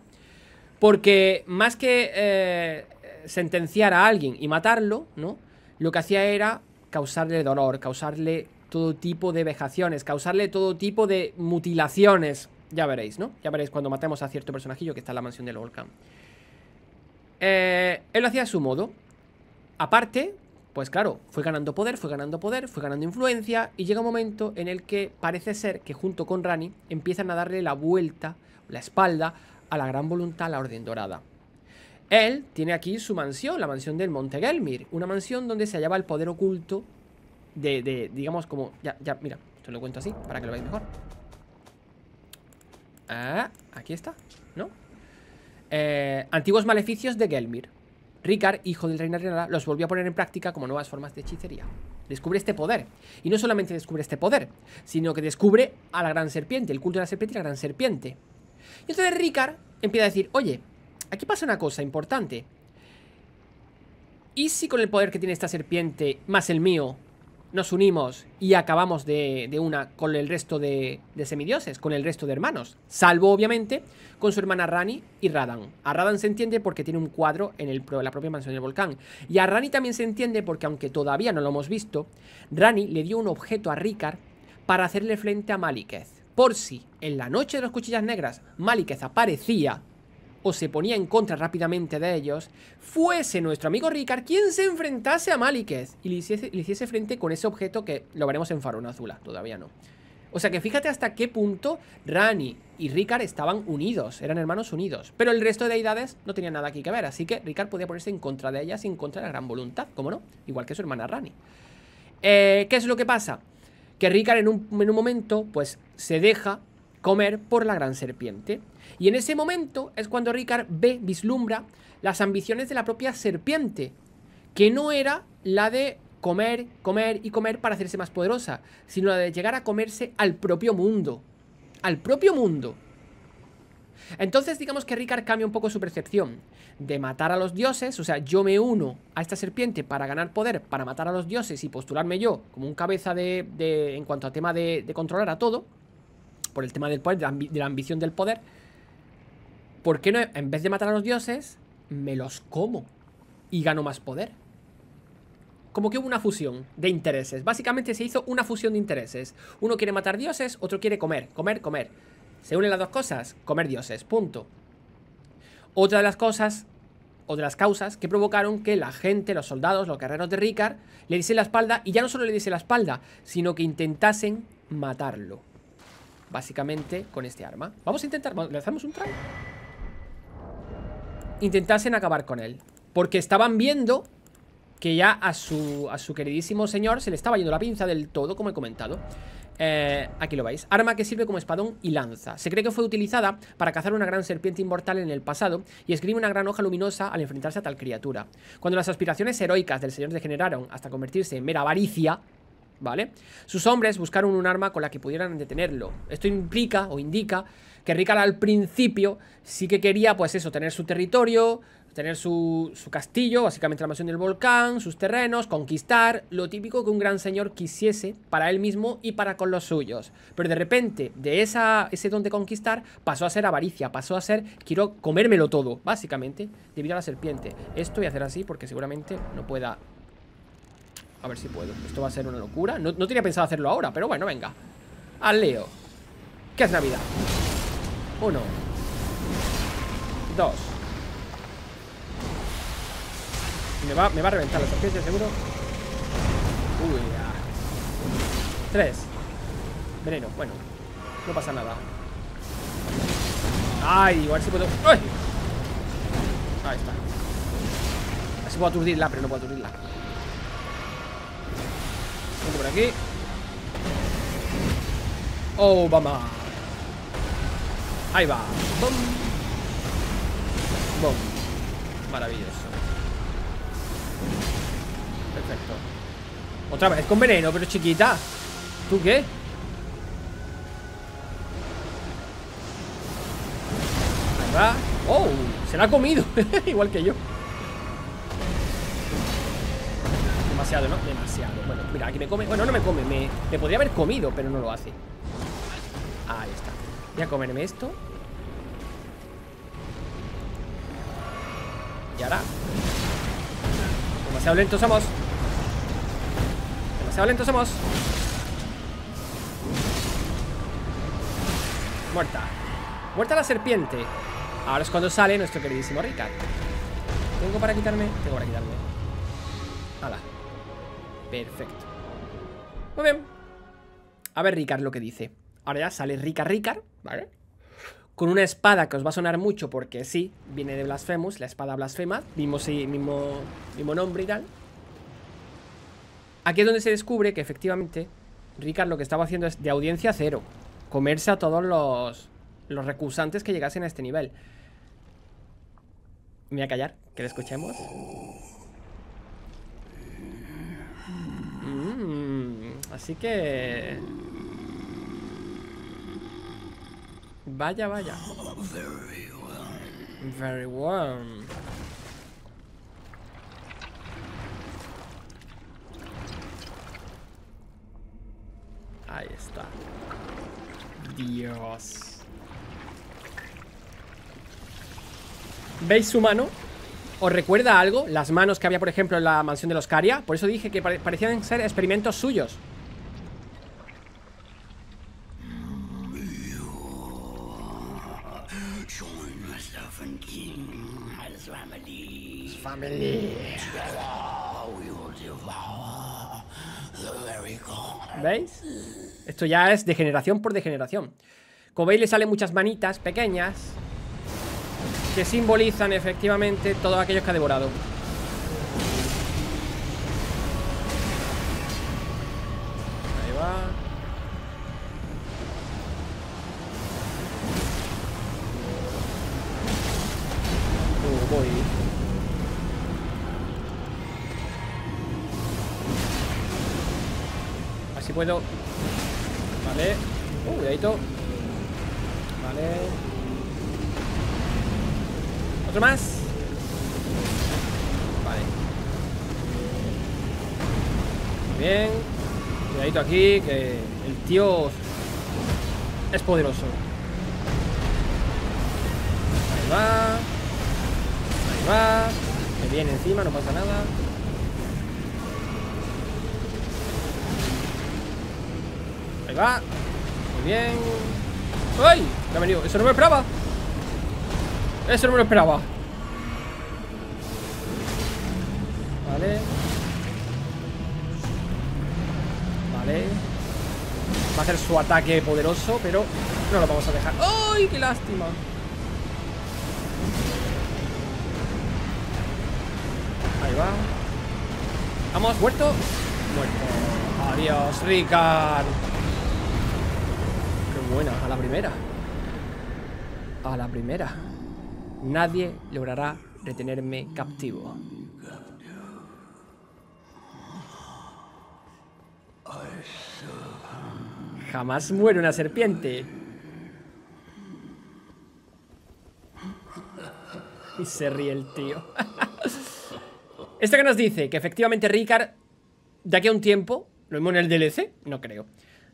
Porque más que eh, sentenciar a alguien y matarlo, ¿no? Lo que hacía era causarle dolor, causarle todo tipo de vejaciones, causarle todo tipo de mutilaciones. Ya veréis, ¿no? Ya veréis cuando matemos a cierto personajillo que está en la mansión del volcán. Eh, él lo hacía a su modo. Aparte, pues claro, fue ganando poder, fue ganando poder, fue ganando influencia y llega un momento en el que parece ser que junto con Rani empiezan a darle la vuelta, la espalda a la gran voluntad, a la Orden Dorada. Él tiene aquí su mansión, la mansión del Monte Gelmir, una mansión donde se hallaba el poder oculto de, digamos, como... Ya, ya, mira, te lo cuento así para que lo veáis mejor. Ah, aquí está, ¿no? Eh, antiguos maleficios de Gelmir. Ricard, hijo del rey Renada, los volvió a poner en práctica como nuevas formas de hechicería. Descubre este poder. Y no solamente descubre este poder, sino que descubre a la gran serpiente, el culto de la serpiente y la gran serpiente. Y entonces Ricard empieza a decir, oye, aquí pasa una cosa importante. ¿Y si con el poder que tiene esta serpiente, más el mío, nos unimos y acabamos de, una con el resto de, de, semidioses, con el resto de hermanos. Salvo, obviamente, con su hermana Rani y Radan. A Radan se entiende porque tiene un cuadro en la propia mansión del volcán. Y a Rani también se entiende porque, aunque todavía no lo hemos visto, Rani le dio un objeto a Ricard para hacerle frente a Maliketh. Por si en la noche de las cuchillas negras Maliquez aparecía, o se ponía en contra rápidamente de ellos, fuese nuestro amigo Ricard quien se enfrentase a Maliquez y le hiciese, frente con ese objeto que lo veremos en Farona Azula, todavía no. O sea que fíjate hasta qué punto Rani y Ricard estaban unidos, eran hermanos unidos. Pero el resto de deidades no tenían nada aquí que ver, así que Ricard podía ponerse en contra de ellas, en contra de la gran voluntad, ¿cómo no? Igual que su hermana Rani. Eh, ¿Qué es lo que pasa? Que Ricard en un, en un momento, pues, se deja comer por la gran serpiente. Y en ese momento es cuando Ricard ve, vislumbra las ambiciones de la propia serpiente, que no era la de comer, comer y comer para hacerse más poderosa, sino la de llegar a comerse al propio mundo. Al propio mundo. Entonces digamos que Ricard cambia un poco su percepción de matar a los dioses, o sea, yo me uno a esta serpiente para ganar poder, para matar a los dioses y postularme yo como un cabeza de, en cuanto a tema de, de controlar a todo, por el tema del poder, de la, ambición del poder, ¿por qué no, en vez de matar a los dioses, me los como y gano más poder? Como que hubo una fusión de intereses. Básicamente se hizo una fusión de intereses. Uno quiere matar dioses, otro quiere comer, comer, comer. Se unen las dos cosas, comer dioses, punto. Otra de las cosas, o de las causas, que provocaron que la gente, los soldados, los guerreros de Ricard, le diesen la espalda, y ya no solo le diesen la espalda, sino que intentasen matarlo. Básicamente con este arma Vamos a intentar, hacemos un try Intentasen acabar con él Porque estaban viendo Que ya a su, a su queridísimo señor Se le estaba yendo la pinza del todo Como he comentado eh, aquí lo veis, arma que sirve como espadón y lanza. Se cree que fue utilizada para cazar una gran serpiente inmortal en el pasado y escribe una gran hoja luminosa al enfrentarse a tal criatura. Cuando las aspiraciones heroicas del señor degeneraron hasta convertirse en mera avaricia, ¿vale? Sus hombres buscaron un arma con la que pudieran detenerlo. Esto implica o indica que Ricard al principio sí que quería, pues eso, tener su territorio, tener su, castillo, básicamente la mansión del volcán, sus terrenos, conquistar, lo típico que un gran señor quisiese para él mismo y para con los suyos. Pero de repente, de esa, ese don de conquistar, pasó a ser avaricia, pasó a ser quiero comérmelo todo, básicamente, debido a la serpiente. Esto voy a hacer así porque seguramente no pueda a ver si puedo Esto va a ser una locura No, no tenía pensado hacerlo ahora Pero bueno, venga Al Leo ¿Qué es Navidad? Uno Dos Me va, a reventar los objetos, seguro Uy, Tres Veneno, bueno No pasa nada Ay, igual si puedo ¡Ay! Ahí está si puedo aturdirla, pero no puedo aturdirla por aquí. ¡Oh, vamos! Ahí va. Boom Boom Maravilloso. Perfecto. Otra vez con veneno, pero chiquita. ¿Tú qué? Ahí va. ¡Oh! Se la ha comido. Igual que yo. Demasiado, ¿no? Demasiado. Mira, aquí me come Bueno, no me come me, podría haber comido, pero no lo hace Ahí está Voy a comerme esto Y ahora Demasiado lento somos Demasiado lento somos Muerta Muerta la serpiente Ahora es cuando sale nuestro queridísimo Ricard ¿Tengo para quitarme? Tengo para quitarme Hala Perfecto. Muy bien. A ver Ricard lo que dice. Ahora ya sale Rica Ricard, ¿vale? Con una espada que os va a sonar mucho porque sí, viene de Blasphemous, la espada blasfema, mismo, sí, mismo, mismo nombre y Aquí es donde se descubre que efectivamente Ricard lo que estaba haciendo es de audiencia cero, comerse a todos los, los recusantes que llegasen a este nivel. Me voy a callar, que le escuchemos. Mm, así que... Vaya, vaya. Very warm. Ahí está. Dios. ¿Veis su mano? ¿Os recuerda algo? Las manos que había, por ejemplo, en la mansión de los Caria. Por eso dije que parecían ser experimentos suyos. ¿Veis? Esto ya es de generación por degeneración. Como le salen muchas manitas pequeñas que simbolizan efectivamente todos aquellos que ha devorado. Ahí va. Uh, voy. Así puedo. Vale. Uh, cuidadito. Vale. ¿Otro más? Vale. Muy bien. Cuidadito aquí, que el tío es poderoso. Ahí va. Ahí va. Me viene encima, no pasa nada. Ahí va. Muy bien. ¡Ay! Me ha venido. Eso no me esperaba. Eso no lo esperaba. Vale. Vale. Va a hacer su ataque poderoso, pero no lo vamos a dejar. ¡Ay, qué lástima! Ahí va. Vamos, muerto. Muerto. Adiós, Ricard. Qué buena, a la primera. A la primera. Nadie logrará retenerme captivo. Jamás muere una serpiente. Y se ríe el tío. Esto que nos dice que efectivamente Ricard, de aquí a un tiempo, lo mismo en el DLC, no creo,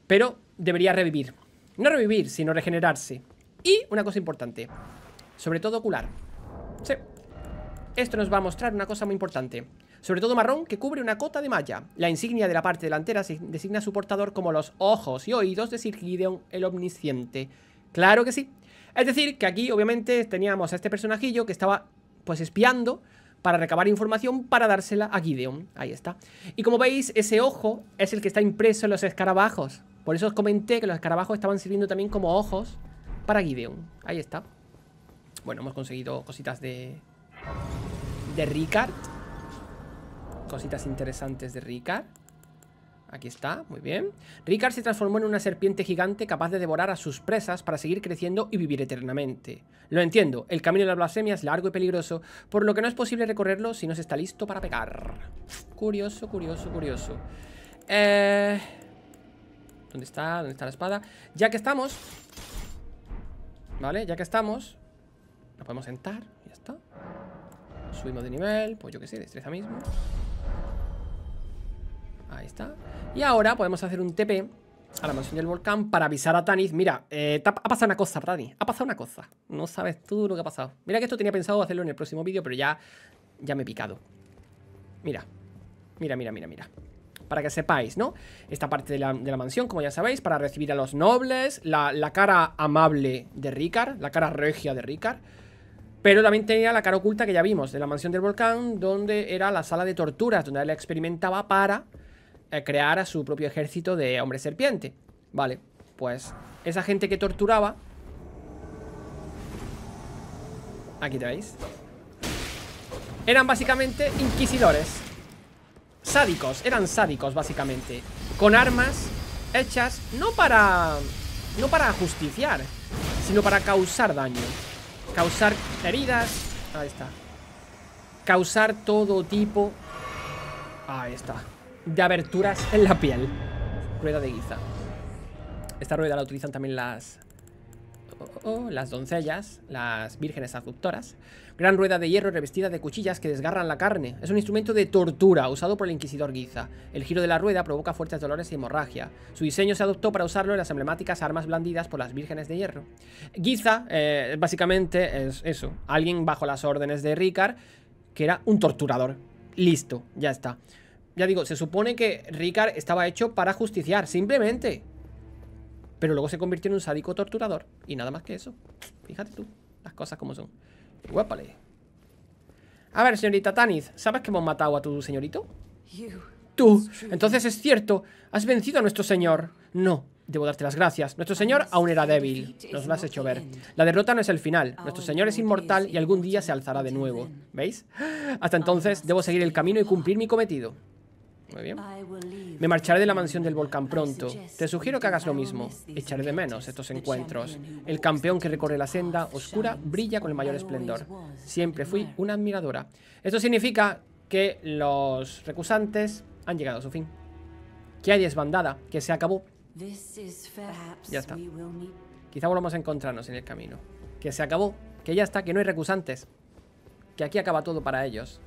pero debería revivir. No revivir, sino regenerarse. Y una cosa importante, sobre todo ocular. Sí. Esto nos va a mostrar una cosa muy importante. Sobre todo marrón, que cubre una cota de malla. La insignia de la parte delantera designa a su portador como los ojos y oídos de Sir Gideon el Omnisciente. Claro que sí. Es decir, que aquí obviamente teníamos a este personajillo que estaba pues espiando para recabar información para dársela a Gideon. Ahí está. Y como veis, ese ojo es el que está impreso en los escarabajos. Por eso os comenté que los escarabajos estaban sirviendo también como ojos para Gideon. Ahí está. Bueno, hemos conseguido cositas de... De Ricard. Cositas interesantes de Ricard. Aquí está, muy bien. Ricard se transformó en una serpiente gigante capaz de devorar a sus presas para seguir creciendo y vivir eternamente. Lo entiendo, el camino de la blasfemia es largo y peligroso, por lo que no es posible recorrerlo si no se está listo para pegar. Curioso, curioso, curioso. Eh, ¿Dónde está? ¿Dónde está la espada? Ya que estamos... ¿Vale? Ya que estamos... Nos podemos sentar ya está. Subimos de nivel, pues yo qué sé, destreza mismo. Ahí está. Y ahora podemos hacer un TP a la mansión del volcán para avisar a Tanis. Mira, eh, ha pasado una cosa, Tani Ha pasado una cosa. No sabes tú lo que ha pasado. Mira que esto tenía pensado hacerlo en el próximo vídeo, pero ya, ya me he picado. Mira. Mira, mira, mira, mira. Para que sepáis, ¿no? Esta parte de la, mansión, como ya sabéis, para recibir a los nobles, la, la cara amable de Ricard, la cara regia de Ricard. Pero también tenía la cara oculta que ya vimos, de la mansión del volcán, donde era la sala de torturas, donde él experimentaba para eh, crear a su propio ejército de hombre serpiente. Vale, pues esa gente que torturaba... Aquí tenéis. Eran básicamente inquisidores. Sádicos, eran sádicos básicamente. Con armas hechas no para... No para justiciar, sino para causar daño. Causar heridas. Ahí está. Causar todo tipo. Ahí está. De aberturas en la piel. Rueda de guiza. Esta rueda la utilizan también las oh, las doncellas, las vírgenes aductoras. Gran rueda de hierro revestida de cuchillas que desgarran la carne. Es un instrumento de tortura usado por el inquisidor Guiza. El giro de la rueda provoca fuertes dolores y hemorragia. Su diseño se adoptó para usarlo en las emblemáticas armas blandidas por las vírgenes de hierro. Guiza, eh, básicamente, es eso. Alguien bajo las órdenes de Ricard, que era un torturador. Listo, ya está. Ya digo, se supone que Ricard estaba hecho para justiciar, simplemente. Pero luego se convirtió en un sádico torturador. Y nada más que eso. Fíjate tú, las cosas como son. Guapale. A ver, señorita Tanith, ¿sabes que hemos matado a tu señorito? Tú. Entonces es cierto, has vencido a nuestro señor. No, Debo darte las gracias. Nuestro Señor aún era débil. Nos lo has hecho ver. La derrota no es el final. Nuestro Señor es inmortal y algún día se alzará de nuevo. ¿Veis? Hasta entonces, debo seguir el camino y cumplir mi cometido. Muy bien. Me marcharé de la mansión del volcán pronto. Te sugiero que hagas lo mismo. Echaré de menos estos encuentros. El campeón que recorre la senda oscura brilla con el mayor esplendor. Siempre fui una admiradora. Esto significa que los recusantes han llegado a su fin. Que hay desbandada, que se acabó. Ya está. Quizá volvamos a encontrarnos en el camino. Que se acabó, que ya está, que no hay recusantes. Que aquí acaba todo para ellos.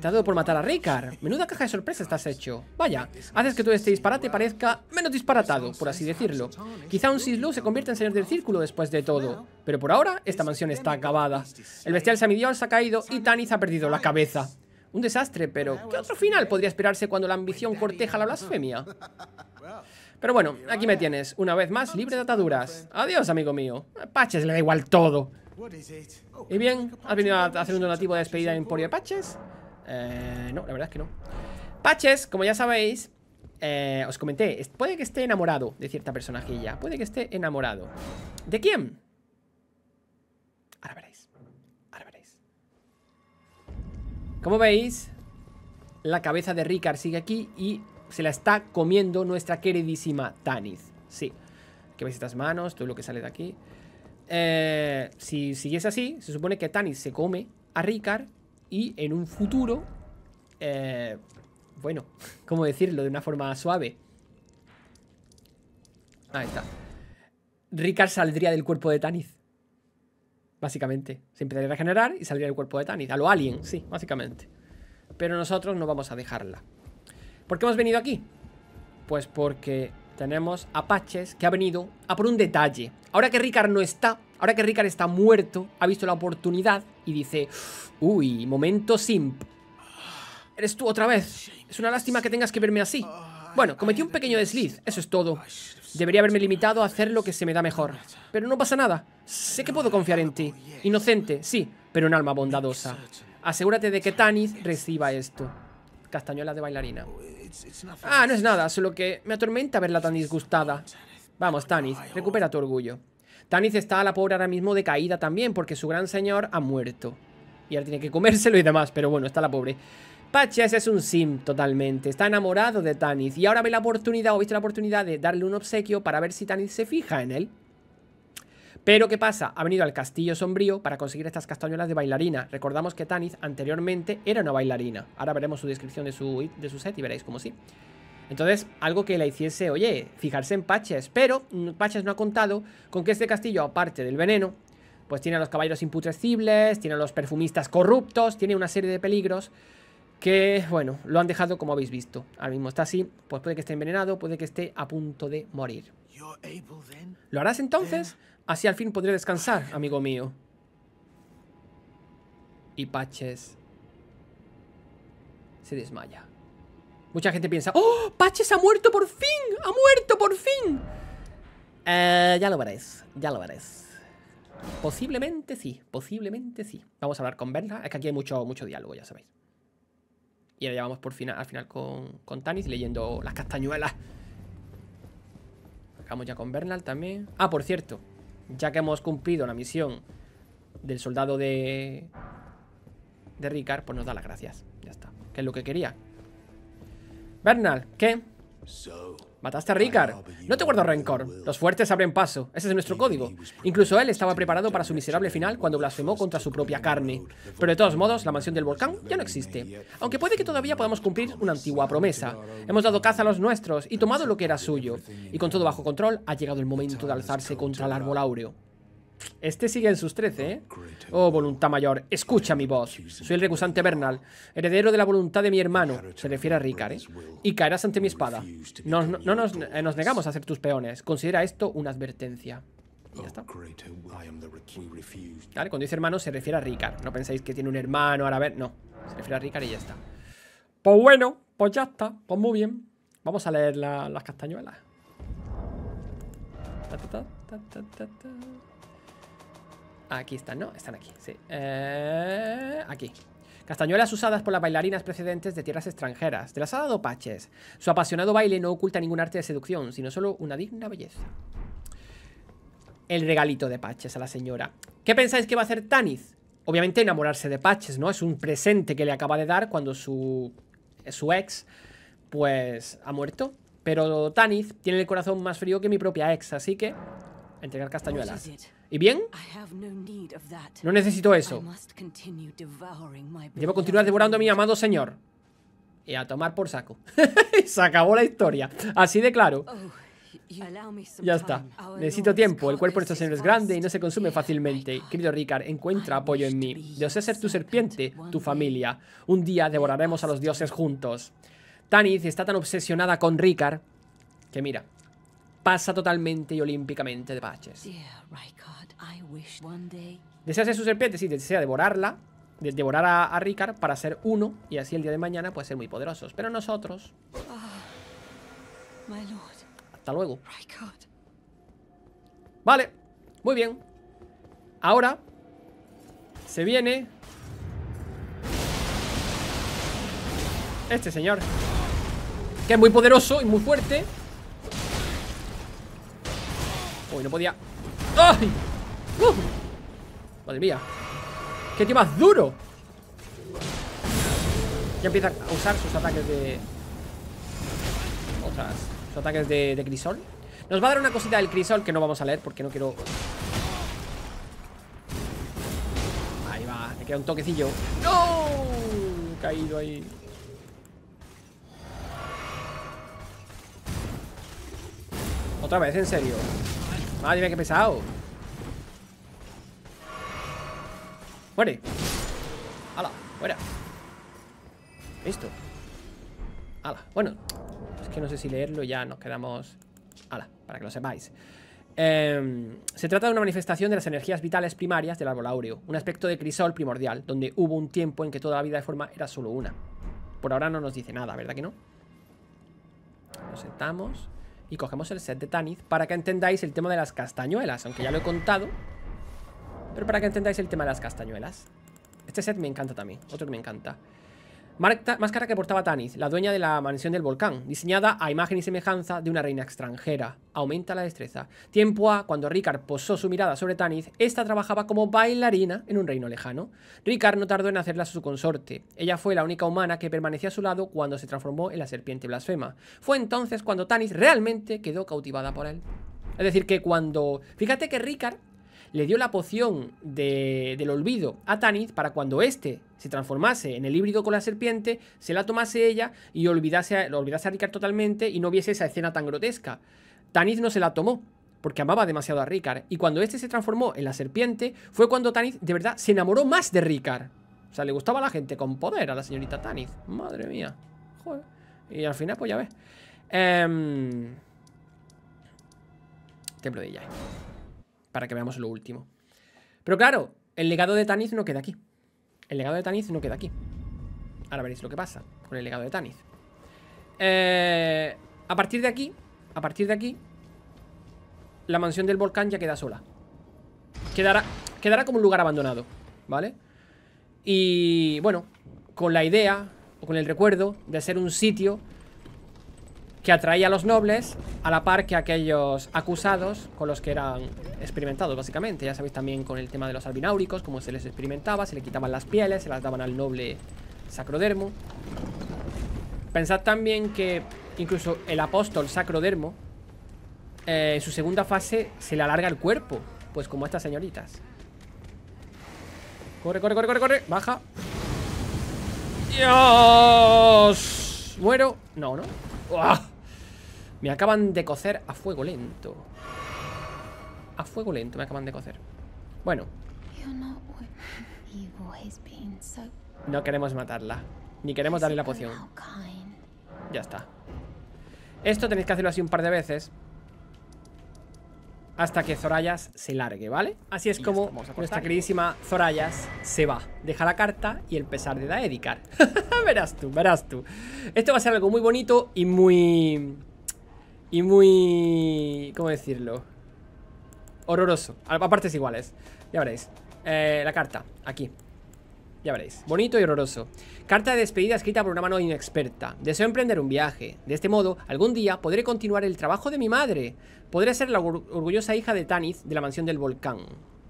Te ha dado por matar a Ricard. Menuda caja de sorpresa estás hecho. Vaya, haces que todo este disparate parezca menos disparatado, por así decirlo. Quizá un Sislu se convierta en señor del círculo después de todo. Pero por ahora, esta mansión está acabada. El bestial semidios ha caído y Tanith ha perdido la cabeza. Un desastre, pero ¿qué otro final podría esperarse cuando la ambición corteja la blasfemia? Pero bueno, aquí me tienes, una vez más libre de ataduras. Adiós, amigo mío. A Paches le da igual todo. ¿Y bien? ¿Has venido a hacer un donativo de despedida en Emporio de Paches? Eh, no, la verdad es que no. Paches, como ya sabéis, eh, os comenté, puede que esté enamorado de cierta personajilla. Puede que esté enamorado. ¿De quién? Ahora veréis. Ahora veréis. Como veis, la cabeza de Ricard sigue aquí y se la está comiendo nuestra queridísima Taniz. Sí. Que veis estas manos, todo lo que sale de aquí. Eh, si siguiese así, se supone que Tanis se come a Ricard y en un futuro, eh, bueno, ¿cómo decirlo? De una forma suave. Ahí está. Ricard saldría del cuerpo de Tanith. Básicamente. Se empezaría a regenerar y saldría del cuerpo de Tanith. A lo alien, sí, básicamente. Pero nosotros no vamos a dejarla. ¿Por qué hemos venido aquí? Pues porque tenemos apaches que ha venido a por un detalle. Ahora que Ricard no está, Ahora que Ricard está muerto, ha visto la oportunidad y dice, uy, momento simp. Eres tú otra vez. Es una lástima que tengas que verme así. Bueno, cometí un pequeño desliz, eso es todo. Debería haberme limitado a hacer lo que se me da mejor. Pero no pasa nada. Sé que puedo confiar en ti. Inocente, sí, pero un alma bondadosa. Asegúrate de que Tanis reciba esto. Castañuela de bailarina. Ah, no es nada, solo que me atormenta verla tan disgustada. Vamos, Tanis, recupera tu orgullo. Tanis está a la pobre ahora mismo de caída también, porque su gran señor ha muerto. Y ahora tiene que comérselo y demás, pero bueno, está la pobre. Paches es un sim totalmente, está enamorado de Tanis. Y ahora ve la oportunidad, o viste la oportunidad de darle un obsequio para ver si Tanis se fija en él. Pero ¿qué pasa? Ha venido al Castillo Sombrío para conseguir estas castañuelas de bailarina. Recordamos que Tanis anteriormente era una bailarina. Ahora veremos su descripción de su, de su set y veréis cómo sí. Entonces, algo que la hiciese, oye, fijarse en Paches, pero Paches no ha contado con que este castillo, aparte del veneno, pues tiene a los caballeros imputrecibles, tiene a los perfumistas corruptos, tiene una serie de peligros que, bueno, lo han dejado como habéis visto. Ahora mismo está así, pues puede que esté envenenado, puede que esté a punto de morir. ¿Lo harás entonces? Así al fin podré descansar, amigo mío. Y Paches se desmaya. Mucha gente piensa, ¡Oh! ¡Paches ha muerto por fin! ¡Ha muerto por fin! Eh, ya lo veréis, ya lo veréis. Posiblemente sí, posiblemente sí. Vamos a hablar con Bernal Es que aquí hay mucho, mucho diálogo, ya sabéis. Y ahora ya vamos por fin al final con, con Tanis leyendo las castañuelas. Vamos ya con Bernal también. Ah, por cierto, ya que hemos cumplido la misión del soldado de, de Ricard, pues nos da las gracias. Ya está. Que es lo que quería. Bernal, ¿qué? Mataste a Ricard. No te guardo rencor. Los fuertes abren paso. Ese es nuestro código. Incluso él estaba preparado para su miserable final cuando blasfemó contra su propia carne. Pero de todos modos, la mansión del volcán ya no existe. Aunque puede que todavía podamos cumplir una antigua promesa. Hemos dado caza a los nuestros y tomado lo que era suyo. Y con todo bajo control, ha llegado el momento de alzarse contra el árbol áureo. Este sigue en sus 13, ¿eh? Oh, voluntad mayor, escucha mi voz. Soy el recusante Bernal, heredero de la voluntad de mi hermano, se refiere a Ricard, ¿eh? Y caerás ante mi espada. no, eh, nos, negamos a ser tus peones. Considera esto una advertencia. Y ya está. Vale, cuando dice hermano se refiere a Ricard. No pensáis que tiene un hermano, a la ver. No, se refiere a Ricard y ya está. Pues bueno, pues ya está. Pues muy bien. Vamos a leer las castañuelas. Aquí están, ¿no? Están aquí, sí. Eh, aquí. Castañuelas usadas por las bailarinas precedentes de tierras extranjeras. Te las ha dado Paches. Su apasionado baile no oculta ningún arte de seducción, sino solo una digna belleza. El regalito de Paches a la señora. ¿Qué pensáis que va a hacer Taniz? Obviamente enamorarse de Paches, ¿no? Es un presente que le acaba de dar cuando su, su ex, pues, ha muerto. Pero Taniz tiene el corazón más frío que mi propia ex, así que... Entregar castañuelas. ¿Y bien? No necesito eso. Debo continuar devorando a mi amado señor. Y a tomar por saco. Se acabó la historia. Así de claro. Oh, ya está. Necesito tiempo. El cuerpo de nuestro señor es grande y no se consume fácilmente. Querido Ricard, encuentra apoyo en mí. Deseo ser tu serpiente, tu familia. Un día devoraremos a los dioses juntos. Tanith está tan obsesionada con Ricard que mira, pasa totalmente y olímpicamente de baches. Desea ser su serpiente, sí, desea devorarla, devorar a, Ricard para ser uno y así el día de mañana puede ser muy poderosos. Pero nosotros... Ah, Hasta luego. Vale, muy bien. Ahora se viene este señor, que es muy poderoso y muy fuerte. Uy, no podía. ¡Ay! ¡Uf! ¡Uh! Madre mía ¡Qué tío más duro! Ya empieza a usar sus ataques de... Otras Sus ataques de, crisol Nos va a dar una cosita del crisol que no vamos a leer Porque no quiero... Ahí va, me queda un toquecillo ¡No! He caído ahí Otra vez, en serio Madre mía, qué pesado Muere. ¡Hala! fuera. Listo. ¡Hala! bueno. Es que no sé si leerlo, ya nos quedamos... ¡Hala! para que lo sepáis. Em, se trata de una manifestación de las energías vitales primarias del árbol áureo, un aspecto de crisol primordial, donde hubo un tiempo en que toda la vida de forma era solo una. Por ahora no nos dice nada, ¿verdad que no? Nos sentamos y cogemos el set de Tanith para que entendáis el tema de las castañuelas, aunque ya lo he contado, pero para que entendáis el tema de las castañuelas. Este set me encanta también, otro que me encanta. Máscara que portaba Tanis, la dueña de la mansión del volcán, diseñada a imagen y semejanza de una reina extranjera. Aumenta la destreza. Tiempo A, cuando Ricard posó su mirada sobre Tanis, esta trabajaba como bailarina en un reino lejano. Ricard no tardó en hacerla su consorte. Ella fue la única humana que permanecía a su lado cuando se transformó en la serpiente blasfema. Fue entonces cuando Tanis realmente quedó cautivada por él. Es decir, que cuando. Fíjate que Ricard le dio la poción de, del olvido a Tanith para cuando éste se transformase en el híbrido con la serpiente, se la tomase ella y olvidase, lo olvidase a Ricard totalmente y no viese esa escena tan grotesca. Tanith no se la tomó, porque amaba demasiado a Ricard. Y cuando éste se transformó en la serpiente, fue cuando Tanith de verdad se enamoró más de Ricard. O sea, le gustaba a la gente con poder a la señorita Tanith. Madre mía. Joder. Y al final, pues ya ves. de em, Qué para que veamos lo último. Pero claro, el legado de Tanith no queda aquí. El legado de Tanith no queda aquí. Ahora veréis lo que pasa con el legado de Tanith. Eh, a partir de aquí, a partir de aquí, la mansión del volcán ya queda sola. Quedará, quedará como un lugar abandonado, ¿vale? Y bueno, con la idea o con el recuerdo de hacer un sitio que atraía a los nobles, a la par que aquellos acusados con los que eran experimentados, básicamente. Ya sabéis también con el tema de los albináuricos, cómo se les experimentaba, se le quitaban las pieles, se las daban al noble sacrodermo. Pensad también que incluso el apóstol sacrodermo, en eh, su segunda fase, se le alarga el cuerpo, pues como a estas señoritas. Corre, corre, corre, corre, corre, baja. ¡Dios! ¿Muero? No, ¿no? ¡Uah! Me acaban de cocer a fuego lento. A fuego lento me acaban de cocer. Bueno. No queremos matarla. Ni queremos darle la poción. Ya está. Esto tenéis que hacerlo así un par de veces. Hasta que Zorayas se largue, ¿vale? Así es como nuestra queridísima Zorayas se va. Deja la carta y el pesar de dedicar. verás tú, verás tú. Esto va a ser algo muy bonito y muy y muy... ¿Cómo decirlo? Horroroso. A partes iguales. Ya veréis. Eh, la carta, aquí. Ya veréis, bonito y horroroso. Carta de despedida escrita por una mano inexperta. Deseo emprender un viaje. De este modo, algún día podré continuar el trabajo de mi madre. Podré ser la orgullosa hija de Taniz de la mansión del volcán.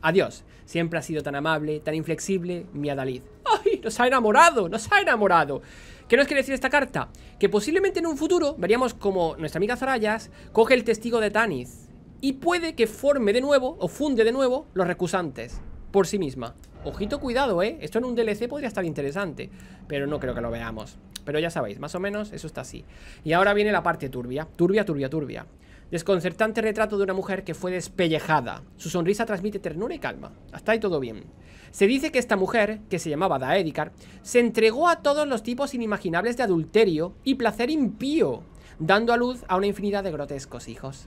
Adiós. Siempre ha sido tan amable, tan inflexible, mi Adalid. ¡Ay! ¡Nos ha enamorado! ¡Nos ha enamorado! ¿Qué nos quiere decir esta carta? Que posiblemente en un futuro veríamos como nuestra amiga Zarayas coge el testigo de Tanis y puede que forme de nuevo o funde de nuevo los recusantes por sí misma. Ojito, cuidado, ¿eh? Esto en un DLC podría estar interesante, pero no creo que lo veamos. Pero ya sabéis, más o menos eso está así. Y ahora viene la parte turbia, turbia, turbia, turbia. Desconcertante retrato de una mujer que fue despellejada. Su sonrisa transmite ternura y calma. Hasta ahí todo bien. Se dice que esta mujer, que se llamaba Daedicar se entregó a todos los tipos inimaginables de adulterio y placer impío, dando a luz a una infinidad de grotescos hijos.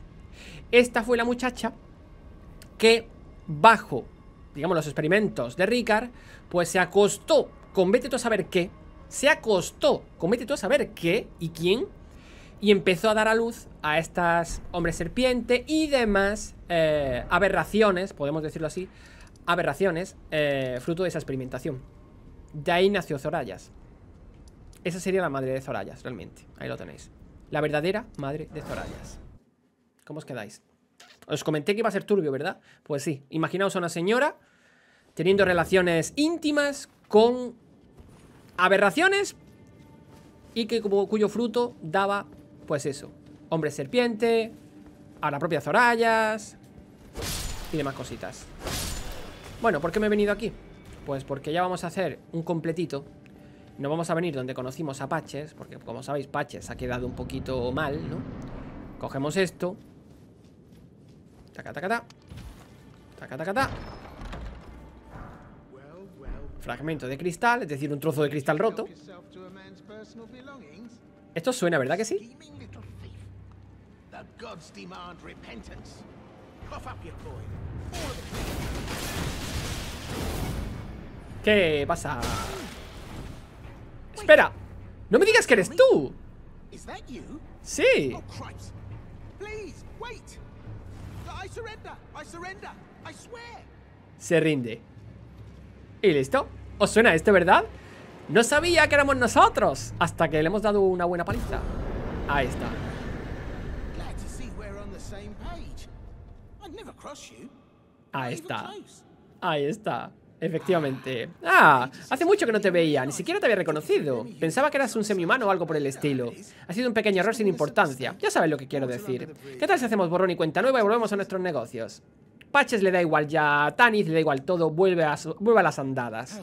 Esta fue la muchacha que, bajo, digamos, los experimentos de Ricard, pues se acostó con vete a saber qué, se acostó con vete tú a saber qué y quién, y empezó a dar a luz a estas hombres serpiente y demás eh, aberraciones, podemos decirlo así, aberraciones, eh, fruto de esa experimentación. De ahí nació Zorayas. Esa sería la madre de Zorayas, realmente. Ahí lo tenéis. La verdadera madre de Zorayas. ¿Cómo os quedáis? Os comenté que iba a ser turbio, ¿verdad? Pues sí. Imaginaos a una señora teniendo relaciones íntimas con aberraciones y que como, cuyo fruto daba pues eso, hombre serpiente, a la propia Zorayas y demás cositas. Bueno, ¿por qué me he venido aquí? Pues porque ya vamos a hacer un completito. No vamos a venir donde conocimos a Paches, porque como sabéis, Paches ha quedado un poquito mal, ¿no? Cogemos esto. Fragmento de cristal, es decir, un trozo de cristal roto. Esto suena, ¿verdad que sí? ¿Qué pasa? Espera. No me digas que eres tú. Sí. Se rinde. Y listo. ¿Os suena esto verdad? No sabía que éramos nosotros. Hasta que le hemos dado una buena paliza. Ahí está. Ahí está. Ahí está. Efectivamente. Ah, hace mucho que no te veía, ni siquiera te había reconocido. Pensaba que eras un semihumano o algo por el estilo. Ha sido un pequeño error sin importancia. Ya sabes lo que quiero decir. ¿Qué tal si hacemos borrón y cuenta nueva y volvemos a nuestros negocios? Paches le da igual ya Tanis, le da igual todo, vuelve a, vuelve a las andadas.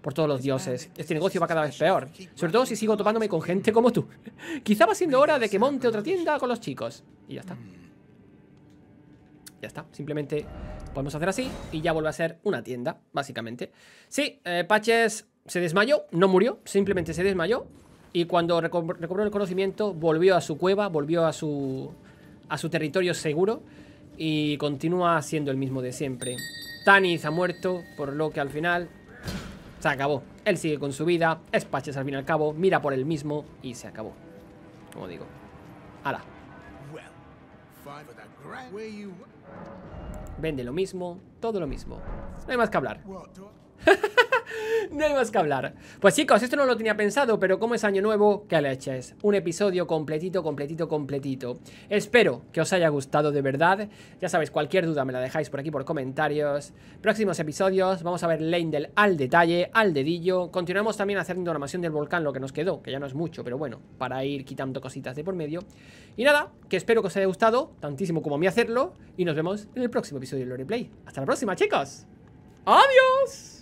Por todos los dioses, este negocio va cada vez peor. Sobre todo si sigo topándome con gente como tú. Quizá va siendo hora de que monte otra tienda con los chicos. Y ya está. Ya está, simplemente podemos hacer así y ya vuelve a ser una tienda, básicamente. Sí, eh, Paches se desmayó, no murió, simplemente se desmayó. Y cuando recobró el conocimiento, volvió a su cueva, volvió a su, a su territorio seguro y continúa siendo el mismo de siempre. Tanis ha muerto, por lo que al final se acabó. Él sigue con su vida, es Paches al fin y al cabo, mira por él mismo y se acabó. Como digo. Ala. Vende lo mismo, todo lo mismo. No hay más que hablar. no hay más que hablar. Pues chicos, esto no lo tenía pensado, pero como es año nuevo, que le eches. Un episodio completito, completito, completito. Espero que os haya gustado de verdad. Ya sabéis, cualquier duda me la dejáis por aquí por comentarios. Próximos episodios, vamos a ver Lendel al detalle, al dedillo. Continuamos también haciendo animación del volcán, lo que nos quedó, que ya no es mucho, pero bueno, para ir quitando cositas de por medio. Y nada, que espero que os haya gustado, tantísimo como a mí hacerlo. Y nos vemos en el próximo episodio de Loreplay, Play. Hasta la próxima, chicos. ¡Adiós!